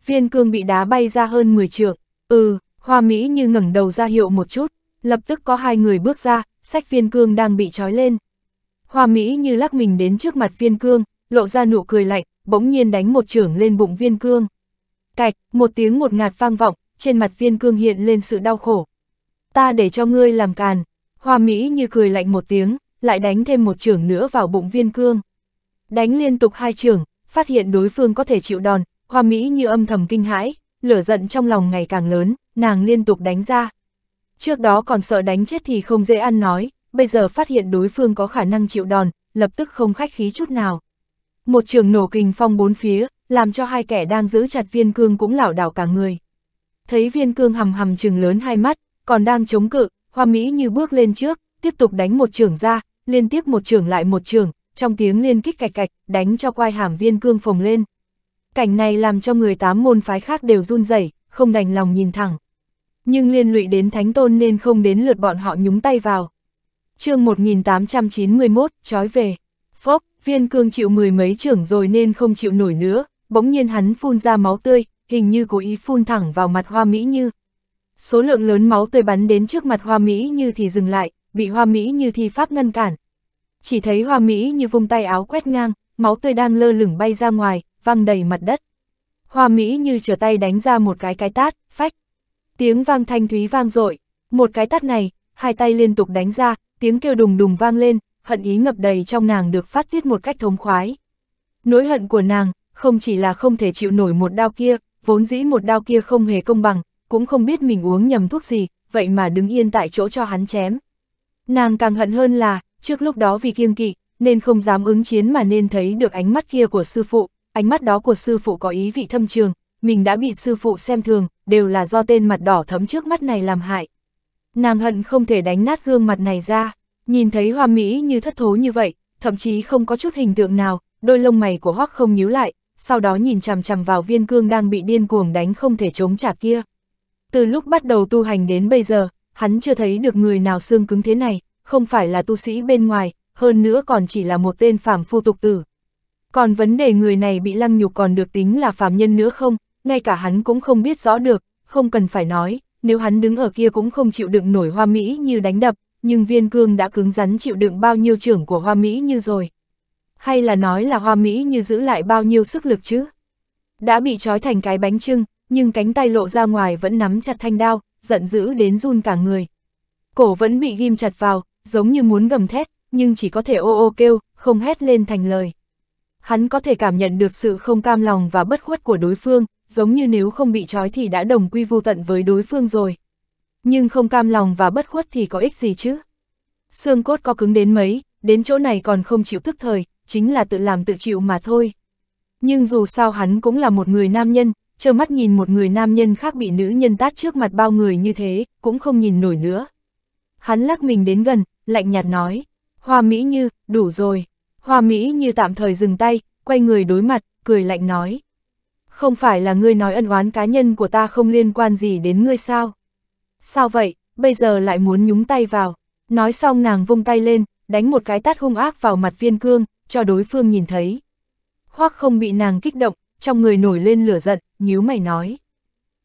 Viên cương bị đá bay ra hơn 10 trượng, ừ, hoa mỹ như ngẩng đầu ra hiệu một chút, lập tức có hai người bước ra, sách viên cương đang bị trói lên. Hoa Mỹ như lắc mình đến trước mặt viên cương, lộ ra nụ cười lạnh, bỗng nhiên đánh một trưởng lên bụng viên cương. Cạch, một tiếng một ngạt vang vọng, trên mặt viên cương hiện lên sự đau khổ. Ta để cho ngươi làm càn. Hoa Mỹ như cười lạnh một tiếng, lại đánh thêm một trưởng nữa vào bụng viên cương. Đánh liên tục hai trưởng, phát hiện đối phương có thể chịu đòn, Hoa Mỹ như âm thầm kinh hãi, lửa giận trong lòng ngày càng lớn, nàng liên tục đánh ra. Trước đó còn sợ đánh chết thì không dễ ăn nói, bây giờ phát hiện đối phương có khả năng chịu đòn, lập tức không khách khí chút nào. Một trường nổ kình phong bốn phía, làm cho hai kẻ đang giữ chặt viên cương cũng lảo đảo cả người. Thấy viên cương hầm hầm trừng lớn hai mắt, còn đang chống cự, hoa Mỹ như bước lên trước, tiếp tục đánh một trường ra, liên tiếp một trường lại một trường, trong tiếng liên kích cạch cạch, đánh cho quai hàm viên cương phồng lên. Cảnh này làm cho người tám môn phái khác đều run rẩy, không đành lòng nhìn thẳng. Nhưng liên lụy đến thánh tôn nên không đến lượt bọn họ nhúng tay vào chương 1891, trói về. Phốc, viên cương chịu mười mấy trưởng rồi nên không chịu nổi nữa, bỗng nhiên hắn phun ra máu tươi, hình như cố ý phun thẳng vào mặt hoa Mỹ Như. Số lượng lớn máu tươi bắn đến trước mặt hoa Mỹ Như thì dừng lại, bị hoa Mỹ Như thi pháp ngăn cản. Chỉ thấy hoa Mỹ Như vung tay áo quét ngang, máu tươi đang lơ lửng bay ra ngoài, văng đầy mặt đất. Hoa Mỹ Như trở tay đánh ra một cái cái tát, phách. Tiếng vang thanh thúy vang dội một cái tát này, hai tay liên tục đánh ra, tiếng kêu đùng đùng vang lên, hận ý ngập đầy trong nàng được phát tiết một cách thống khoái. Nỗi hận của nàng, không chỉ là không thể chịu nổi một đao kia, vốn dĩ một đao kia không hề công bằng, cũng không biết mình uống nhầm thuốc gì, vậy mà đứng yên tại chỗ cho hắn chém. Nàng càng hận hơn là, trước lúc đó vì kiêng kỵ, nên không dám ứng chiến mà nên thấy được ánh mắt kia của sư phụ, ánh mắt đó của sư phụ có ý vị thâm trường, mình đã bị sư phụ xem thường, đều là do tên mặt đỏ thấm trước mắt này làm hại nàng hận không thể đánh nát gương mặt này ra, nhìn thấy hoa mỹ như thất thố như vậy, thậm chí không có chút hình tượng nào, đôi lông mày của hoắc không nhíu lại, sau đó nhìn chằm chằm vào viên cương đang bị điên cuồng đánh không thể chống trả kia. Từ lúc bắt đầu tu hành đến bây giờ, hắn chưa thấy được người nào xương cứng thế này, không phải là tu sĩ bên ngoài, hơn nữa còn chỉ là một tên phàm phu tục tử. Còn vấn đề người này bị lăng nhục còn được tính là phàm nhân nữa không, ngay cả hắn cũng không biết rõ được, không cần phải nói, nếu hắn đứng ở kia cũng không chịu đựng nổi hoa Mỹ như đánh đập, nhưng viên cương đã cứng rắn chịu đựng bao nhiêu trưởng của hoa Mỹ như rồi. Hay là nói là hoa Mỹ như giữ lại bao nhiêu sức lực chứ? Đã bị trói thành cái bánh trưng, nhưng cánh tay lộ ra ngoài vẫn nắm chặt thanh đao, giận dữ đến run cả người. Cổ vẫn bị ghim chặt vào, giống như muốn gầm thét, nhưng chỉ có thể ô ô kêu, không hét lên thành lời. Hắn có thể cảm nhận được sự không cam lòng và bất khuất của đối phương, giống như nếu không bị trói thì đã đồng quy vu tận với đối phương rồi. Nhưng không cam lòng và bất khuất thì có ích gì chứ? Xương cốt có cứng đến mấy, đến chỗ này còn không chịu thức thời, chính là tự làm tự chịu mà thôi. Nhưng dù sao hắn cũng là một người nam nhân, trơ mắt nhìn một người nam nhân khác bị nữ nhân tát trước mặt bao người như thế, cũng không nhìn nổi nữa. Hắn lắc mình đến gần, lạnh nhạt nói, Hoa Mỹ Như, đủ rồi. Hoa Mỹ Như tạm thời dừng tay, quay người đối mặt, cười lạnh nói, không phải là ngươi nói ân oán cá nhân của ta không liên quan gì đến ngươi sao? Sao vậy, bây giờ lại muốn nhúng tay vào? Nói xong nàng vung tay lên, đánh một cái tát hung ác vào mặt viên cương, cho đối phương nhìn thấy. Hoắc không bị nàng kích động, trong người nổi lên lửa giận, nhíu mày nói.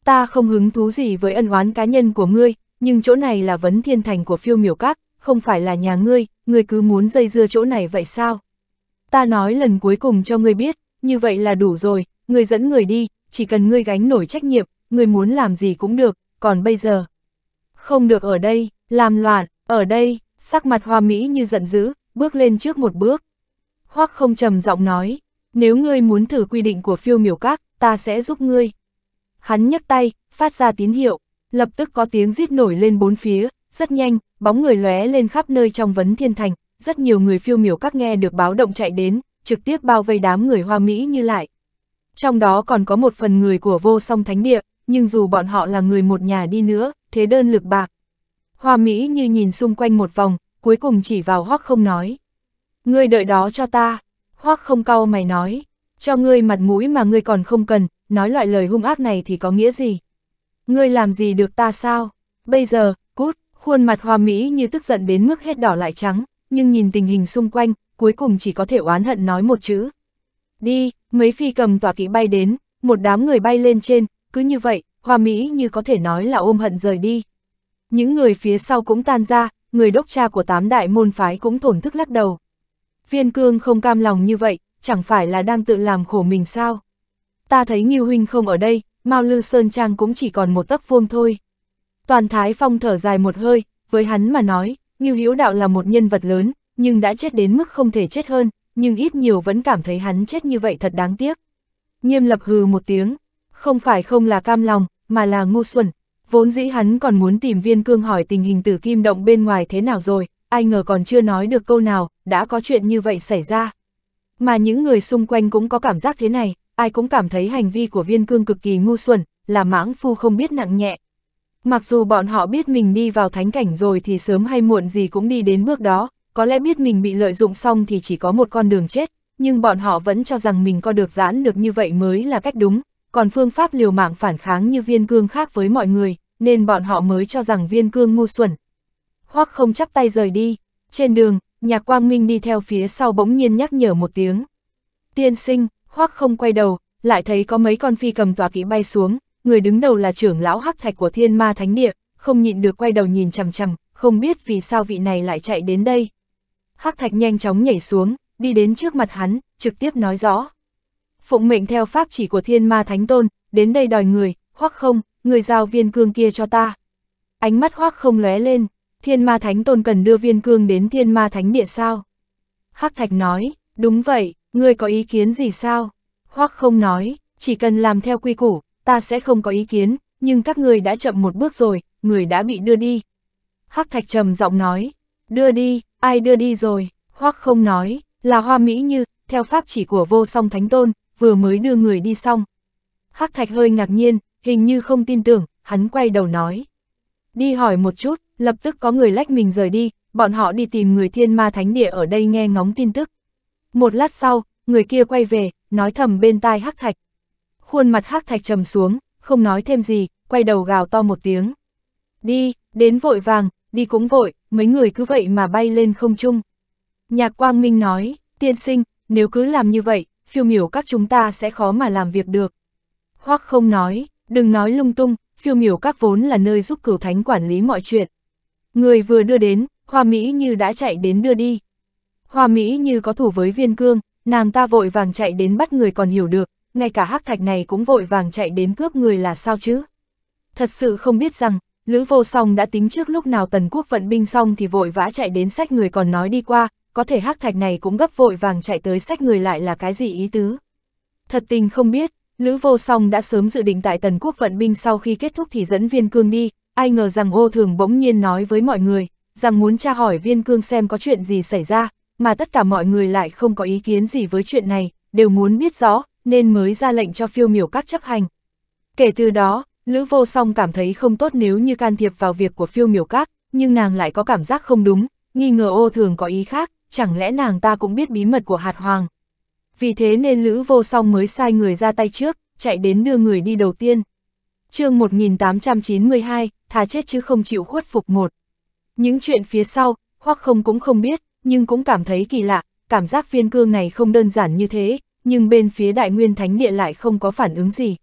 Ta không hứng thú gì với ân oán cá nhân của ngươi, nhưng chỗ này là vấn thiên thành của phiêu miểu các, không phải là nhà ngươi, ngươi cứ muốn dây dưa chỗ này vậy sao? Ta nói lần cuối cùng cho ngươi biết, như vậy là đủ rồi, người dẫn người đi, chỉ cần ngươi gánh nổi trách nhiệm, người muốn làm gì cũng được, còn bây giờ. Không được ở đây, làm loạn, ở đây, sắc mặt hoa mỹ như giận dữ, bước lên trước một bước. Hoắc không trầm giọng nói, nếu ngươi muốn thử quy định của phiêu miểu các, ta sẽ giúp ngươi. Hắn nhấc tay, phát ra tín hiệu, lập tức có tiếng giết nổi lên bốn phía, rất nhanh, bóng người lóe lên khắp nơi trong vấn thiên thành, rất nhiều người phiêu miểu các nghe được báo động chạy đến, trực tiếp bao vây đám người hoa mỹ như lại trong đó còn có một phần người của vô song thánh địa, nhưng dù bọn họ là người một nhà đi nữa, thế đơn lực bạc. Hoa Mỹ như nhìn xung quanh một vòng, cuối cùng chỉ vào hoắc không nói. Ngươi đợi đó cho ta, hoắc không cau mày nói, cho ngươi mặt mũi mà ngươi còn không cần, nói loại lời hung ác này thì có nghĩa gì? Ngươi làm gì được ta sao? Bây giờ, cút, khuôn mặt hoa Mỹ như tức giận đến mức hết đỏ lại trắng, nhưng nhìn tình hình xung quanh, cuối cùng chỉ có thể oán hận nói một chữ. Đi, mấy phi cầm tòa kỵ bay đến, một đám người bay lên trên, cứ như vậy, Hoa Mỹ như có thể nói là ôm hận rời đi. Những người phía sau cũng tan ra, người đốc cha của tám đại môn phái cũng thổn thức lắc đầu. Viên cương không cam lòng như vậy, chẳng phải là đang tự làm khổ mình sao? Ta thấy Nghiêu Huynh không ở đây, Mao Lư Sơn Trang cũng chỉ còn một tấc vuông thôi. Toàn Thái Phong thở dài một hơi, với hắn mà nói, Nghiêu Hiếu Đạo là một nhân vật lớn, nhưng đã chết đến mức không thể chết hơn, nhưng ít nhiều vẫn cảm thấy hắn chết như vậy thật đáng tiếc. Nghiêm lập hừ một tiếng, không phải không là cam lòng, mà là ngu xuẩn, vốn dĩ hắn còn muốn tìm viên cương hỏi tình hình tử kim động bên ngoài thế nào rồi, ai ngờ còn chưa nói được câu nào, đã có chuyện như vậy xảy ra. Mà những người xung quanh cũng có cảm giác thế này, ai cũng cảm thấy hành vi của viên cương cực kỳ ngu xuẩn, là mãng phu không biết nặng nhẹ. Mặc dù bọn họ biết mình đi vào thánh cảnh rồi thì sớm hay muộn gì cũng đi đến bước đó, có lẽ biết mình bị lợi dụng xong thì chỉ có một con đường chết, nhưng bọn họ vẫn cho rằng mình có được giãn được như vậy mới là cách đúng, còn phương pháp liều mạng phản kháng như viên cương khác với mọi người, nên bọn họ mới cho rằng viên cương ngu xuẩn. Hoắc không chắp tay rời đi, trên đường, nhạc quang minh đi theo phía sau bỗng nhiên nhắc nhở một tiếng. Tiên sinh, Hoắc không quay đầu, lại thấy có mấy con phi cầm tòa kỹ bay xuống, người đứng đầu là trưởng lão hắc thạch của thiên ma thánh địa, không nhịn được quay đầu nhìn chằm chằm, không biết vì sao vị này lại chạy đến đây. Hắc Thạch nhanh chóng nhảy xuống, đi đến trước mặt hắn, trực tiếp nói rõ. Phụng mệnh theo pháp chỉ của thiên ma thánh tôn, đến đây đòi người, hoặc không, người giao viên cương kia cho ta. Ánh mắt hoác không lóe lên, thiên ma thánh tôn cần đưa viên cương đến thiên ma thánh địa sao? Hắc Thạch nói, đúng vậy, người có ý kiến gì sao? Hoác không nói, chỉ cần làm theo quy củ, ta sẽ không có ý kiến, nhưng các người đã chậm một bước rồi, người đã bị đưa đi. Hắc Thạch trầm giọng nói, đưa đi, ai đưa đi rồi, hoắc không nói, là hoa mỹ như, theo pháp chỉ của vô song thánh tôn, vừa mới đưa người đi xong. Hắc thạch hơi ngạc nhiên, hình như không tin tưởng, hắn quay đầu nói. Đi hỏi một chút, lập tức có người lách mình rời đi, bọn họ đi tìm người thiên ma thánh địa ở đây nghe ngóng tin tức. Một lát sau, người kia quay về, nói thầm bên tai hắc thạch. Khuôn mặt hắc thạch trầm xuống, không nói thêm gì, quay đầu gào to một tiếng. Đi, đến vội vàng, đi cũng vội, mấy người cứ vậy mà bay lên không trung. Nhạc Quang Minh nói, tiên sinh, nếu cứ làm như vậy, phiêu miểu các chúng ta sẽ khó mà làm việc được. Hoắc không nói, đừng nói lung tung, phiêu miểu các vốn là nơi giúp cửu thánh quản lý mọi chuyện. Người vừa đưa đến, Hoa Mỹ Như đã chạy đến đưa đi. Hoa Mỹ Như có thủ với viên cương, nàng ta vội vàng chạy đến bắt người còn hiểu được, ngay cả hắc thạch này cũng vội vàng chạy đến cướp người là sao chứ. Thật sự không biết rằng, Lữ vô song đã tính trước lúc nào tần quốc vận binh xong thì vội vã chạy đến sách người còn nói đi qua, có thể hắc thạch này cũng gấp vội vàng chạy tới sách người lại là cái gì ý tứ. Thật tình không biết, Lữ vô song đã sớm dự định tại tần quốc vận binh sau khi kết thúc thì dẫn viên cương đi, ai ngờ rằng ô thường bỗng nhiên nói với mọi người, rằng muốn tra hỏi viên cương xem có chuyện gì xảy ra, mà tất cả mọi người lại không có ý kiến gì với chuyện này, đều muốn biết rõ, nên mới ra lệnh cho phiêu miểu các chấp hành. Kể từ đó, Lữ vô song cảm thấy không tốt nếu như can thiệp vào việc của phiêu miểu các, nhưng nàng lại có cảm giác không đúng, nghi ngờ ô thường có ý khác, chẳng lẽ nàng ta cũng biết bí mật của hạt hoàng. Vì thế nên Lữ vô song mới sai người ra tay trước, chạy đến đưa người đi đầu tiên. chương 1892, thà chết chứ không chịu khuất phục một. Những chuyện phía sau, hoặc không cũng không biết, nhưng cũng cảm thấy kỳ lạ, cảm giác viên cương này không đơn giản như thế, nhưng bên phía đại nguyên thánh địa lại không có phản ứng gì.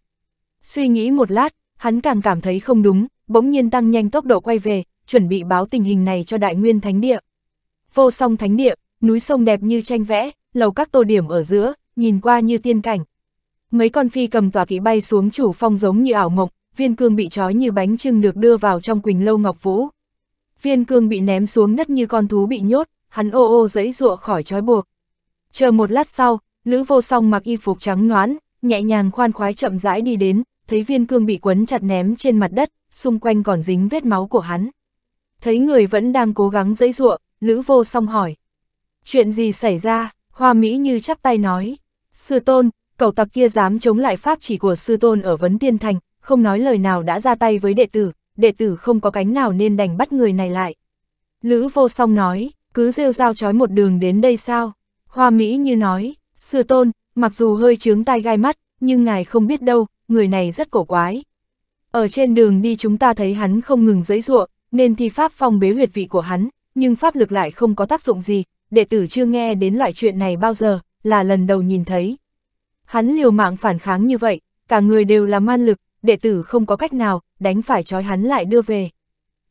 Suy nghĩ một lát, hắn càng cảm thấy không đúng, bỗng nhiên tăng nhanh tốc độ quay về, chuẩn bị báo tình hình này cho đại nguyên thánh địa. Vô song thánh địa, núi sông đẹp như tranh vẽ, lầu các tô điểm ở giữa, nhìn qua như tiên cảnh. Mấy con phi cầm tòa kỵ bay xuống chủ phong giống như ảo mộng, viên cương bị trói như bánh trưng được đưa vào trong quỳnh lâu ngọc vũ. Viên cương bị ném xuống đất như con thú bị nhốt, hắn ô ô dẫy dụa khỏi trói buộc. Chờ một lát sau, Lữ vô song mặc y phục trắng noán, nhẹ nhàng khoan khoái chậm rãi đi đến, thấy viên cương bị quấn chặt ném trên mặt đất, xung quanh còn dính vết máu của hắn. Thấy người vẫn đang cố gắng dẫy ruộng, Lữ vô song hỏi. Chuyện gì xảy ra, Hoa Mỹ như chắp tay nói. Sư tôn, cậu tặc kia dám chống lại pháp chỉ của sư tôn ở Vấn Tiên Thành, không nói lời nào đã ra tay với đệ tử, đệ tử không có cánh nào nên đành bắt người này lại. Lữ vô song nói, cứ rêu rao trói một đường đến đây sao? Hoa Mỹ như nói, sư tôn, mặc dù hơi trướng tai gai mắt, nhưng ngài không biết đâu, người này rất cổ quái. Ở trên đường đi chúng ta thấy hắn không ngừng dẫy ruộng, nên thi pháp phong bế huyệt vị của hắn, nhưng pháp lực lại không có tác dụng gì, đệ tử chưa nghe đến loại chuyện này bao giờ, là lần đầu nhìn thấy. Hắn liều mạng phản kháng như vậy, cả người đều là man lực, đệ tử không có cách nào, đánh phải trói hắn lại đưa về.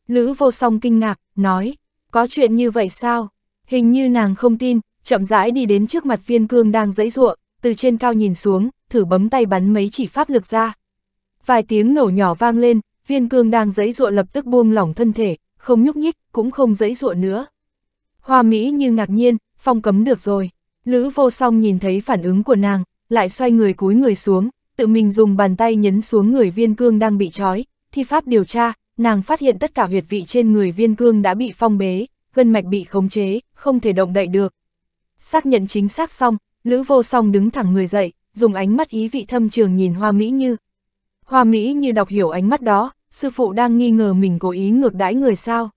Lữ vô song kinh ngạc, nói, có chuyện như vậy sao? Hình như nàng không tin, chậm rãi đi đến trước mặt viên cương đang dẫy ruộng, từ trên cao nhìn xuống, thử bấm tay bắn mấy chỉ pháp lực ra. Vài tiếng nổ nhỏ vang lên, viên cương đang dãy dụa lập tức buông lỏng thân thể, không nhúc nhích, cũng không dãy dụa nữa. Hoa Mỹ như ngạc nhiên, phong cấm được rồi. Lữ vô song nhìn thấy phản ứng của nàng, lại xoay người cúi người xuống, tự mình dùng bàn tay nhấn xuống người viên cương đang bị trói. Thi pháp điều tra, nàng phát hiện tất cả huyệt vị trên người viên cương đã bị phong bế, gân mạch bị khống chế, không thể động đậy được. Xác nhận chính xác xong, Lữ vô song đứng thẳng người dậy, dùng ánh mắt ý vị thâm trường nhìn Hoa Mỹ Như. Hoa Mỹ Như đọc hiểu ánh mắt đó, sư phụ đang nghi ngờ mình cố ý ngược đãi người sao.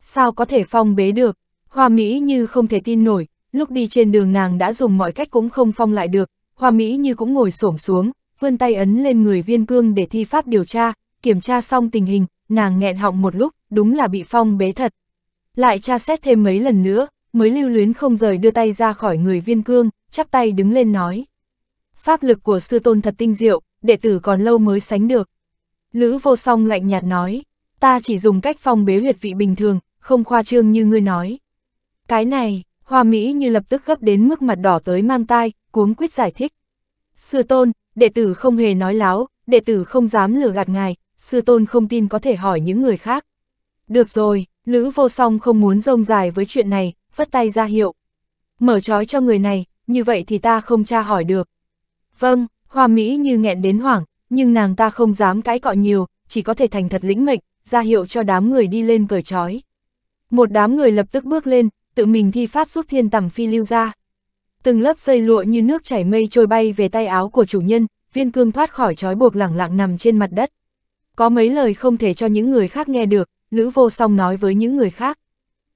Sao có thể phong bế được, Hoa Mỹ Như không thể tin nổi, lúc đi trên đường nàng đã dùng mọi cách cũng không phong lại được, Hoa Mỹ Như cũng ngồi xổm xuống, vươn tay ấn lên người viên cương để thi pháp điều tra, kiểm tra xong tình hình, nàng nghẹn họng một lúc, đúng là bị phong bế thật. Lại tra xét thêm mấy lần nữa, mới lưu luyến không rời đưa tay ra khỏi người viên cương, chắp tay đứng lên nói. Pháp lực của sư tôn thật tinh diệu, đệ tử còn lâu mới sánh được. Lữ vô song lạnh nhạt nói, ta chỉ dùng cách phong bế huyệt vị bình thường, không khoa trương như ngươi nói. Cái này, hoa Mỹ như lập tức gấp đến mức mặt đỏ tới mang tai, cuống quyết giải thích. Sư tôn, đệ tử không hề nói láo, đệ tử không dám lừa gạt ngài, sư tôn không tin có thể hỏi những người khác. Được rồi, Lữ vô song không muốn rông dài với chuyện này, vất tay ra hiệu. Mở trói cho người này, như vậy thì ta không tra hỏi được. Vâng, Hoa Mỹ như nghẹn đến hoảng, nhưng nàng ta không dám cãi cọ nhiều, chỉ có thể thành thật lĩnh mệnh, ra hiệu cho đám người đi lên cởi trói. Một đám người lập tức bước lên, tự mình thi pháp giúp thiên tầm phi lưu ra. Từng lớp dây lụa như nước chảy mây trôi bay về tay áo của chủ nhân, viên cương thoát khỏi trói buộc lẳng lặng nằm trên mặt đất. Có mấy lời không thể cho những người khác nghe được, Lữ Vô Song nói với những người khác.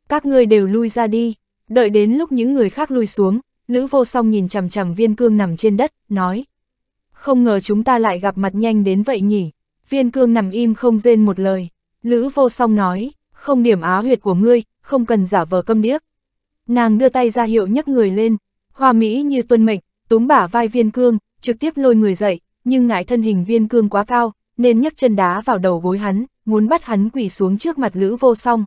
Các ngươi đều lui ra đi, đợi đến lúc những người khác lui xuống, Lữ vô song nhìn chằm chằm viên cương nằm trên đất, nói. Không ngờ chúng ta lại gặp mặt nhanh đến vậy nhỉ. Viên cương nằm im không rên một lời. Lữ vô song nói, không điểm á huyệt của ngươi, không cần giả vờ câm điếc. Nàng đưa tay ra hiệu nhấc người lên, hoa mỹ như tuân mệnh, túm bả vai viên cương, trực tiếp lôi người dậy, nhưng ngại thân hình viên cương quá cao, nên nhấc chân đá vào đầu gối hắn, muốn bắt hắn quỳ xuống trước mặt Lữ Vô Song.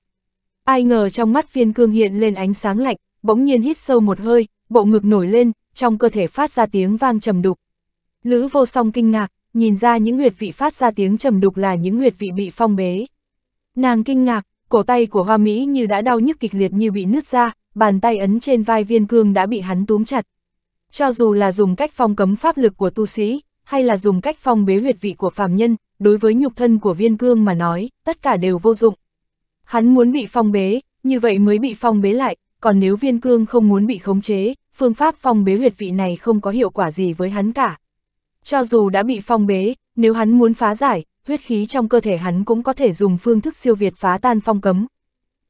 Ai ngờ trong mắt viên cương hiện lên ánh sáng lạnh, bỗng nhiên hít sâu một hơi, bộ ngực nổi lên, trong cơ thể phát ra tiếng vang trầm đục. Lữ vô song kinh ngạc, nhìn ra những huyệt vị phát ra tiếng trầm đục là những huyệt vị bị phong bế. Nàng kinh ngạc, cổ tay của hoa Mỹ như đã đau nhức kịch liệt như bị nứt ra, bàn tay ấn trên vai viên cương đã bị hắn túm chặt. Cho dù là dùng cách phong cấm pháp lực của tu sĩ, hay là dùng cách phong bế huyệt vị của phàm nhân, đối với nhục thân của viên cương mà nói, tất cả đều vô dụng. Hắn muốn bị phong bế, như vậy mới bị phong bế lại, còn nếu viên cương không muốn bị khống chế, phương pháp phong bế huyệt vị này không có hiệu quả gì với hắn cả. Cho dù đã bị phong bế, nếu hắn muốn phá giải, huyết khí trong cơ thể hắn cũng có thể dùng phương thức siêu việt phá tan phong cấm.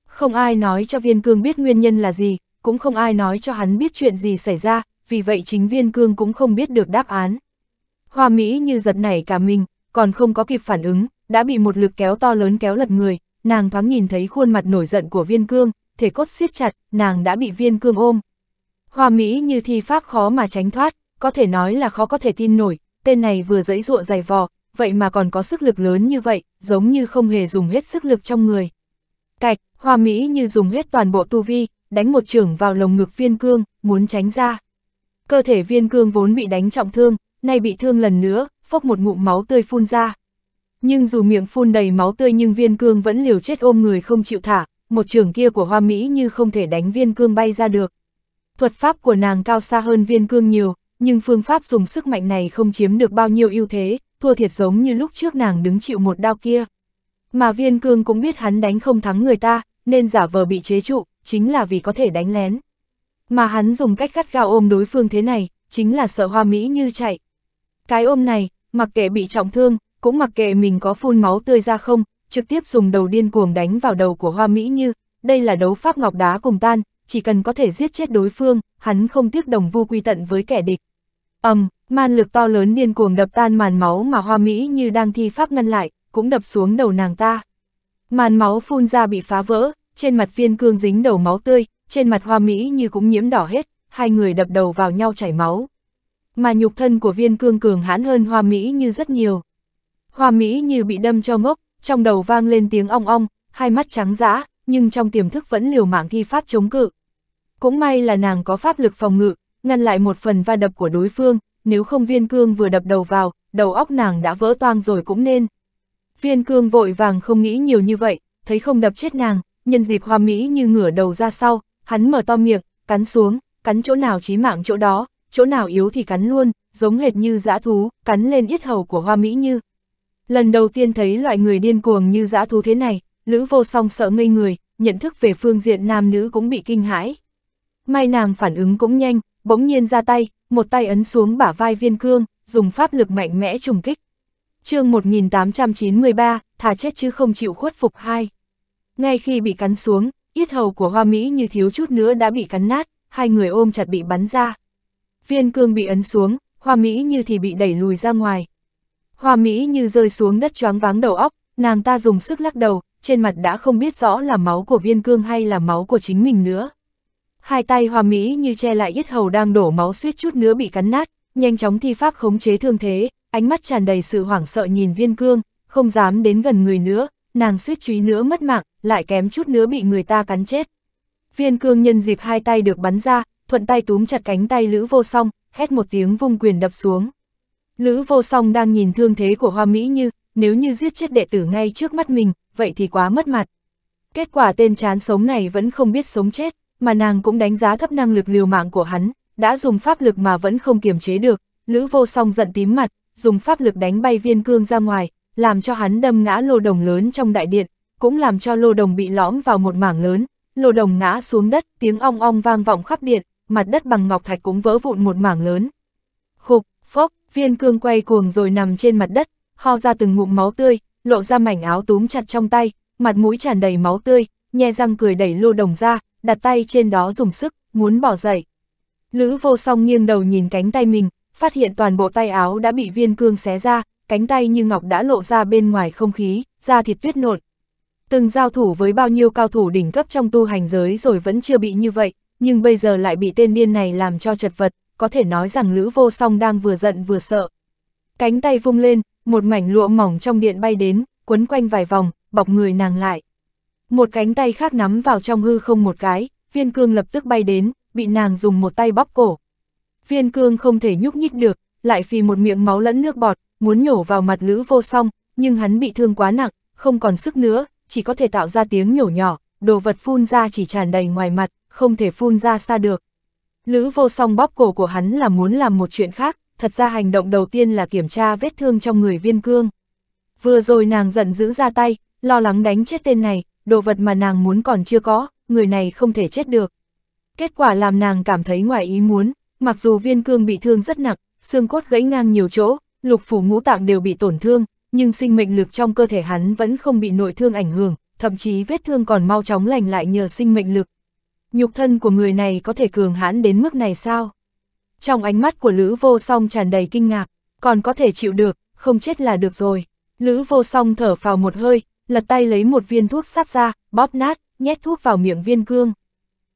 Không ai nói cho viên cương biết nguyên nhân là gì, cũng không ai nói cho hắn biết chuyện gì xảy ra, vì vậy chính viên cương cũng không biết được đáp án. Hoa Mỹ như giật nảy cả mình, còn không có kịp phản ứng, đã bị một lực kéo to lớn kéo lật người, nàng thoáng nhìn thấy khuôn mặt nổi giận của viên cương, thể cốt siết chặt, nàng đã bị viên cương ôm. Hoa Mỹ như thi pháp khó mà tránh thoát, có thể nói là khó có thể tin nổi, tên này vừa dẫy dụa dày vò, vậy mà còn có sức lực lớn như vậy, giống như không hề dùng hết sức lực trong người. Cạch, Hoa Mỹ như dùng hết toàn bộ tu vi, đánh một trưởng vào lồng ngực viên cương, muốn tránh ra. Cơ thể viên cương vốn bị đánh trọng thương, nay bị thương lần nữa, phốc một ngụm máu tươi phun ra. Nhưng dù miệng phun đầy máu tươi nhưng viên cương vẫn liều chết ôm người không chịu thả, một trường kia của Hoa Mỹ như không thể đánh viên cương bay ra được. Thuật pháp của nàng cao xa hơn viên cương nhiều, nhưng phương pháp dùng sức mạnh này không chiếm được bao nhiêu ưu thế, thua thiệt giống như lúc trước nàng đứng chịu một đao kia. Mà viên cương cũng biết hắn đánh không thắng người ta, nên giả vờ bị chế trụ, chính là vì có thể đánh lén. Mà hắn dùng cách gắt gao ôm đối phương thế này, chính là sợ hoa mỹ như chạy. Cái ôm này, mặc kệ bị trọng thương, cũng mặc kệ mình có phun máu tươi ra không, trực tiếp dùng đầu điên cuồng đánh vào đầu của Hoa Mỹ Như, đây là đấu pháp ngọc đá cùng tan, chỉ cần có thể giết chết đối phương, hắn không tiếc đồng vu quy tận với kẻ địch. ầm, um, man lực to lớn điên cuồng đập tan màn máu mà Hoa Mỹ Như đang thi pháp ngăn lại, cũng đập xuống đầu nàng ta. Màn máu phun ra bị phá vỡ, trên mặt viên cương dính đầu máu tươi, trên mặt Hoa Mỹ Như cũng nhiễm đỏ hết, hai người đập đầu vào nhau chảy máu. Mà nhục thân của viên cương cường hãn hơn Hoa Mỹ Như rất nhiều. Hoa Mỹ Như bị đâm cho ngốc, trong đầu vang lên tiếng ong ong, hai mắt trắng dã, nhưng trong tiềm thức vẫn liều mạng thi pháp chống cự. Cũng may là nàng có pháp lực phòng ngự, ngăn lại một phần va đập của đối phương, nếu không viên cương vừa đập đầu vào, đầu óc nàng đã vỡ toang rồi cũng nên. Viên cương vội vàng không nghĩ nhiều như vậy, thấy không đập chết nàng, nhân dịp hoa mỹ như ngửa đầu ra sau, hắn mở to miệng, cắn xuống, cắn chỗ nào chí mạng chỗ đó, chỗ nào yếu thì cắn luôn, giống hệt như dã thú, cắn lên yết hầu của hoa mỹ như. Lần đầu tiên thấy loại người điên cuồng như dã thú thế này, Lữ vô song sợ ngây người, nhận thức về phương diện nam nữ cũng bị kinh hãi. May nàng phản ứng cũng nhanh, bỗng nhiên ra tay, một tay ấn xuống bả vai viên cương, dùng pháp lực mạnh mẽ trùng kích. chương 1893, thà chết chứ không chịu khuất phục hai. Ngay khi bị cắn xuống, yết hầu của hoa Mỹ như thiếu chút nữa đã bị cắn nát, hai người ôm chặt bị bắn ra. Viên cương bị ấn xuống, hoa Mỹ như thì bị đẩy lùi ra ngoài, Hoa Mỹ như rơi xuống đất choáng váng đầu óc, nàng ta dùng sức lắc đầu, trên mặt đã không biết rõ là máu của viên cương hay là máu của chính mình nữa. Hai tay Hoa Mỹ như che lại yết hầu đang đổ máu suýt chút nữa bị cắn nát, nhanh chóng thi pháp khống chế thương thế, ánh mắt tràn đầy sự hoảng sợ nhìn viên cương, không dám đến gần người nữa, nàng suýt chúy nữa mất mạng, lại kém chút nữa bị người ta cắn chết. Viên cương nhân dịp hai tay được bắn ra, thuận tay túm chặt cánh tay Lữ Vô Song, hét một tiếng vung quyền đập xuống. Lữ vô song đang nhìn thương thế của Hoa Mỹ Như, nếu như giết chết đệ tử ngay trước mắt mình, vậy thì quá mất mặt. Kết quả tên chán sống này vẫn không biết sống chết, mà nàng cũng đánh giá thấp năng lực liều mạng của hắn, đã dùng pháp lực mà vẫn không kiềm chế được, Lữ vô song giận tím mặt, dùng pháp lực đánh bay viên cương ra ngoài, làm cho hắn đâm ngã lô đồng lớn trong đại điện, cũng làm cho lô đồng bị lõm vào một mảng lớn, lô đồng ngã xuống đất, tiếng ong ong vang vọng khắp điện, mặt đất bằng ngọc thạch cũng vỡ vụn một mảng lớn. Khục, phốc, viên cương quay cuồng rồi nằm trên mặt đất, ho ra từng ngụm máu tươi, lộ ra mảnh áo túm chặt trong tay, mặt mũi tràn đầy máu tươi, nhe răng cười đẩy lô đồng ra, đặt tay trên đó dùng sức, muốn bỏ dậy. Lữ vô song nghiêng đầu nhìn cánh tay mình, phát hiện toàn bộ tay áo đã bị viên cương xé ra, cánh tay như ngọc đã lộ ra bên ngoài không khí, da thịt tuyết nộn. Từng giao thủ với bao nhiêu cao thủ đỉnh cấp trong tu hành giới rồi vẫn chưa bị như vậy, nhưng bây giờ lại bị tên điên này làm cho chật vật, có thể nói rằng Lữ Vô Song đang vừa giận vừa sợ. Cánh tay vung lên, một mảnh lụa mỏng trong điện bay đến, quấn quanh vài vòng, bọc người nàng lại. Một cánh tay khác nắm vào trong hư không một cái, viên cương lập tức bay đến, bị nàng dùng một tay bóp cổ. Viên cương không thể nhúc nhích được, lại vì một miệng máu lẫn nước bọt, muốn nhổ vào mặt Lữ Vô Song, nhưng hắn bị thương quá nặng, không còn sức nữa, chỉ có thể tạo ra tiếng nhổ nhỏ, đồ vật phun ra chỉ tràn đầy ngoài mặt, không thể phun ra xa được. Lữ vô song bóp cổ của hắn là muốn làm một chuyện khác, thật ra hành động đầu tiên là kiểm tra vết thương trong người viên cương. Vừa rồi nàng giận dữ ra tay, lo lắng đánh chết tên này, đồ vật mà nàng muốn còn chưa có, người này không thể chết được. Kết quả làm nàng cảm thấy ngoài ý muốn, mặc dù viên cương bị thương rất nặng, xương cốt gãy ngang nhiều chỗ, lục phủ ngũ tạng đều bị tổn thương, nhưng sinh mệnh lực trong cơ thể hắn vẫn không bị nội thương ảnh hưởng, thậm chí vết thương còn mau chóng lành lại nhờ sinh mệnh lực nhục thân của người này có thể cường hãn đến mức này sao? Trong ánh mắt của Lữ Vô Song tràn đầy kinh ngạc, còn có thể chịu được, không chết là được rồi. Lữ Vô Song thở vào một hơi, lật tay lấy một viên thuốc sáp ra, bóp nát, nhét thuốc vào miệng viên cương.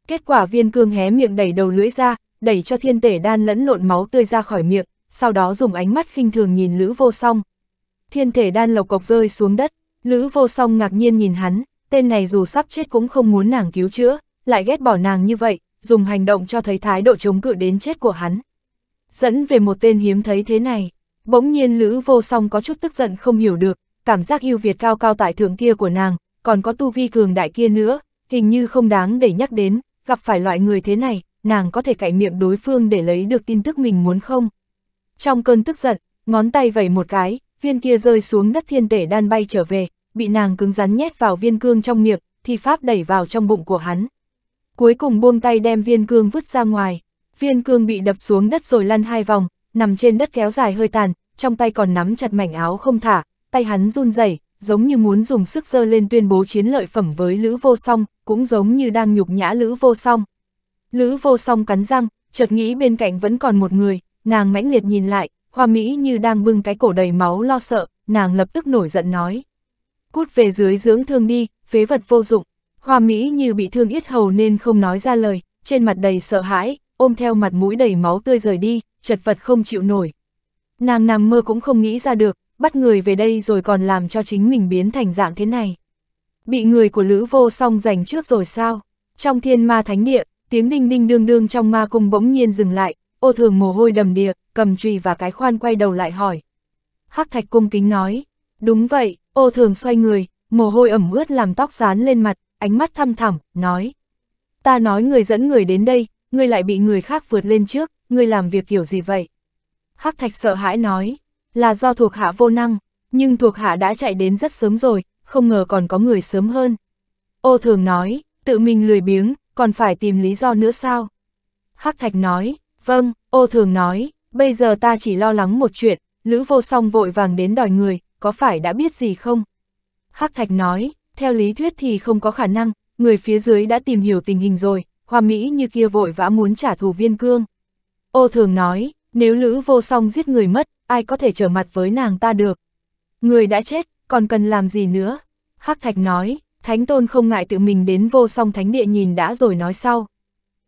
Kết quả viên cương hé miệng đẩy đầu lưỡi ra, đẩy cho thiên tể đan lẫn lộn máu tươi ra khỏi miệng, sau đó dùng ánh mắt khinh thường nhìn Lữ Vô Song. Thiên thể đan lộc cộc rơi xuống đất, Lữ Vô Song ngạc nhiên nhìn hắn, tên này dù sắp chết cũng không muốn nàng cứu chữa, lại ghét bỏ nàng như vậy, dùng hành động cho thấy thái độ chống cự đến chết của hắn. Dẫn về một tên hiếm thấy thế này, bỗng nhiên Lữ Vô Song có chút tức giận không hiểu được, cảm giác yêu Việt cao cao tại thượng kia của nàng, còn có tu vi cường đại kia nữa, hình như không đáng để nhắc đến, gặp phải loại người thế này, nàng có thể cạy miệng đối phương để lấy được tin tức mình muốn không. Trong cơn tức giận, ngón tay vẩy một cái, viên kia rơi xuống đất thiên tể đan bay trở về, bị nàng cứng rắn nhét vào viên cương trong miệng, thi pháp đẩy vào trong bụng của hắn cuối cùng buông tay đem viên cương vứt ra ngoài. Viên cương bị đập xuống đất rồi lăn hai vòng, nằm trên đất kéo dài hơi tàn, trong tay còn nắm chặt mảnh áo không thả, tay hắn run rẩy, giống như muốn dùng sức dơ lên tuyên bố chiến lợi phẩm với Lữ Vô Song, cũng giống như đang nhục nhã Lữ Vô Song. Lữ Vô Song cắn răng, chợt nghĩ bên cạnh vẫn còn một người, nàng mãnh liệt nhìn lại, Hoa Mỹ như đang bưng cái cổ đầy máu lo sợ, nàng lập tức nổi giận nói: "Cút về dưới dưỡng thương đi, phế vật vô dụng." Hoa Mỹ như bị thương yết hầu nên không nói ra lời, trên mặt đầy sợ hãi, ôm theo mặt mũi đầy máu tươi rời đi, chật vật không chịu nổi. Nàng nằm mơ cũng không nghĩ ra được, bắt người về đây rồi còn làm cho chính mình biến thành dạng thế này. Bị người của Lữ Vô Song giành trước rồi sao? Trong thiên ma thánh địa, tiếng đinh đinh đương đương trong ma cung bỗng nhiên dừng lại, ô thường mồ hôi đầm đìa, cầm chùy và cái khoan quay đầu lại hỏi. Hắc thạch cung kính nói, đúng vậy, ô thường xoay người, mồ hôi ẩm ướt làm tóc dán lên mặt, ánh mắt thăm thẳm, nói. Ta nói người dẫn người đến đây, người lại bị người khác vượt lên trước, người làm việc kiểu gì vậy? Hắc Thạch sợ hãi nói, là do thuộc hạ vô năng, nhưng thuộc hạ đã chạy đến rất sớm rồi, không ngờ còn có người sớm hơn. Ô thường nói, tự mình lười biếng, còn phải tìm lý do nữa sao? Hắc Thạch nói, vâng, ô thường nói, bây giờ ta chỉ lo lắng một chuyện, Lữ vô song vội vàng đến đòi người, có phải đã biết gì không? Hắc Thạch nói, theo lý thuyết thì không có khả năng, người phía dưới đã tìm hiểu tình hình rồi, Hoa Mỹ như kia vội vã muốn trả thù viên cương. Ô thường nói, nếu Lữ vô song giết người mất, ai có thể trở mặt với nàng ta được. Người đã chết, còn cần làm gì nữa? Hắc Thạch nói, Thánh Tôn không ngại tự mình đến vô song thánh địa nhìn đã rồi nói sau.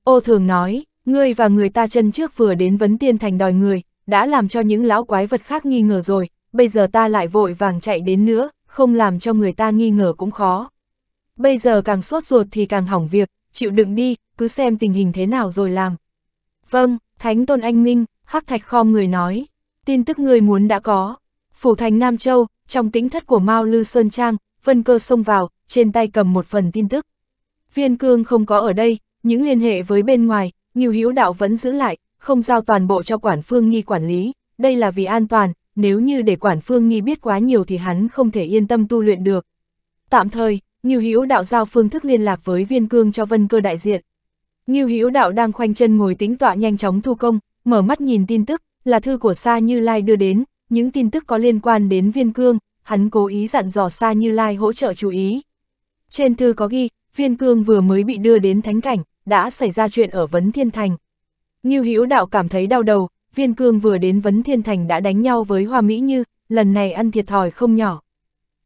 Ô thường nói, ngươi và người ta chân trước vừa đến vấn tiên thành đòi người, đã làm cho những lão quái vật khác nghi ngờ rồi, bây giờ ta lại vội vàng chạy đến nữa, không làm cho người ta nghi ngờ cũng khó. Bây giờ càng sốt ruột thì càng hỏng việc, chịu đựng đi, cứ xem tình hình thế nào rồi làm. Vâng, Thánh Tôn Anh Minh, Hắc Thạch Khom người nói, tin tức người muốn đã có. Phủ thành Nam Châu, trong tính thất của Mao Lư Sơn Trang, Vân Cơ xông vào, trên tay cầm một phần tin tức. Viên Cương không có ở đây, những liên hệ với bên ngoài, Nhiều Hiếu Đạo vẫn giữ lại, không giao toàn bộ cho quản phương nghi quản lý, đây là vì an toàn, nếu như để quản phương nghi biết quá nhiều thì hắn không thể yên tâm tu luyện được. Tạm thời, Nhiêu Hữu Đạo giao phương thức liên lạc với Viên Cương cho Vân Cơ đại diện. Nhiêu Hữu Đạo đang khoanh chân ngồi tính tọa nhanh chóng thu công, mở mắt nhìn tin tức, là thư của Sa Như Lai đưa đến, những tin tức có liên quan đến Viên Cương, hắn cố ý dặn dò Sa Như Lai hỗ trợ chú ý. Trên thư có ghi, Viên Cương vừa mới bị đưa đến thánh cảnh, đã xảy ra chuyện ở Vấn Thiên Thành. Nhiêu Hữu Đạo cảm thấy đau đầu, viên cương vừa đến Vấn Thiên Thành đã đánh nhau với Hoa Mỹ Như, lần này ăn thiệt thòi không nhỏ.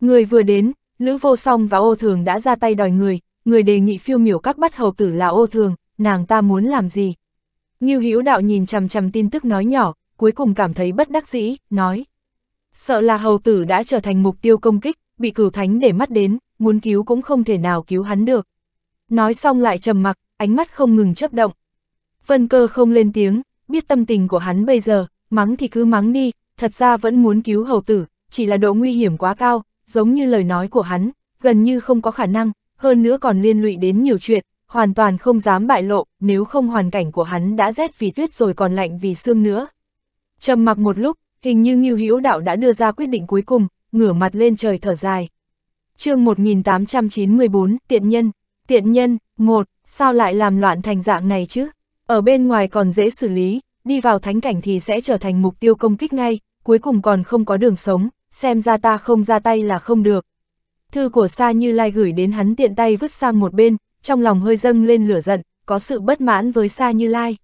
Người vừa đến, Lữ Vô Song và Ô Thường đã ra tay đòi người, người đề nghị phiêu miểu các bắt hầu tử là Ô Thường, nàng ta muốn làm gì? Như Hữu Đạo nhìn chằm chằm tin tức nói nhỏ, cuối cùng cảm thấy bất đắc dĩ, nói. Sợ là hầu tử đã trở thành mục tiêu công kích, bị cửu thánh để mắt đến, muốn cứu cũng không thể nào cứu hắn được. Nói xong lại trầm mặc, ánh mắt không ngừng chấp động. Vân cơ không lên tiếng, biết tâm tình của hắn bây giờ, mắng thì cứ mắng đi, thật ra vẫn muốn cứu hầu tử, chỉ là độ nguy hiểm quá cao, giống như lời nói của hắn, gần như không có khả năng, hơn nữa còn liên lụy đến nhiều chuyện, hoàn toàn không dám bại lộ, nếu không hoàn cảnh của hắn đã rét vì tuyết rồi còn lạnh vì xương nữa. Trầm mặc một lúc, hình như Ngưu Hữu Đạo đã đưa ra quyết định cuối cùng, ngửa mặt lên trời thở dài. Chương 1894, tiện nhân, tiện nhân, một, sao lại làm loạn thành dạng này chứ? Ở bên ngoài còn dễ xử lý, đi vào thánh cảnh thì sẽ trở thành mục tiêu công kích ngay, cuối cùng còn không có đường sống, xem ra ta không ra tay là không được. Thư của Sa Như Lai gửi đến hắn tiện tay vứt sang một bên, trong lòng hơi dâng lên lửa giận, có sự bất mãn với Sa Như Lai.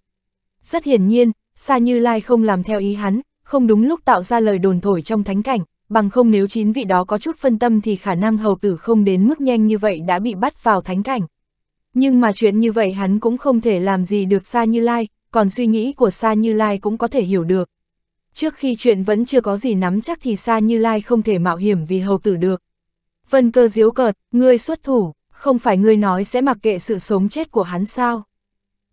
Rất hiển nhiên, Sa Như Lai không làm theo ý hắn, không đúng lúc tạo ra lời đồn thổi trong thánh cảnh, bằng không nếu chín vị đó có chút phân tâm thì khả năng hầu tử không đến mức nhanh như vậy đã bị bắt vào thánh cảnh. Nhưng mà chuyện như vậy hắn cũng không thể làm gì được Sa Như Lai, còn suy nghĩ của Sa Như Lai cũng có thể hiểu được. Trước khi chuyện vẫn chưa có gì nắm chắc thì Sa Như Lai không thể mạo hiểm vì hầu tử được. Vân cơ diếu cợt, ngươi xuất thủ, không phải ngươi nói sẽ mặc kệ sự sống chết của hắn sao?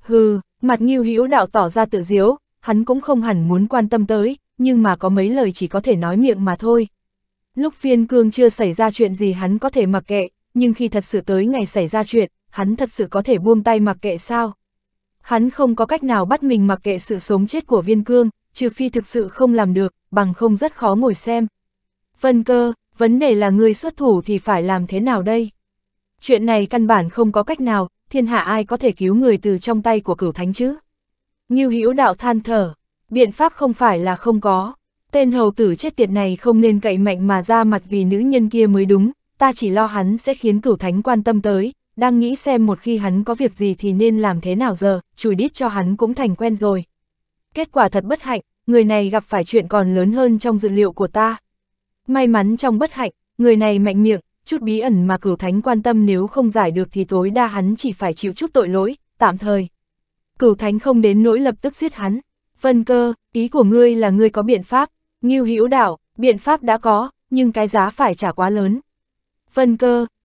Hừ, mặt nghiêu hữu đạo tỏ ra tự diếu, hắn cũng không hẳn muốn quan tâm tới, nhưng mà có mấy lời chỉ có thể nói miệng mà thôi. Lúc Phiên cương chưa xảy ra chuyện gì hắn có thể mặc kệ, nhưng khi thật sự tới ngày xảy ra chuyện, hắn thật sự có thể buông tay mặc kệ sao? Hắn không có cách nào bắt mình mặc kệ sự sống chết của viên cương, trừ phi thực sự không làm được, bằng không rất khó ngồi xem. Vân cơ, vấn đề là người xuất thủ thì phải làm thế nào đây? Chuyện này căn bản không có cách nào, thiên hạ ai có thể cứu người từ trong tay của cửu thánh chứ? như hữu đạo than thở, biện pháp không phải là không có. Tên hầu tử chết tiệt này không nên cậy mạnh mà ra mặt vì nữ nhân kia mới đúng, ta chỉ lo hắn sẽ khiến cửu thánh quan tâm tới, đang nghĩ xem một khi hắn có việc gì thì nên làm thế nào giờ, chùi đít cho hắn cũng thành quen rồi. Kết quả thật bất hạnh, người này gặp phải chuyện còn lớn hơn trong dự liệu của ta. May mắn trong bất hạnh, người này mạnh miệng, chút bí ẩn mà cửu thánh quan tâm nếu không giải được thì tối đa hắn chỉ phải chịu chút tội lỗi, tạm thời. Cửu thánh không đến nỗi lập tức giết hắn. Vân cơ, ý của ngươi là ngươi có biện pháp, nghiêu hữu đạo, biện pháp đã có, nhưng cái giá phải trả quá lớn. Vân cơ,